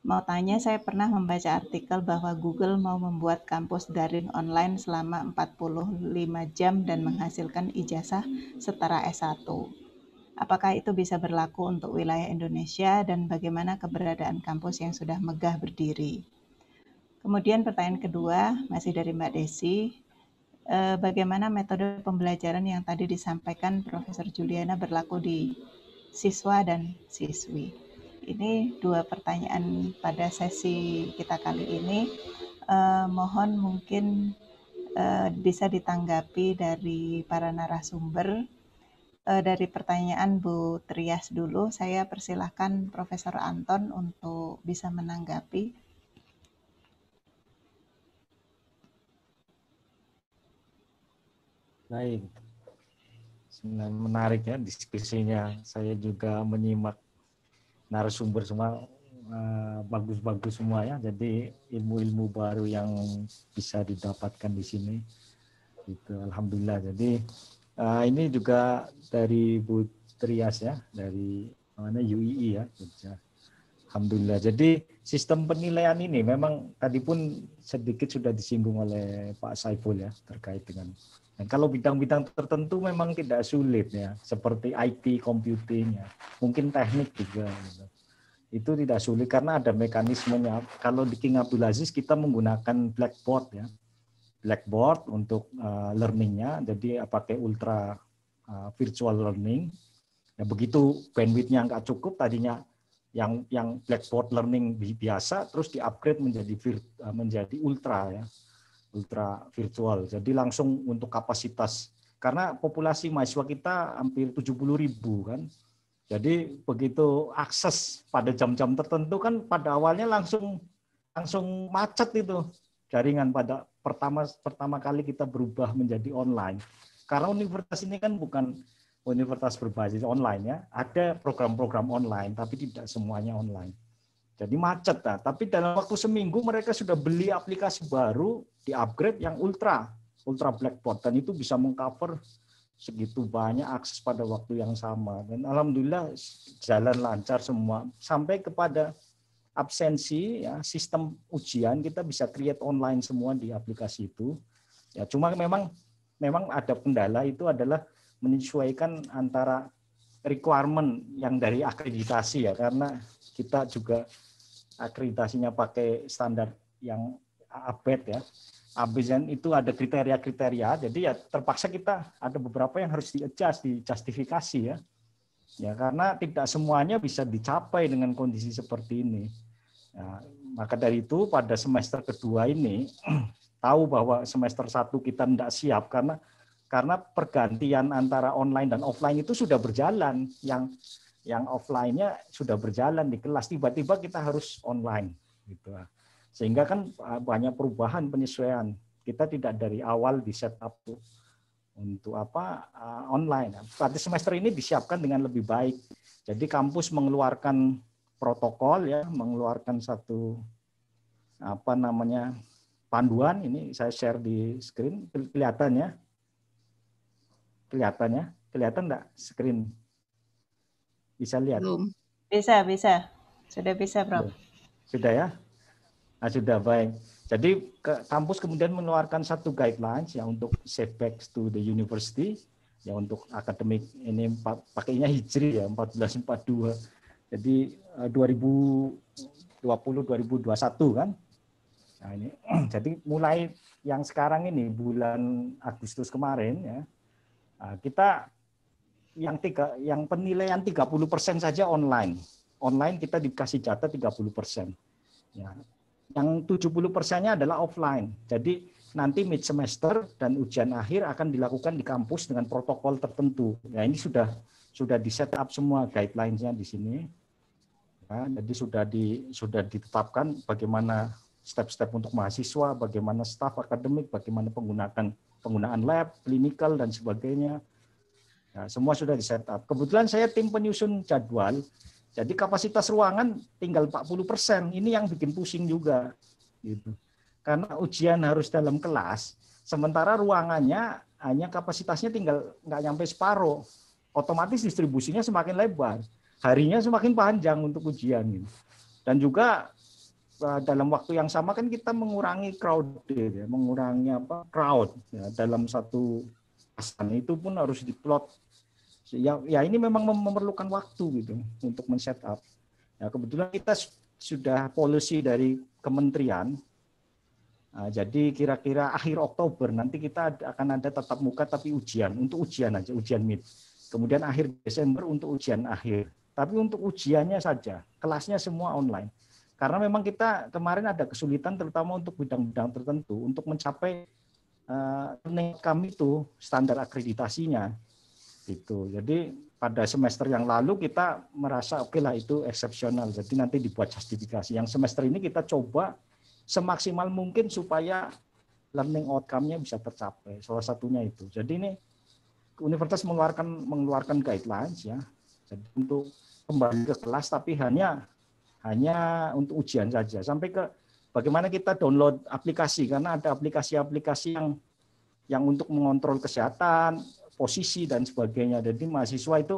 Mau tanya, saya pernah membaca artikel bahwa Google mau membuat kampus daring online selama 45 jam dan menghasilkan ijazah setara S1. Apakah itu bisa berlaku untuk wilayah Indonesia dan bagaimana keberadaan kampus yang sudah megah berdiri? Kemudian pertanyaan kedua masih dari Mbak Desi. Eh, bagaimana metode pembelajaran yang tadi disampaikan Profesor Juliana berlaku di siswa dan siswi? Ini dua pertanyaan pada sesi kita kali ini. Eh, mohon mungkin eh, bisa ditanggapi dari para narasumber. Eh, dari pertanyaan Bu Trias dulu, saya persilahkan Profesor Anton untuk bisa menanggapi Baik. Sebenarnya menarik ya diskusinya. Saya juga menyimak narasumber semua eh, bagus-bagus semua ya. Jadi ilmu-ilmu baru yang bisa didapatkan di sini. Itu alhamdulillah. Jadi eh, ini juga dari Bu Trias ya, dari mana UII e ya, Alhamdulillah. Jadi sistem penilaian ini memang tadi pun sedikit sudah disinggung oleh Pak Saiful ya terkait dengan Nah, kalau bidang-bidang tertentu memang tidak sulit ya, seperti IT, computing, ya. mungkin teknik juga. Gitu. Itu tidak sulit karena ada mekanismenya. Kalau di King Abdul Aziz kita menggunakan Blackboard ya, Blackboard untuk uh, learningnya, jadi eh, pakai ultra uh, virtual learning. Ya, begitu bandwidthnya nggak cukup tadinya yang yang Blackboard learning biasa terus diupgrade menjadi vir, uh, menjadi ultra ya ultra virtual. Jadi langsung untuk kapasitas karena populasi mahasiswa kita hampir 70 ribu kan. Jadi begitu akses pada jam-jam tertentu kan pada awalnya langsung langsung macet itu jaringan pada pertama pertama kali kita berubah menjadi online. Karena universitas ini kan bukan universitas berbasis online ya, ada program-program online tapi tidak semuanya online. Jadi macet lah. Tapi dalam waktu seminggu mereka sudah beli aplikasi baru di upgrade yang ultra, ultra blackboard dan itu bisa mengcover segitu banyak akses pada waktu yang sama dan alhamdulillah jalan lancar semua sampai kepada absensi ya sistem ujian kita bisa create online semua di aplikasi itu ya cuma memang memang ada kendala itu adalah menyesuaikan antara requirement yang dari akreditasi ya karena kita juga akreditasinya pakai standar yang abet ya. Abesan itu ada kriteria-kriteria, jadi ya terpaksa kita ada beberapa yang harus di-adjust, dijustifikasi ya. Ya karena tidak semuanya bisa dicapai dengan kondisi seperti ini. Ya, maka dari itu pada semester kedua ini tahu bahwa semester satu kita tidak siap karena karena pergantian antara online dan offline itu sudah berjalan yang yang offline-nya sudah berjalan di kelas, tiba-tiba kita harus online gitu. Sehingga kan ah, banyak perubahan penyesuaian. Kita tidak dari awal di setup untuk apa ah, online. tadi semester ini disiapkan dengan lebih baik. Jadi kampus mengeluarkan protokol ya, mengeluarkan satu apa namanya panduan ini saya share di screen Kelihatannya, kelihatannya, Kelihatan Kelihatan enggak screen? Bisa lihat? Belum. Bisa, bisa. Sudah bisa, Prof. Sudah ya? Nah, sudah baik. Jadi ke, kampus kemudian mengeluarkan satu guidelines ya untuk safe back to the university ya untuk akademik ini pakainya hijri ya 1442. Jadi 2020 eh, 2021 kan. Nah ini jadi mulai yang sekarang ini bulan Agustus kemarin ya ah, kita yang tiga yang penilaian 30% saja online. Online kita dikasih tiga 30%. Ya. Yang 70 persennya adalah offline. Jadi nanti mid semester dan ujian akhir akan dilakukan di kampus dengan protokol tertentu. Ya ini sudah sudah di set up semua guidelines di sini. Ya, jadi sudah di sudah ditetapkan bagaimana step-step untuk mahasiswa, bagaimana staf akademik, bagaimana penggunaan penggunaan lab, klinikal dan sebagainya Nah, semua sudah di setup. Kebetulan saya tim penyusun jadwal, jadi kapasitas ruangan tinggal 40%. Ini yang bikin pusing juga. Gitu. Karena ujian harus dalam kelas, sementara ruangannya hanya kapasitasnya tinggal nggak nyampe separuh. Otomatis distribusinya semakin lebar. Harinya semakin panjang untuk ujian. Gitu. Dan juga eh, dalam waktu yang sama kan kita mengurangi crowd ya, mengurangi apa crowd ya, dalam satu pasan itu pun harus diplot ya, ya ini memang memerlukan waktu gitu untuk men-setup. Ya kebetulan kita sudah polisi dari kementerian. Nah, jadi kira-kira akhir Oktober nanti kita akan ada tetap muka tapi ujian untuk ujian aja ujian mid. Kemudian akhir Desember untuk ujian akhir. Tapi untuk ujiannya saja, kelasnya semua online. Karena memang kita kemarin ada kesulitan terutama untuk bidang-bidang tertentu untuk mencapai uh, kami itu standar akreditasinya itu. Jadi pada semester yang lalu kita merasa oke okay lah itu eksepsional. Jadi nanti dibuat justifikasi. Yang semester ini kita coba semaksimal mungkin supaya learning outcome-nya bisa tercapai. Salah satunya itu. Jadi ini universitas mengeluarkan mengeluarkan guidelines ya. Jadi untuk kembali ke kelas tapi hanya hanya untuk ujian saja sampai ke bagaimana kita download aplikasi karena ada aplikasi-aplikasi yang yang untuk mengontrol kesehatan posisi dan sebagainya. Jadi mahasiswa itu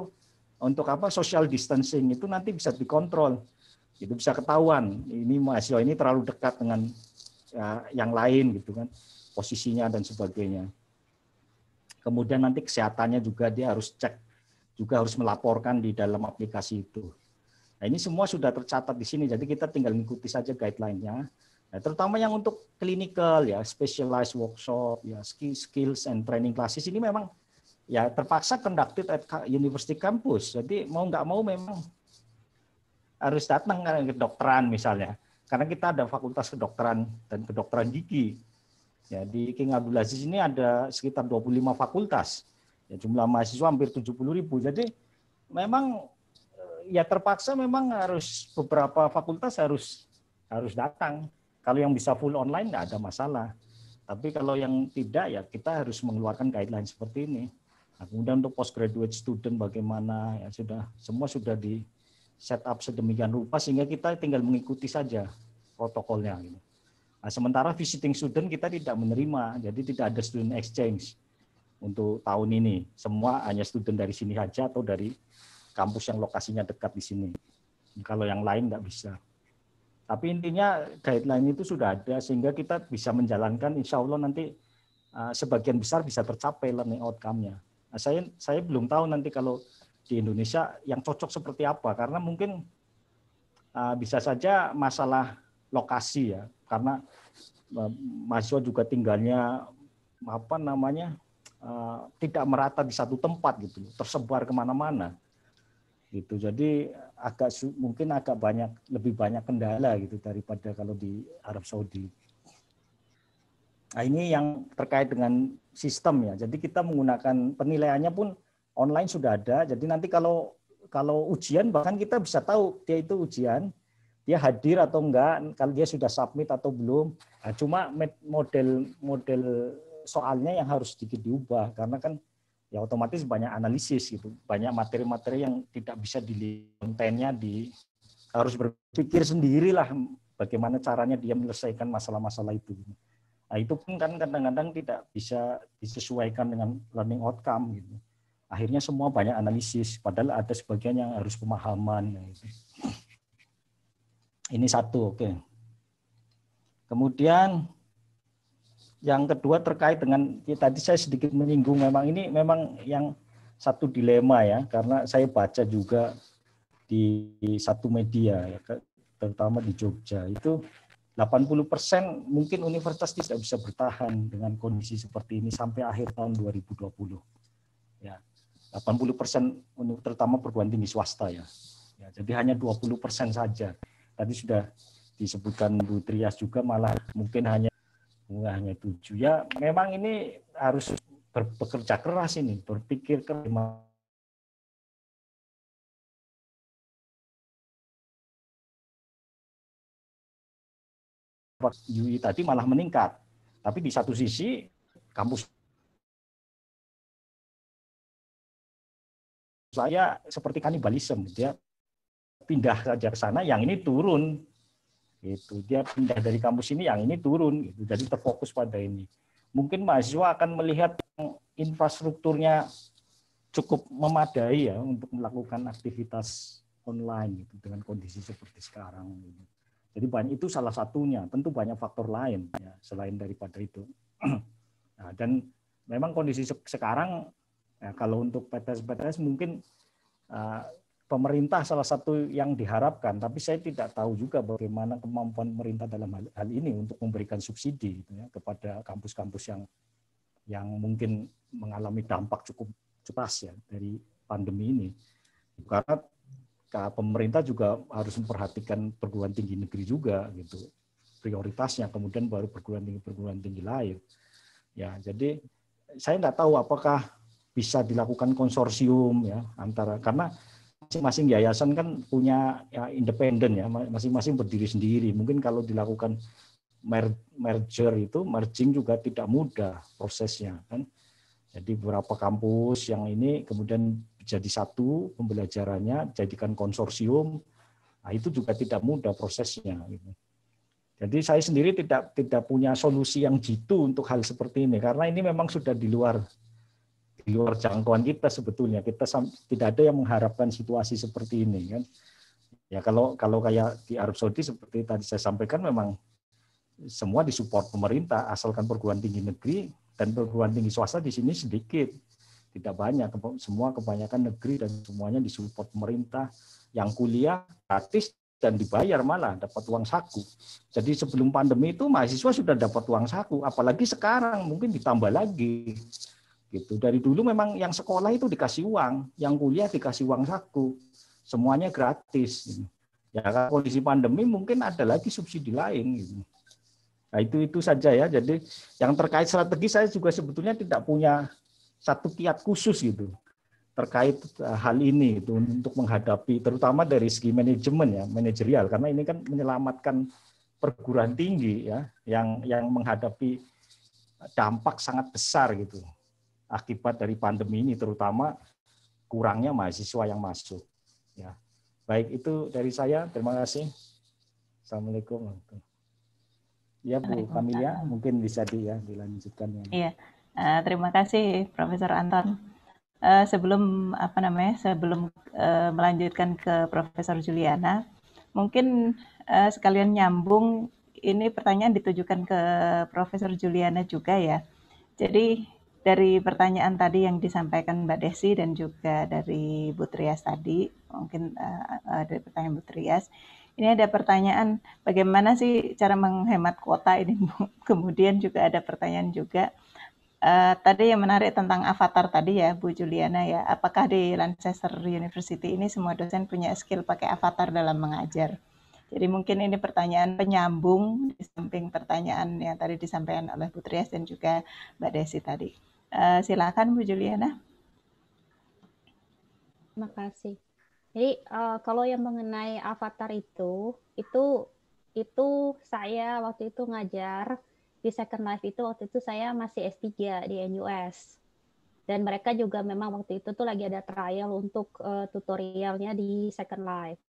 untuk apa social distancing itu nanti bisa dikontrol. Itu bisa ketahuan ini mahasiswa ini terlalu dekat dengan ya, yang lain gitu kan posisinya dan sebagainya. Kemudian nanti kesehatannya juga dia harus cek juga harus melaporkan di dalam aplikasi itu. Nah, ini semua sudah tercatat di sini, jadi kita tinggal mengikuti saja guideline-nya. Nah, terutama yang untuk clinical ya, specialized workshop ya, skills and training classes ini memang ya terpaksa conducted at university campus. Jadi mau nggak mau memang harus datang kan ke kedokteran misalnya. Karena kita ada fakultas kedokteran dan kedokteran gigi. Ya, di King Abdul Aziz ini ada sekitar 25 fakultas. Ya, jumlah mahasiswa hampir 70 ribu. Jadi memang eh, ya terpaksa memang harus beberapa fakultas harus harus datang. Kalau yang bisa full online nggak ada masalah. Tapi kalau yang tidak ya kita harus mengeluarkan guideline seperti ini. Nah, kemudian untuk postgraduate student bagaimana ya sudah semua sudah di set up sedemikian rupa sehingga kita tinggal mengikuti saja protokolnya gitu. Nah, sementara visiting student kita tidak menerima, jadi tidak ada student exchange untuk tahun ini. Semua hanya student dari sini saja atau dari kampus yang lokasinya dekat di sini. Nah, kalau yang lain nggak bisa. Tapi intinya guideline itu sudah ada sehingga kita bisa menjalankan insya Allah nanti uh, sebagian besar bisa tercapai learning outcome-nya. Nah, saya saya belum tahu nanti kalau di Indonesia yang cocok seperti apa karena mungkin uh, bisa saja masalah lokasi ya karena ah, mahasiswa juga tinggalnya apa namanya uh, tidak merata di satu tempat gitu tersebar kemana-mana gitu jadi agak mungkin agak banyak lebih banyak kendala gitu daripada kalau di Arab Saudi Nah, ini yang terkait dengan sistem ya. Jadi kita menggunakan penilaiannya pun online sudah ada. Jadi nanti kalau kalau ujian bahkan kita bisa tahu dia itu ujian, dia hadir atau enggak, kalau dia sudah submit atau belum. Nah, cuma model model soalnya yang harus sedikit diubah karena kan ya otomatis banyak analisis gitu, banyak materi-materi yang tidak bisa dilihat kontennya di harus berpikir sendirilah bagaimana caranya dia menyelesaikan masalah-masalah itu. Nah, itu pun kan kadang-kadang tidak bisa disesuaikan dengan learning outcome gitu. Akhirnya semua banyak analisis, padahal ada sebagian yang harus pemahaman. Gitu. Ini satu, oke. Okay. Kemudian yang kedua terkait dengan ya, tadi saya sedikit menyinggung memang ini memang yang satu dilema ya karena saya baca juga di, satu media ya, terutama di Jogja itu 80% mungkin universitas tidak bisa bertahan dengan kondisi seperti ini sampai akhir tahun 2020. Ya. 80% terutama perguruan tinggi swasta ya. ya jadi hanya 20% saja. Tadi sudah disebutkan Bu Trias juga malah mungkin hanya hanya tujuh ya memang ini harus bekerja keras ini berpikir keras UI tadi malah meningkat. Tapi di satu sisi kampus saya seperti kanibalisme dia pindah saja ke sana yang ini turun itu dia pindah dari kampus ini yang ini turun gitu. jadi terfokus pada ini mungkin mahasiswa akan melihat infrastrukturnya cukup memadai ya untuk melakukan aktivitas online gitu dengan kondisi seperti sekarang gitu. Jadi banyak itu salah satunya. Tentu banyak faktor lain ya, selain daripada itu. nah, dan memang kondisi sekarang ya, kalau untuk PTS-PTS mungkin uh, pemerintah salah satu yang diharapkan, tapi saya tidak tahu juga bagaimana kemampuan pemerintah dalam hal, hal ini untuk memberikan subsidi gitu ya, kepada kampus-kampus yang yang mungkin mengalami dampak cukup cepat ya dari pandemi ini. Karena pemerintah juga harus memperhatikan perguruan tinggi negeri juga gitu prioritasnya kemudian baru perguruan tinggi perguruan tinggi lain ya jadi saya nggak tahu apakah bisa dilakukan konsorsium ya antara karena masing-masing yayasan kan punya ya, independen ya masing-masing berdiri sendiri mungkin kalau dilakukan merger itu merging juga tidak mudah prosesnya kan jadi beberapa kampus yang ini kemudian jadi satu pembelajarannya, jadikan konsorsium. Nah, itu juga tidak mudah prosesnya. Gitu. Jadi saya sendiri tidak tidak punya solusi yang jitu untuk hal seperti ini karena ini memang sudah di luar di luar jangkauan kita sebetulnya. Kita tidak ada yang mengharapkan situasi seperti ini kan. Ya kalau kalau kayak di Arab Saudi seperti tadi saya sampaikan memang semua disupport pemerintah asalkan perguruan tinggi negeri dan perguruan tinggi swasta di sini sedikit tidak banyak semua kebanyakan negeri dan semuanya disupport pemerintah yang kuliah gratis dan dibayar malah dapat uang saku. Jadi sebelum pandemi itu mahasiswa sudah dapat uang saku, apalagi sekarang mungkin ditambah lagi. Gitu. Dari dulu memang yang sekolah itu dikasih uang, yang kuliah dikasih uang saku. Semuanya gratis. Ya kalau kondisi pandemi mungkin ada lagi subsidi lain gitu. Nah, itu itu saja ya. Jadi yang terkait strategi saya juga sebetulnya tidak punya satu kiat khusus gitu terkait eh, hal ini itu untuk menghadapi terutama dari segi manajemen ya manajerial karena ini kan menyelamatkan perguruan tinggi ya yang yang menghadapi dampak sangat besar gitu akibat dari pandemi ini terutama kurangnya mahasiswa yang masuk ya baik itu dari saya terima kasih assalamualaikum ya Bu Kamilia mungkin bisa di ya dilanjutkan ya. Iya. Eh, terima kasih Profesor Anton. Uh, sebelum apa namanya? Sebelum uh, melanjutkan ke Profesor Juliana, mungkin uh, sekalian nyambung ini pertanyaan ditujukan ke Profesor Juliana juga ya. Jadi dari pertanyaan tadi yang disampaikan Mbak Desi dan juga dari Bu tadi, mungkin uh, uh, dari pertanyaan Bu ini ada pertanyaan bagaimana sih cara menghemat kuota ini Kemudian juga ada pertanyaan juga uh, tadi yang menarik tentang avatar tadi ya Bu Juliana ya, apakah di Lancaster University ini semua dosen punya skill pakai avatar dalam mengajar? Jadi mungkin ini pertanyaan penyambung di samping pertanyaan yang tadi disampaikan oleh Bu Trias dan juga Mbak Desi tadi. Uh, silakan Bu Juliana. Terima kasih. Jadi uh, kalau yang mengenai avatar itu, itu itu saya waktu itu ngajar di Second Life itu waktu itu saya masih S3 di NUS. Dan mereka juga memang waktu itu tuh lagi ada trial untuk uh, tutorialnya di Second Life.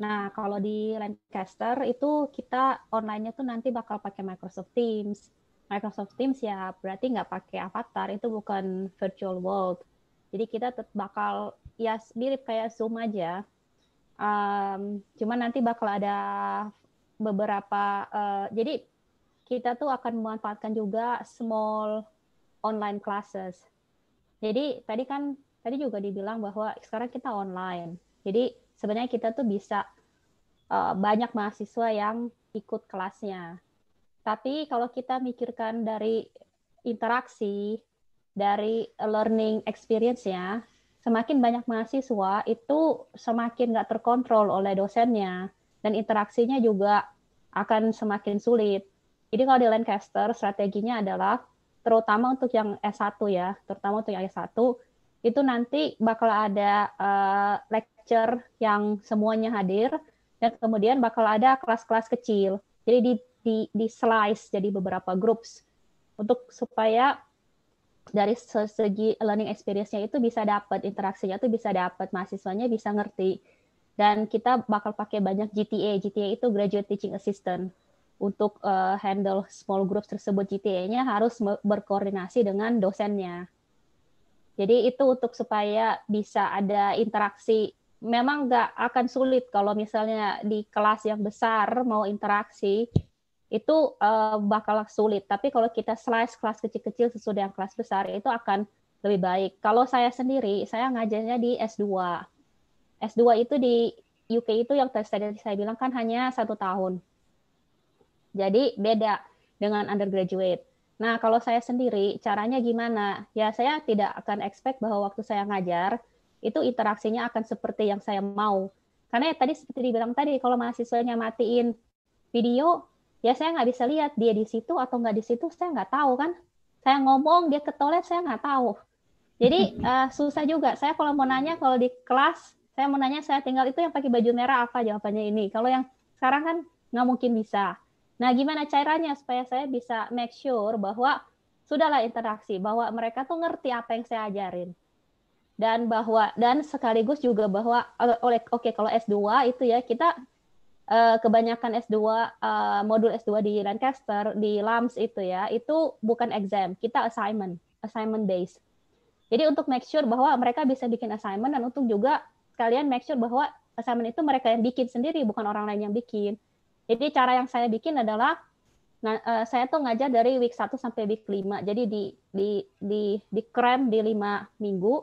Nah, kalau di Lancaster itu kita online-nya tuh nanti bakal pakai Microsoft Teams. Microsoft Teams ya berarti nggak pakai avatar, itu bukan virtual world. Jadi kita bakal ya mirip kayak Zoom aja. Um, cuman nanti bakal ada beberapa uh, jadi kita tuh akan memanfaatkan juga small online classes. Jadi tadi kan tadi juga dibilang bahwa sekarang kita online. Jadi sebenarnya kita tuh bisa uh, banyak mahasiswa yang ikut kelasnya. Tapi kalau kita mikirkan dari interaksi, dari learning experience-nya, semakin banyak mahasiswa itu semakin nggak terkontrol oleh dosennya dan interaksinya juga akan semakin sulit. Jadi kalau di Lancaster strateginya adalah terutama untuk yang S1 ya, terutama untuk yang S1 itu nanti bakal ada uh, lecture yang semuanya hadir dan kemudian bakal ada kelas-kelas kecil. Jadi di, di di slice jadi beberapa groups untuk supaya dari segi learning experience-nya itu bisa dapat interaksinya itu bisa dapat mahasiswanya bisa ngerti dan kita bakal pakai banyak GTA. GTA itu graduate teaching assistant untuk uh, handle small groups tersebut gta nya harus berkoordinasi dengan dosennya. Jadi itu untuk supaya bisa ada interaksi. Memang nggak akan sulit kalau misalnya di kelas yang besar mau interaksi itu uh, bakal sulit. Tapi kalau kita slice kelas kecil-kecil sesudah yang kelas besar itu akan lebih baik. Kalau saya sendiri, saya ngajarnya di S2. S2 itu di UK itu yang tadi saya bilang kan hanya satu tahun. Jadi beda dengan undergraduate. Nah, kalau saya sendiri caranya gimana? Ya saya tidak akan expect bahwa waktu saya ngajar itu interaksinya akan seperti yang saya mau. Karena ya tadi seperti dibilang tadi kalau mahasiswanya matiin video, ya saya nggak bisa lihat dia di situ atau nggak di situ, saya nggak tahu kan. Saya ngomong dia ke toilet saya nggak tahu. Jadi uh, susah juga. Saya kalau mau nanya kalau di kelas, saya mau nanya saya tinggal itu yang pakai baju merah apa jawabannya ini. Kalau yang sekarang kan nggak mungkin bisa. Nah, gimana caranya supaya saya bisa make sure bahwa sudahlah interaksi, bahwa mereka tuh ngerti apa yang saya ajarin. Dan bahwa dan sekaligus juga bahwa eh, oleh oke okay, kalau S2 itu ya kita eh, kebanyakan S2 eh, modul S2 di Lancaster di LAMS itu ya itu bukan exam kita assignment assignment based jadi untuk make sure bahwa mereka bisa bikin assignment dan untuk juga kalian make sure bahwa assignment itu mereka yang bikin sendiri bukan orang lain yang bikin jadi cara yang saya bikin adalah nah, uh, saya tuh ngajar dari week 1 sampai week 5. Jadi di di di di krem di 5 minggu.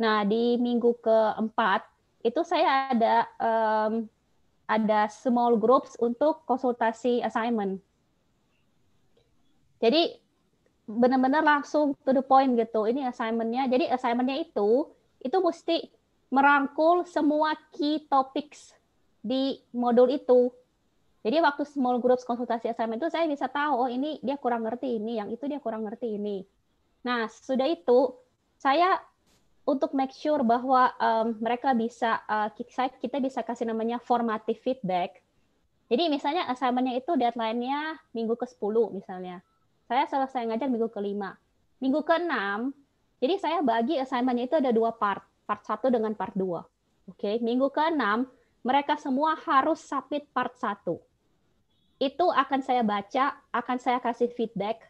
Nah, di minggu keempat itu saya ada um, ada small groups untuk konsultasi assignment. Jadi benar-benar langsung to the point gitu. Ini assignmentnya. Jadi assignmentnya itu itu mesti merangkul semua key topics di modul itu. Jadi waktu small groups konsultasi SLM itu saya bisa tahu oh ini dia kurang ngerti ini, yang itu dia kurang ngerti ini. Nah, sudah itu saya untuk make sure bahwa um, mereka bisa uh, kita bisa kasih namanya formative feedback. Jadi misalnya assignment itu deadline-nya minggu ke-10 misalnya. Saya selesai ngajar minggu ke-5. Minggu ke-6, jadi saya bagi assignment-nya itu ada dua part, part 1 dengan part 2. Oke, okay? minggu ke-6 mereka semua harus submit part 1 itu akan saya baca, akan saya kasih feedback,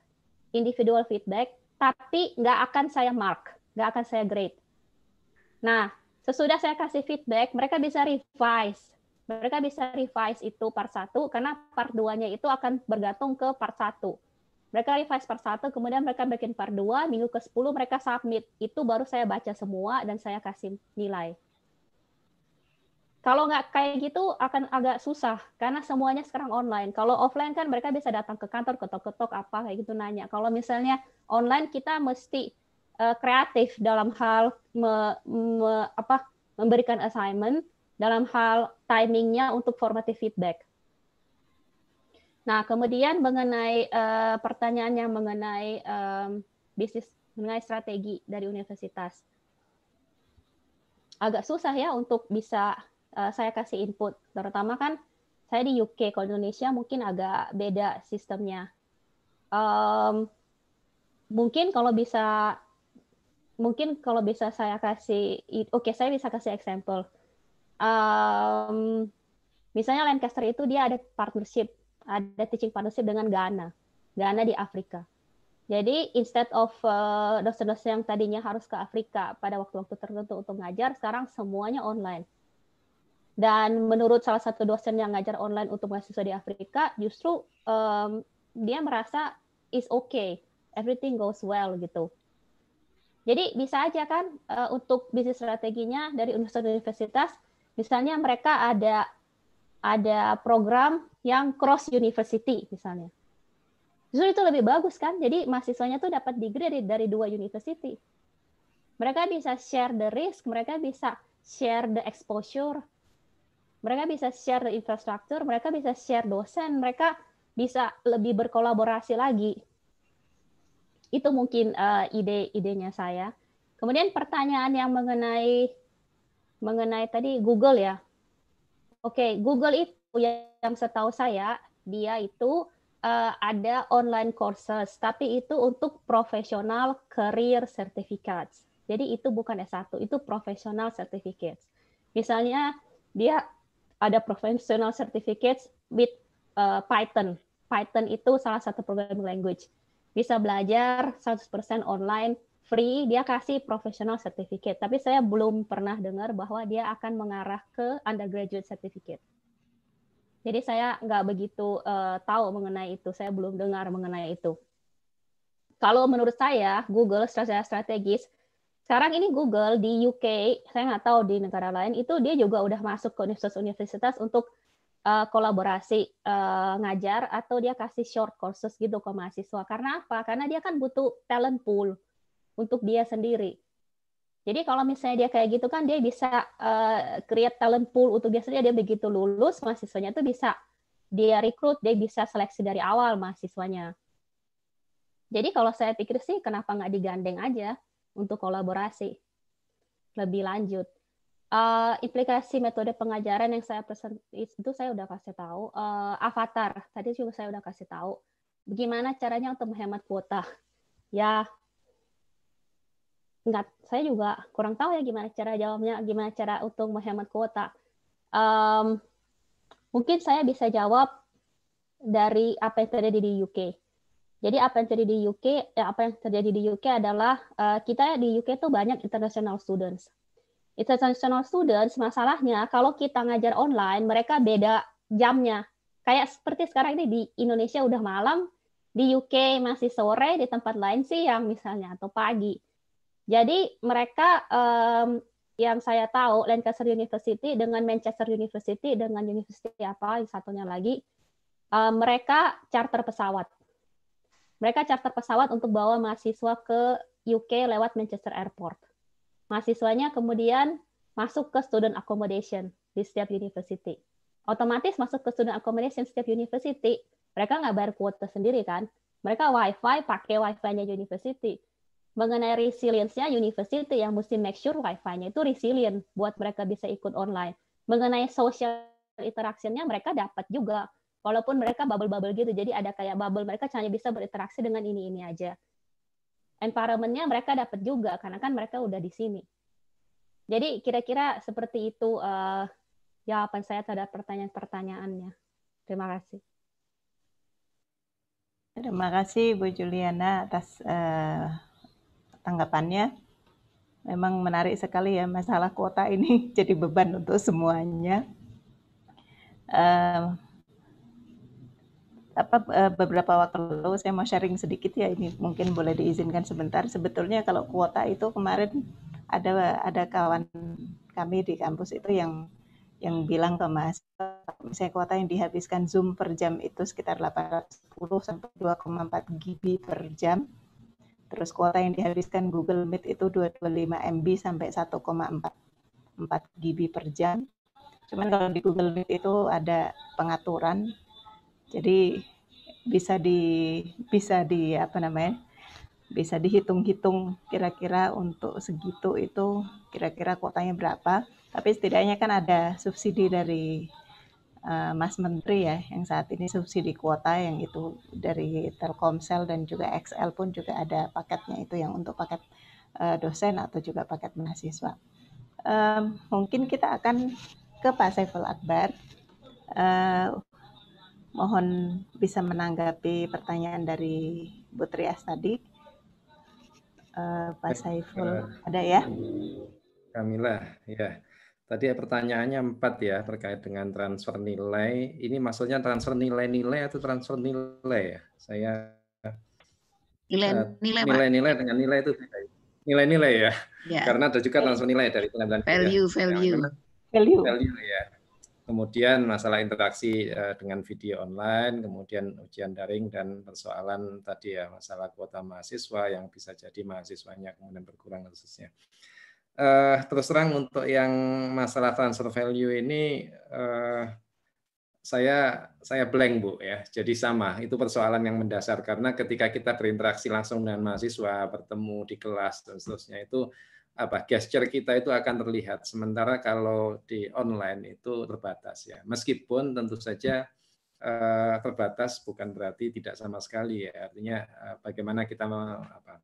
individual feedback, tapi nggak akan saya mark, nggak akan saya grade. Nah, sesudah saya kasih feedback, mereka bisa revise. Mereka bisa revise itu part 1, karena part 2-nya itu akan bergantung ke part 1. Mereka revise part 1, kemudian mereka bikin part 2, minggu ke-10 mereka submit. Itu baru saya baca semua dan saya kasih nilai. Kalau nggak kayak gitu akan agak susah karena semuanya sekarang online. Kalau offline kan mereka bisa datang ke kantor ketok-ketok apa kayak gitu nanya. Kalau misalnya online kita mesti uh, kreatif dalam hal me, me, apa memberikan assignment, dalam hal timingnya untuk formative feedback. Nah, kemudian mengenai uh, eh, pertanyaan yang mengenai um, bisnis mengenai strategi dari universitas. Agak susah ya untuk bisa uh, saya kasih input. Terutama kan saya di UK, kalau Indonesia mungkin agak beda sistemnya. Um, mungkin kalau bisa, mungkin kalau bisa saya kasih, oke okay, saya bisa kasih example. Um, misalnya Lancaster itu dia ada partnership, ada teaching partnership dengan Ghana, Ghana di Afrika. Jadi instead of dosen eh, dosen-dosen yang tadinya harus ke Afrika pada waktu-waktu tertentu untuk ngajar, sekarang semuanya online dan menurut salah satu dosen yang ngajar online untuk mahasiswa di Afrika, justru um, dia merasa is okay, everything goes well gitu. Jadi bisa aja kan uh, untuk bisnis strateginya dari universitas-universitas, misalnya mereka ada ada program yang cross university misalnya. Justru itu lebih bagus kan? Jadi mahasiswanya tuh dapat degree dari, dua university. Mereka bisa share the risk, mereka bisa share the exposure, mereka bisa share infrastruktur, mereka bisa share dosen, mereka bisa lebih berkolaborasi lagi. Itu mungkin uh, eh, ide-idenya saya. Kemudian pertanyaan yang mengenai mengenai tadi Google ya. Oke, okay, Google itu yang setahu saya dia itu uh, ada online courses, tapi itu untuk professional career certificates. Jadi itu bukan S1, itu professional certificates. Misalnya dia ada professional certificates with uh, Python. Python itu salah satu programming language. Bisa belajar 100% online, free, dia kasih professional certificate. Tapi saya belum pernah dengar bahwa dia akan mengarah ke undergraduate certificate. Jadi saya nggak begitu uh, tahu mengenai itu, saya belum dengar mengenai itu. Kalau menurut saya, Google secara strategis sekarang ini Google di UK, saya nggak tahu di negara lain, itu dia juga udah masuk ke universitas-universitas untuk uh, kolaborasi uh, ngajar atau dia kasih short courses gitu ke mahasiswa. Karena apa? Karena dia kan butuh talent pool untuk dia sendiri. Jadi kalau misalnya dia kayak gitu kan dia bisa uh, create talent pool untuk dia sendiri. Dia begitu lulus mahasiswanya itu bisa dia rekrut, dia bisa seleksi dari awal mahasiswanya. Jadi kalau saya pikir sih kenapa nggak digandeng aja? untuk kolaborasi lebih lanjut. Uh, implikasi metode pengajaran yang saya present itu saya udah kasih tahu. Uh, avatar tadi juga saya udah kasih tahu. Bagaimana caranya untuk menghemat kuota? Ya, nggak saya juga kurang tahu ya gimana cara jawabnya, gimana cara untuk menghemat kuota. Um, mungkin saya bisa jawab dari apa yang terjadi di UK. Jadi apa yang terjadi di UK, eh, apa yang terjadi di UK adalah uh, kita di UK itu banyak international students. International students masalahnya kalau kita ngajar online mereka beda jamnya. Kayak seperti sekarang ini di Indonesia udah malam, di UK masih sore, di tempat lain sih yang misalnya atau pagi. Jadi mereka um, yang saya tahu Lancaster University dengan Manchester University dengan university apa yang satunya lagi, uh, mereka charter pesawat mereka charter pesawat untuk bawa mahasiswa ke UK lewat Manchester Airport. Mahasiswanya kemudian masuk ke student accommodation di setiap university. Otomatis masuk ke student accommodation setiap university, mereka nggak bayar kuota sendiri kan? Mereka wifi pakai wifi-nya university mengenai resilience-nya university yang mesti make sure wifi-nya itu resilient buat mereka bisa ikut online. Mengenai social interaction-nya mereka dapat juga walaupun mereka bubble-bubble gitu jadi ada kayak bubble mereka hanya bisa berinteraksi dengan ini ini aja environmentnya mereka dapat juga karena kan mereka udah di sini jadi kira-kira seperti itu uh, jawaban saya terhadap pertanyaan-pertanyaannya terima kasih terima kasih Bu Juliana atas uh, tanggapannya memang menarik sekali ya masalah kuota ini jadi beban untuk semuanya. Uh, apa eh, beberapa waktu lalu saya mau sharing sedikit ya ini mungkin boleh diizinkan sebentar. Sebetulnya kalau kuota itu kemarin ada ada kawan kami di kampus itu yang yang bilang ke Mas, saya kuota yang dihabiskan Zoom per jam itu sekitar 810 sampai 2,4 GB per jam. Terus kuota yang dihabiskan Google Meet itu 225 MB sampai 1,4 4 GB per jam. Cuman kalau di Google Meet itu ada pengaturan jadi bisa di bisa di apa namanya? bisa dihitung-hitung kira-kira untuk segitu itu kira-kira kuotanya berapa. Tapi setidaknya kan ada subsidi dari uh, Mas Menteri ya yang saat ini subsidi kuota yang itu dari Telkomsel dan juga XL pun juga ada paketnya itu yang untuk paket uh, dosen atau juga paket mahasiswa. Um, mungkin kita akan ke Pak Saiful Akbar. Uh, Mohon bisa menanggapi pertanyaan dari Butrias tadi. Uh, Pak eh, Saiful, eh, ada ya? Kamila, ya. Tadi ya pertanyaannya empat ya terkait dengan transfer nilai. Ini maksudnya transfer nilai-nilai atau transfer nilai ya? Saya nilai-nilai dengan nilai itu nilai-nilai ya. ya. Karena ada juga transfer nilai dari pengadilan. value value value value ya kemudian masalah interaksi eh, dengan video online, kemudian ujian daring dan persoalan tadi ya masalah kuota mahasiswa yang bisa jadi mahasiswanya kemudian berkurang khususnya. Uh, eh, terus terang untuk yang masalah transfer value ini uh, saya saya blank bu ya jadi sama itu persoalan yang mendasar karena ketika kita berinteraksi langsung dengan mahasiswa bertemu di kelas dan seterusnya itu apa gesture kita itu akan terlihat. Sementara kalau di online itu terbatas ya. Meskipun tentu saja eh, terbatas bukan berarti tidak sama sekali ya. Artinya eh, bagaimana kita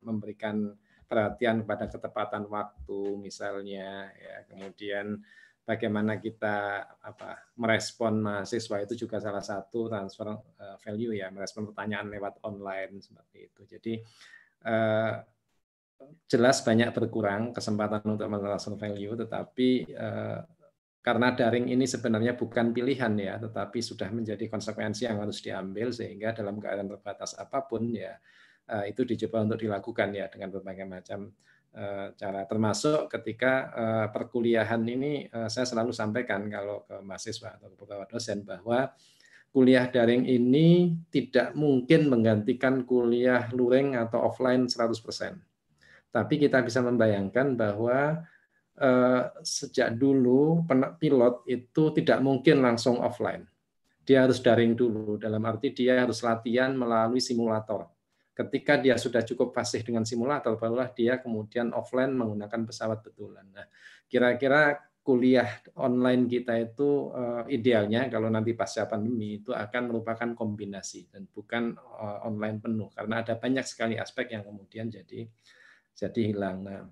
memberikan perhatian kepada ketepatan waktu misalnya ya. Kemudian bagaimana kita apa merespon mahasiswa itu juga salah satu transfer eh, value ya, merespon pertanyaan lewat online seperti itu. Jadi jelas banyak berkurang kesempatan untuk menerapkan value, tetapi eh, karena daring ini sebenarnya bukan pilihan ya, tetapi sudah menjadi konsekuensi yang harus diambil sehingga dalam keadaan terbatas apapun ya eh, itu dicoba untuk dilakukan ya dengan berbagai macam eh, cara. Termasuk ketika perkuliahan ini saya selalu sampaikan kalau ke mahasiswa atau ke dosen bahwa kuliah daring ini tidak mungkin menggantikan kuliah luring atau offline 100%. Tapi kita bisa membayangkan bahwa eh, sejak dulu pilot itu tidak mungkin langsung offline. Dia harus daring dulu, dalam arti dia harus latihan melalui simulator. Ketika dia sudah cukup fasih dengan simulator, barulah dia kemudian offline menggunakan pesawat betulan. Nah, kira-kira kuliah online kita itu eh, idealnya kalau nanti pasca pandemi itu akan merupakan kombinasi dan bukan eh, online penuh karena ada banyak sekali aspek yang kemudian jadi jadi hilang. Nah,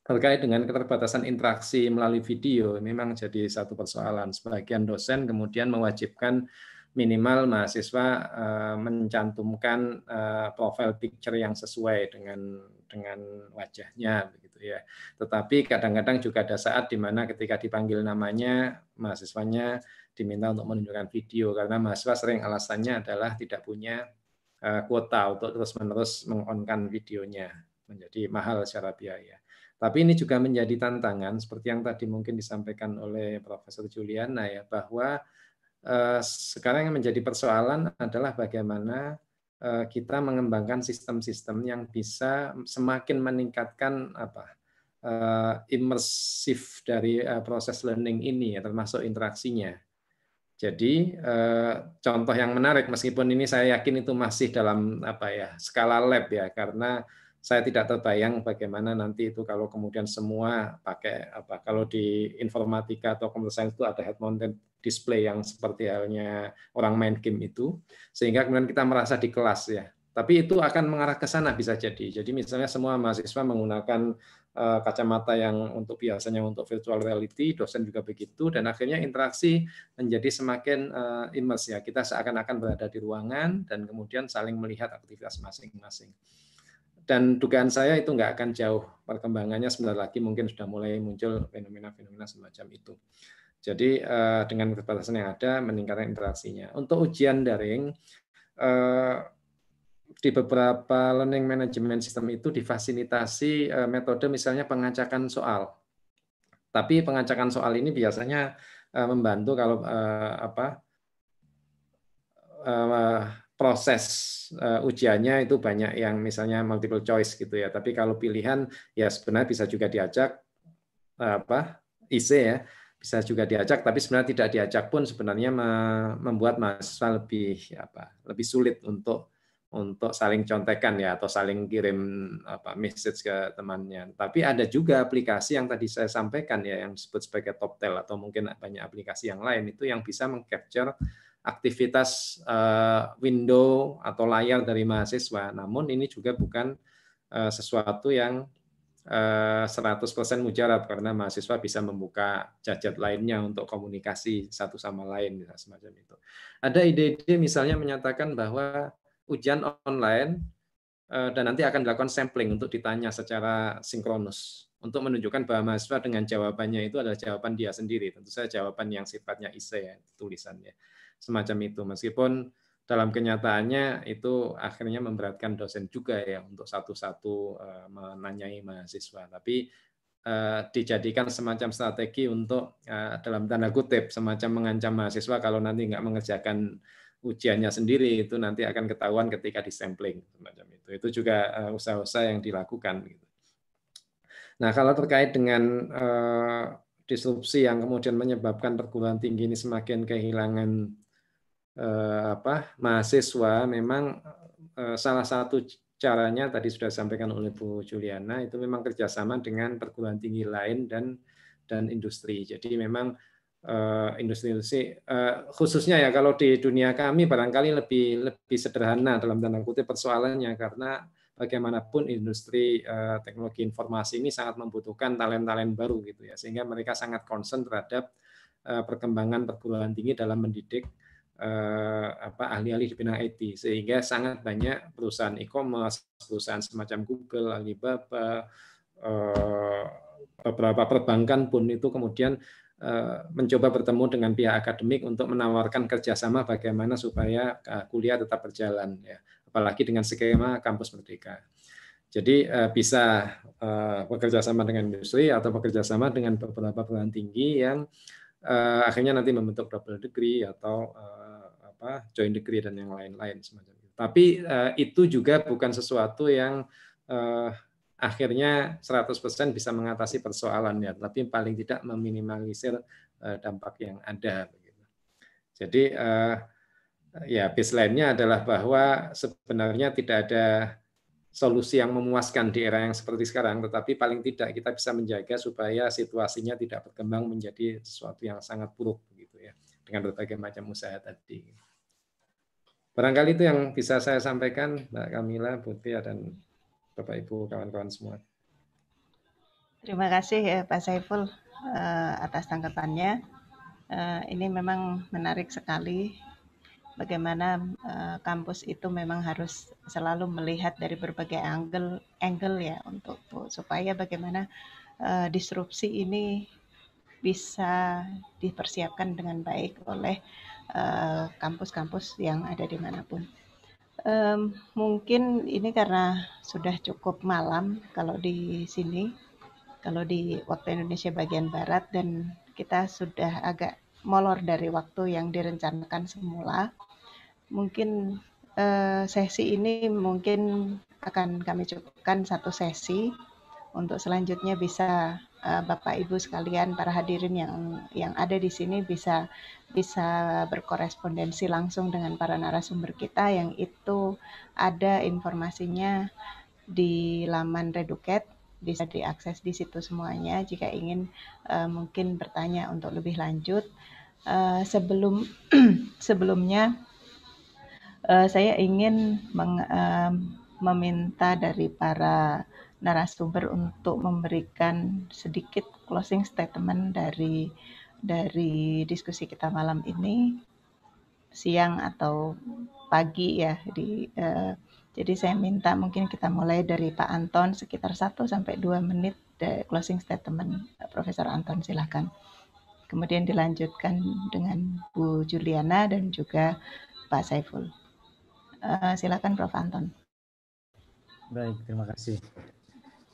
terkait dengan keterbatasan interaksi melalui video memang jadi satu persoalan. Sebagian dosen kemudian mewajibkan minimal mahasiswa eh, mencantumkan uh, eh, profile picture yang sesuai dengan dengan wajahnya begitu ya. Tetapi kadang-kadang juga ada saat di mana ketika dipanggil namanya mahasiswanya diminta untuk menunjukkan video karena mahasiswa sering alasannya adalah tidak punya eh, kuota untuk terus-menerus mengonkan videonya menjadi mahal secara biaya. Tapi ini juga menjadi tantangan seperti yang tadi mungkin disampaikan oleh Profesor Juliana ya bahwa eh, sekarang yang menjadi persoalan adalah bagaimana eh, kita mengembangkan sistem-sistem yang bisa semakin meningkatkan apa eh, imersif dari proses learning ini ya termasuk interaksinya. Jadi contoh yang menarik meskipun ini saya yakin itu masih dalam apa ya skala lab ya karena saya tidak terbayang bagaimana nanti itu kalau kemudian semua pakai apa kalau di informatika atau computer science itu ada head mounted display yang seperti halnya orang main game itu sehingga kemudian kita merasa di kelas ya tapi itu akan mengarah ke sana bisa jadi jadi misalnya semua mahasiswa menggunakan eh, kacamata yang untuk biasanya untuk virtual reality dosen juga begitu dan akhirnya interaksi menjadi semakin eh, immersive ya kita seakan-akan berada di ruangan dan kemudian saling melihat aktivitas masing-masing dan dugaan saya itu nggak akan jauh perkembangannya sebentar lagi mungkin sudah mulai muncul fenomena-fenomena semacam itu. Jadi eh, dengan keterbatasan yang ada meningkatkan interaksinya. Untuk ujian daring eh, di beberapa learning management system itu difasilitasi eh, metode misalnya pengacakan soal. Tapi pengacakan soal ini biasanya membantu kalau apa proses uh, ujiannya itu banyak yang misalnya multiple choice gitu ya. Tapi kalau pilihan ya sebenarnya bisa juga diajak eh, apa IC ya bisa juga diajak tapi sebenarnya tidak diajak pun sebenarnya membuat mahasiswa lebih apa lebih sulit untuk untuk saling contekan ya atau saling kirim apa message ke temannya. Tapi ada juga aplikasi yang tadi saya sampaikan ya yang disebut sebagai top tel atau mungkin banyak aplikasi yang lain itu yang bisa mengcapture aktivitas eh, window atau layar dari mahasiswa. Namun ini juga bukan eh, sesuatu yang 100% eh, mujarab karena mahasiswa bisa membuka jajat lainnya untuk komunikasi satu sama lain ya, semacam itu. Ada ide-ide misalnya menyatakan bahwa ujian online dan nanti akan dilakukan sampling untuk ditanya secara sinkronus untuk menunjukkan bahwa mahasiswa dengan jawabannya itu adalah jawaban dia sendiri. Tentu saja jawaban yang sifatnya isi ya, tulisannya semacam itu. Meskipun dalam kenyataannya itu akhirnya memberatkan dosen juga ya untuk satu-satu eh, menanyai mahasiswa. Tapi eh, dijadikan semacam strategi untuk eh, dalam tanda kutip semacam mengancam mahasiswa kalau nanti nggak mengerjakan ujiannya sendiri itu nanti akan ketahuan ketika disampling semacam itu. Itu juga usaha-usaha yang dilakukan. Gitu. Nah kalau terkait dengan disrupsi yang kemudian menyebabkan perguruan tinggi ini semakin kehilangan eh, apa mahasiswa memang eh, salah satu caranya tadi sudah disampaikan oleh Bu Juliana itu memang kerjasama dengan perguruan tinggi lain dan dan industri. Jadi memang industri-industri eh, eh, khususnya ya kalau di dunia kami barangkali lebih lebih sederhana dalam tanda kutip persoalannya karena bagaimanapun industri eh, teknologi informasi ini sangat membutuhkan talent-talent baru gitu ya sehingga mereka sangat concern terhadap eh, perkembangan perguruan tinggi dalam mendidik Eh, apa ahli-ahli di bidang IT sehingga sangat banyak perusahaan e-commerce, perusahaan semacam Google, Alibaba, eh, beberapa perbankan pun itu kemudian eh, mencoba bertemu dengan pihak akademik untuk menawarkan kerjasama bagaimana supaya kuliah tetap berjalan ya apalagi dengan skema kampus merdeka. Jadi bisa bekerja sama dengan industri atau bekerja sama dengan beberapa perguruan tinggi yang akhirnya nanti membentuk double degree atau apa join degree dan yang lain-lain semacam itu. Tapi uh, itu juga bukan sesuatu yang uh, akhirnya 100% bisa mengatasi persoalannya, tapi paling tidak meminimalisir uh, dampak yang ada. Jadi uh, ya baseline-nya adalah bahwa sebenarnya tidak ada solusi yang memuaskan di era yang seperti sekarang, tetapi paling tidak kita bisa menjaga supaya situasinya tidak berkembang menjadi sesuatu yang sangat buruk begitu ya dengan berbagai macam usaha tadi. Barangkali itu yang bisa saya sampaikan, Mbak Kamila, Putri, dan Bapak Ibu, kawan-kawan semua. Terima kasih ya Pak Saiful eh, atas tanggapannya. Eh, ini memang menarik sekali bagaimana eh, kampus itu memang harus selalu melihat dari berbagai angle angle ya untuk supaya bagaimana disrupsi ini bisa dipersiapkan dengan baik oleh Eh, kampus-kampus uh, yang ada dimanapun. Um, mungkin ini karena sudah cukup malam kalau di sini, kalau di waktu Indonesia bagian barat dan kita sudah agak molor dari waktu yang direncanakan semula. Mungkin uh, sesi ini mungkin akan kami cukupkan satu sesi untuk selanjutnya bisa Eh, Bapak Ibu sekalian para hadirin yang yang ada di sini bisa bisa berkorespondensi langsung dengan para narasumber kita yang itu ada informasinya di laman Reduket bisa diakses di situ semuanya jika ingin uh, mungkin bertanya untuk lebih lanjut uh, sebelum sebelumnya uh, saya ingin meng, uh, meminta dari para narasumber untuk memberikan sedikit closing statement dari dari diskusi kita malam ini siang atau pagi ya di uh, jadi saya minta mungkin kita mulai dari Pak Anton sekitar 1 sampai 2 menit closing statement Profesor Anton silahkan. Kemudian dilanjutkan dengan Bu Juliana dan juga Pak Saiful. Uh, silakan Prof Anton. Baik, terima kasih.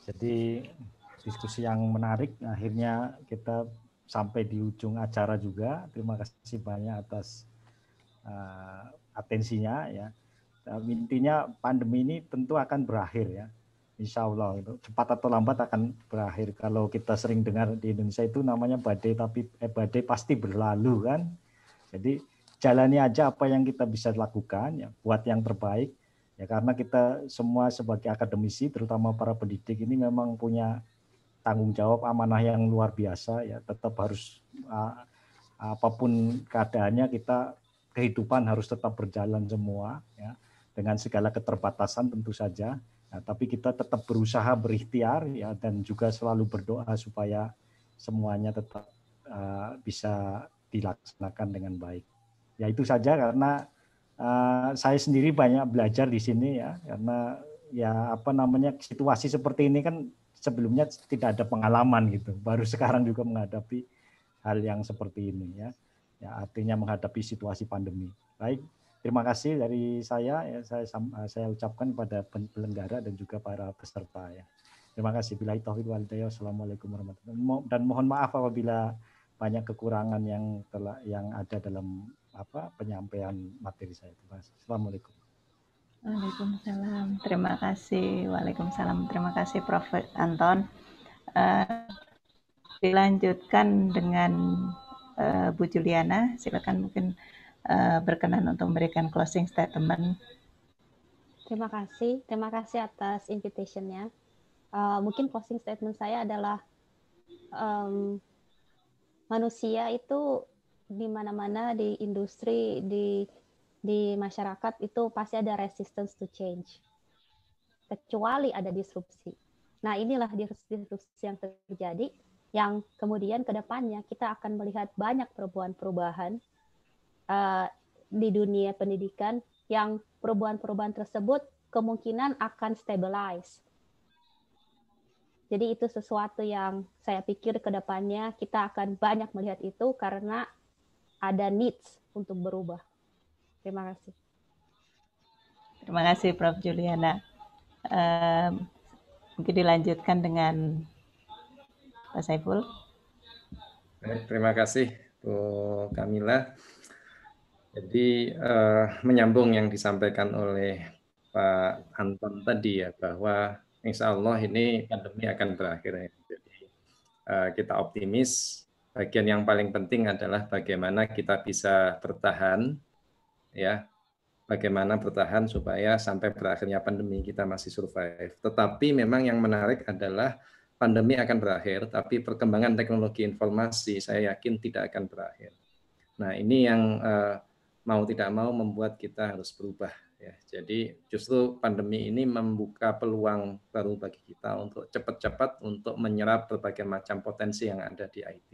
Jadi diskusi yang menarik. Akhirnya kita sampai di ujung acara juga. Terima kasih banyak atas uh, atensinya ya. Intinya pandemi ini tentu akan berakhir ya. Insya Allah itu cepat atau lambat akan berakhir. Kalau kita sering dengar di Indonesia itu namanya badai tapi eh, badai pasti berlalu kan. Jadi jalani aja apa yang kita bisa lakukan ya buat yang terbaik Ya karena kita semua sebagai akademisi terutama para pendidik ini memang punya tanggung jawab amanah yang luar biasa ya tetap harus apapun keadaannya kita kehidupan harus tetap berjalan semua ya dengan segala keterbatasan tentu saja Nah, tapi kita tetap berusaha berikhtiar ya dan juga selalu berdoa supaya semuanya tetap uh, bisa dilaksanakan dengan baik. Ya itu saja karena Eh, saya sendiri banyak belajar di sini ya karena ya apa namanya situasi seperti ini kan sebelumnya tidak ada pengalaman gitu baru sekarang juga menghadapi hal yang seperti ini ya ya artinya menghadapi situasi pandemi baik terima kasih dari saya ya saya eh, saya ucapkan pada penyelenggara dan juga para peserta ya terima kasih bila itu assalamualaikum warahmatullahi wabarakatuh dan mohon maaf apabila banyak kekurangan yang telah yang ada dalam apa penyampaian materi saya itu kasih Assalamualaikum. Waalaikumsalam. Terima kasih. Waalaikumsalam. Terima kasih Prof. Anton. Uh, dilanjutkan dengan uh, Bu Juliana. Silakan mungkin uh, berkenan untuk memberikan closing statement. Terima kasih. Terima kasih atas invitationnya. Uh, mungkin closing statement saya adalah um, manusia itu di mana-mana di industri di di masyarakat itu pasti ada resistance to change kecuali ada disrupsi. Nah inilah disrupsi yang terjadi yang kemudian kedepannya kita akan melihat banyak perubahan-perubahan uh, di dunia pendidikan yang perubahan-perubahan tersebut kemungkinan akan stabilize. Jadi itu sesuatu yang saya pikir kedepannya kita akan banyak melihat itu karena ada needs untuk berubah. Terima kasih. Terima kasih Prof. Juliana. Um, mungkin dilanjutkan dengan Pak Saiful. Baik, terima kasih Bu Kamila. Jadi uh, menyambung yang disampaikan oleh Pak Anton tadi ya bahwa Insya Allah ini pandemi akan berakhir. Ya. Jadi uh, kita optimis bagian yang paling penting adalah bagaimana kita bisa bertahan ya bagaimana bertahan supaya sampai berakhirnya pandemi kita masih survive tetapi memang yang menarik adalah pandemi akan berakhir tapi perkembangan teknologi informasi saya yakin tidak akan berakhir nah ini yang eh, mau tidak mau membuat kita harus berubah Ya, jadi justru pandemi ini membuka peluang baru bagi kita untuk cepat-cepat untuk menyerap berbagai macam potensi yang ada di IT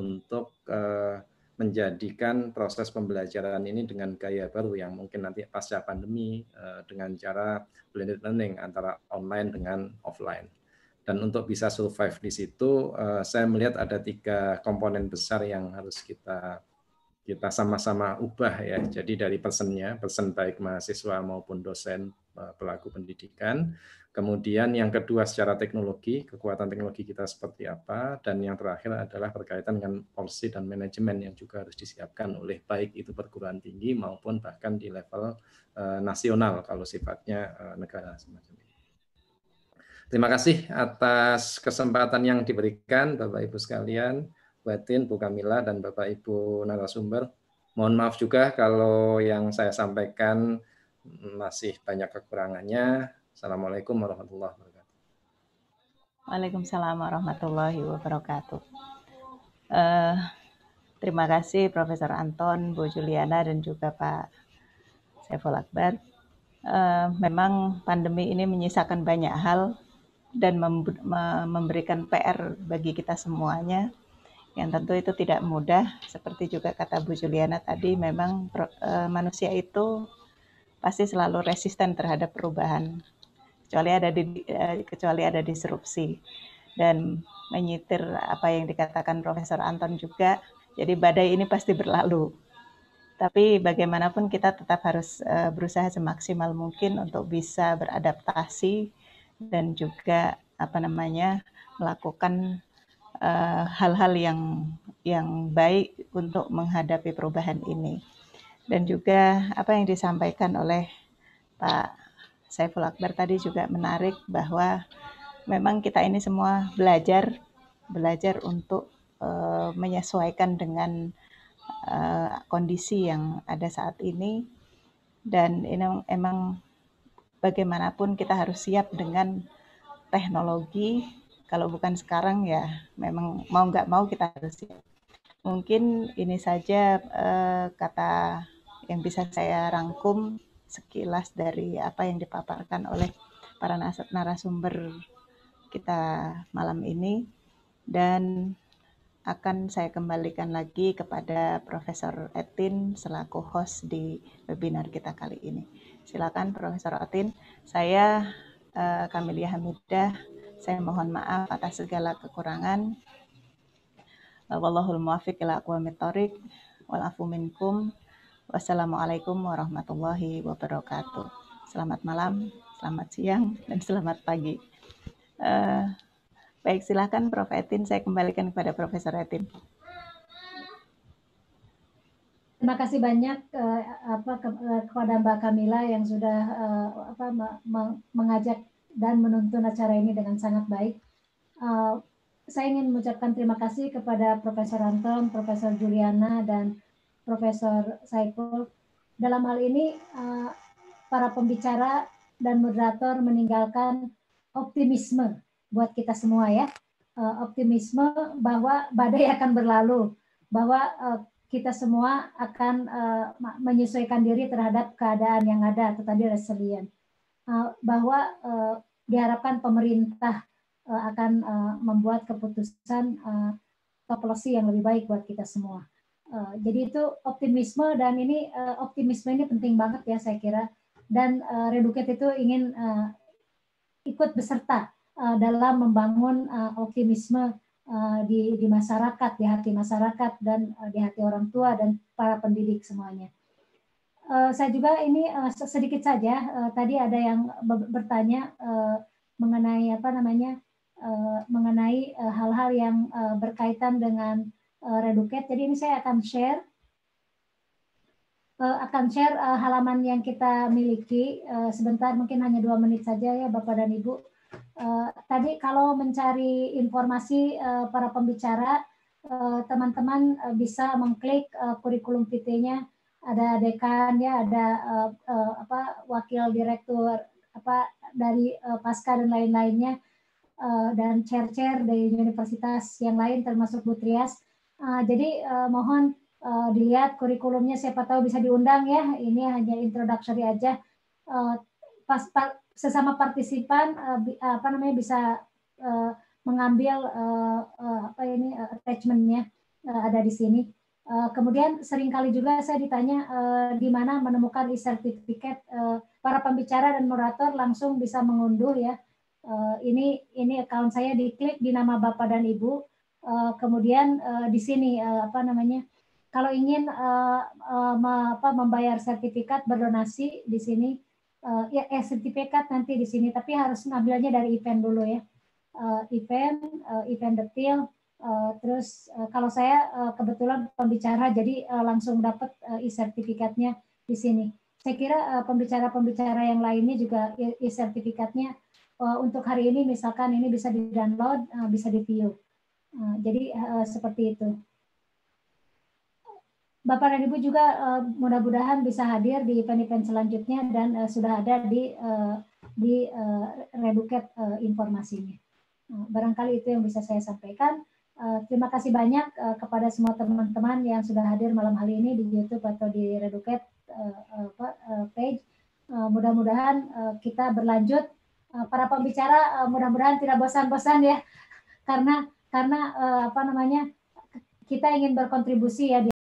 untuk uh, menjadikan proses pembelajaran ini dengan gaya baru yang mungkin nanti pasca pandemi uh, dengan cara blended learning antara online dengan offline. Dan untuk bisa survive di situ, uh, saya melihat ada tiga komponen besar yang harus kita kita sama-sama ubah ya. Jadi dari pesennya, pesen baik mahasiswa maupun dosen eh, pelaku pendidikan. Kemudian yang kedua secara teknologi, kekuatan teknologi kita seperti apa. Dan yang terakhir adalah berkaitan dengan policy dan manajemen yang juga harus disiapkan oleh baik itu perguruan tinggi maupun bahkan di level eh, nasional kalau sifatnya eh, negara semacam ini. Terima kasih atas kesempatan yang diberikan Bapak Ibu sekalian batin, Bu Kamila dan Bapak Ibu narasumber. Mohon maaf juga kalau yang saya sampaikan masih banyak kekurangannya. Assalamualaikum warahmatullahi wabarakatuh. Waalaikumsalam warahmatullahi wabarakatuh. Uh, terima kasih Profesor Anton, Bu Juliana, dan juga Pak Saiful Akbar. Uh, memang pandemi ini menyisakan banyak hal dan memberikan PR bagi kita semuanya yang tentu itu tidak mudah. Seperti juga kata Bu Juliana tadi, memang e, manusia itu pasti selalu resisten terhadap perubahan, kecuali ada di, e, kecuali ada disrupsi. Dan menyitir apa yang dikatakan Profesor Anton juga, jadi badai ini pasti berlalu. Tapi bagaimanapun kita tetap harus e, berusaha semaksimal mungkin untuk bisa beradaptasi dan juga apa namanya melakukan Eh, hal-hal uh, yang yang baik untuk menghadapi perubahan ini. Dan juga apa yang disampaikan oleh Pak Saiful Akbar tadi juga menarik bahwa memang kita ini semua belajar belajar untuk uh, menyesuaikan dengan uh, kondisi yang ada saat ini dan ini emang bagaimanapun kita harus siap dengan teknologi kalau bukan sekarang ya memang mau nggak mau kita harus Mungkin ini saja uh, kata yang bisa saya rangkum sekilas dari apa yang dipaparkan oleh para narasumber kita malam ini dan akan saya kembalikan lagi kepada Profesor Etin selaku host di webinar kita kali ini. Silakan Profesor Etin, saya uh, Kamilia Hamidah saya mohon maaf atas segala kekurangan. Eh, wallahul muwaffiq ila aqwamit thoriq wal afu minkum. Wassalamualaikum warahmatullahi wabarakatuh. Selamat malam, selamat siang, dan selamat pagi. Uh, baik, silahkan Prof. Etin, saya kembalikan kepada Profesor Etin. Terima kasih banyak uh, apa, ke, uh, kepada Mbak Kamila yang sudah uh, apa, ma, ma, mengajak dan menuntun acara ini dengan sangat baik. Uh, saya ingin mengucapkan terima kasih kepada Profesor Anton, Profesor Juliana, dan Profesor Saiful. Dalam hal ini, uh, para pembicara dan moderator meninggalkan optimisme buat kita semua ya. Uh, optimisme bahwa badai akan berlalu, bahwa uh, kita semua akan uh, menyesuaikan diri terhadap keadaan yang ada atau tadi resilient. Uh, bahwa uh, diharapkan pemerintah eh, akan eh, membuat keputusan uh, policy yang lebih baik buat kita semua. Uh, jadi itu optimisme dan ini uh, optimisme ini penting banget ya saya kira dan uh, Reduket itu ingin uh, ikut beserta uh, dalam membangun uh, optimisme di di masyarakat di hati masyarakat dan di hati orang tua dan para pendidik semuanya uh, saya juga ini uh, sedikit saja uh, tadi ada yang bertanya uh, mengenai apa namanya uh, mengenai hal-hal uh, yang uh, berkaitan dengan uh, Reduket. Jadi ini saya akan share uh, akan share uh, halaman yang kita miliki uh, sebentar mungkin hanya dua menit saja ya Bapak dan Ibu. Uh, tadi kalau mencari informasi uh, para pembicara teman-teman uh, uh, bisa mengklik uh, kurikulum PT-nya ada dekan ya ada uh, uh, apa wakil direktur apa dari uh, pasca dan lain-lainnya uh, dan chair-chair dari universitas yang lain termasuk Butrias uh, jadi uh, mohon uh, dilihat kurikulumnya siapa tahu bisa diundang ya ini hanya introductory aja uh, pas, sesama partisipan uh, apa namanya bisa uh, mengambil uh, uh, apa ini uh, attachmentnya uh, ada di sini Eh, kemudian seringkali juga saya ditanya eh, di mana menemukan e-certificate eh, para pembicara dan moderator langsung bisa mengunduh ya. Ini ini account saya diklik di nama Bapak dan Ibu. Kemudian di sini apa namanya? Kalau ingin apa membayar sertifikat berdonasi di sini ya eh sertifikat nanti di sini tapi harus ngambilnya dari event dulu ya. event event detail Eh, terus uh, kalau saya uh, kebetulan pembicara jadi uh, langsung dapat uh, e-sertifikatnya di sini. Saya kira pembicara pembicara-pembicara yang lainnya juga e-sertifikatnya uh, untuk hari ini misalkan ini bisa di-download, uh, bisa di-view. Uh, jadi uh, seperti itu. Bapak dan Ibu juga uh, mudah-mudahan bisa hadir di event-event selanjutnya dan uh, sudah ada di uh, di uh, Reduket uh, informasinya. Uh, barangkali itu yang bisa saya sampaikan. Eh, terima kasih banyak uh, kepada semua teman-teman yang sudah hadir malam hari ini di YouTube atau di Reduket uh, uh, page. Uh, mudah-mudahan uh, kita berlanjut. Uh, para pembicara uh, mudah-mudahan tidak bosan-bosan ya, karena karena uh, apa namanya kita ingin berkontribusi ya. Di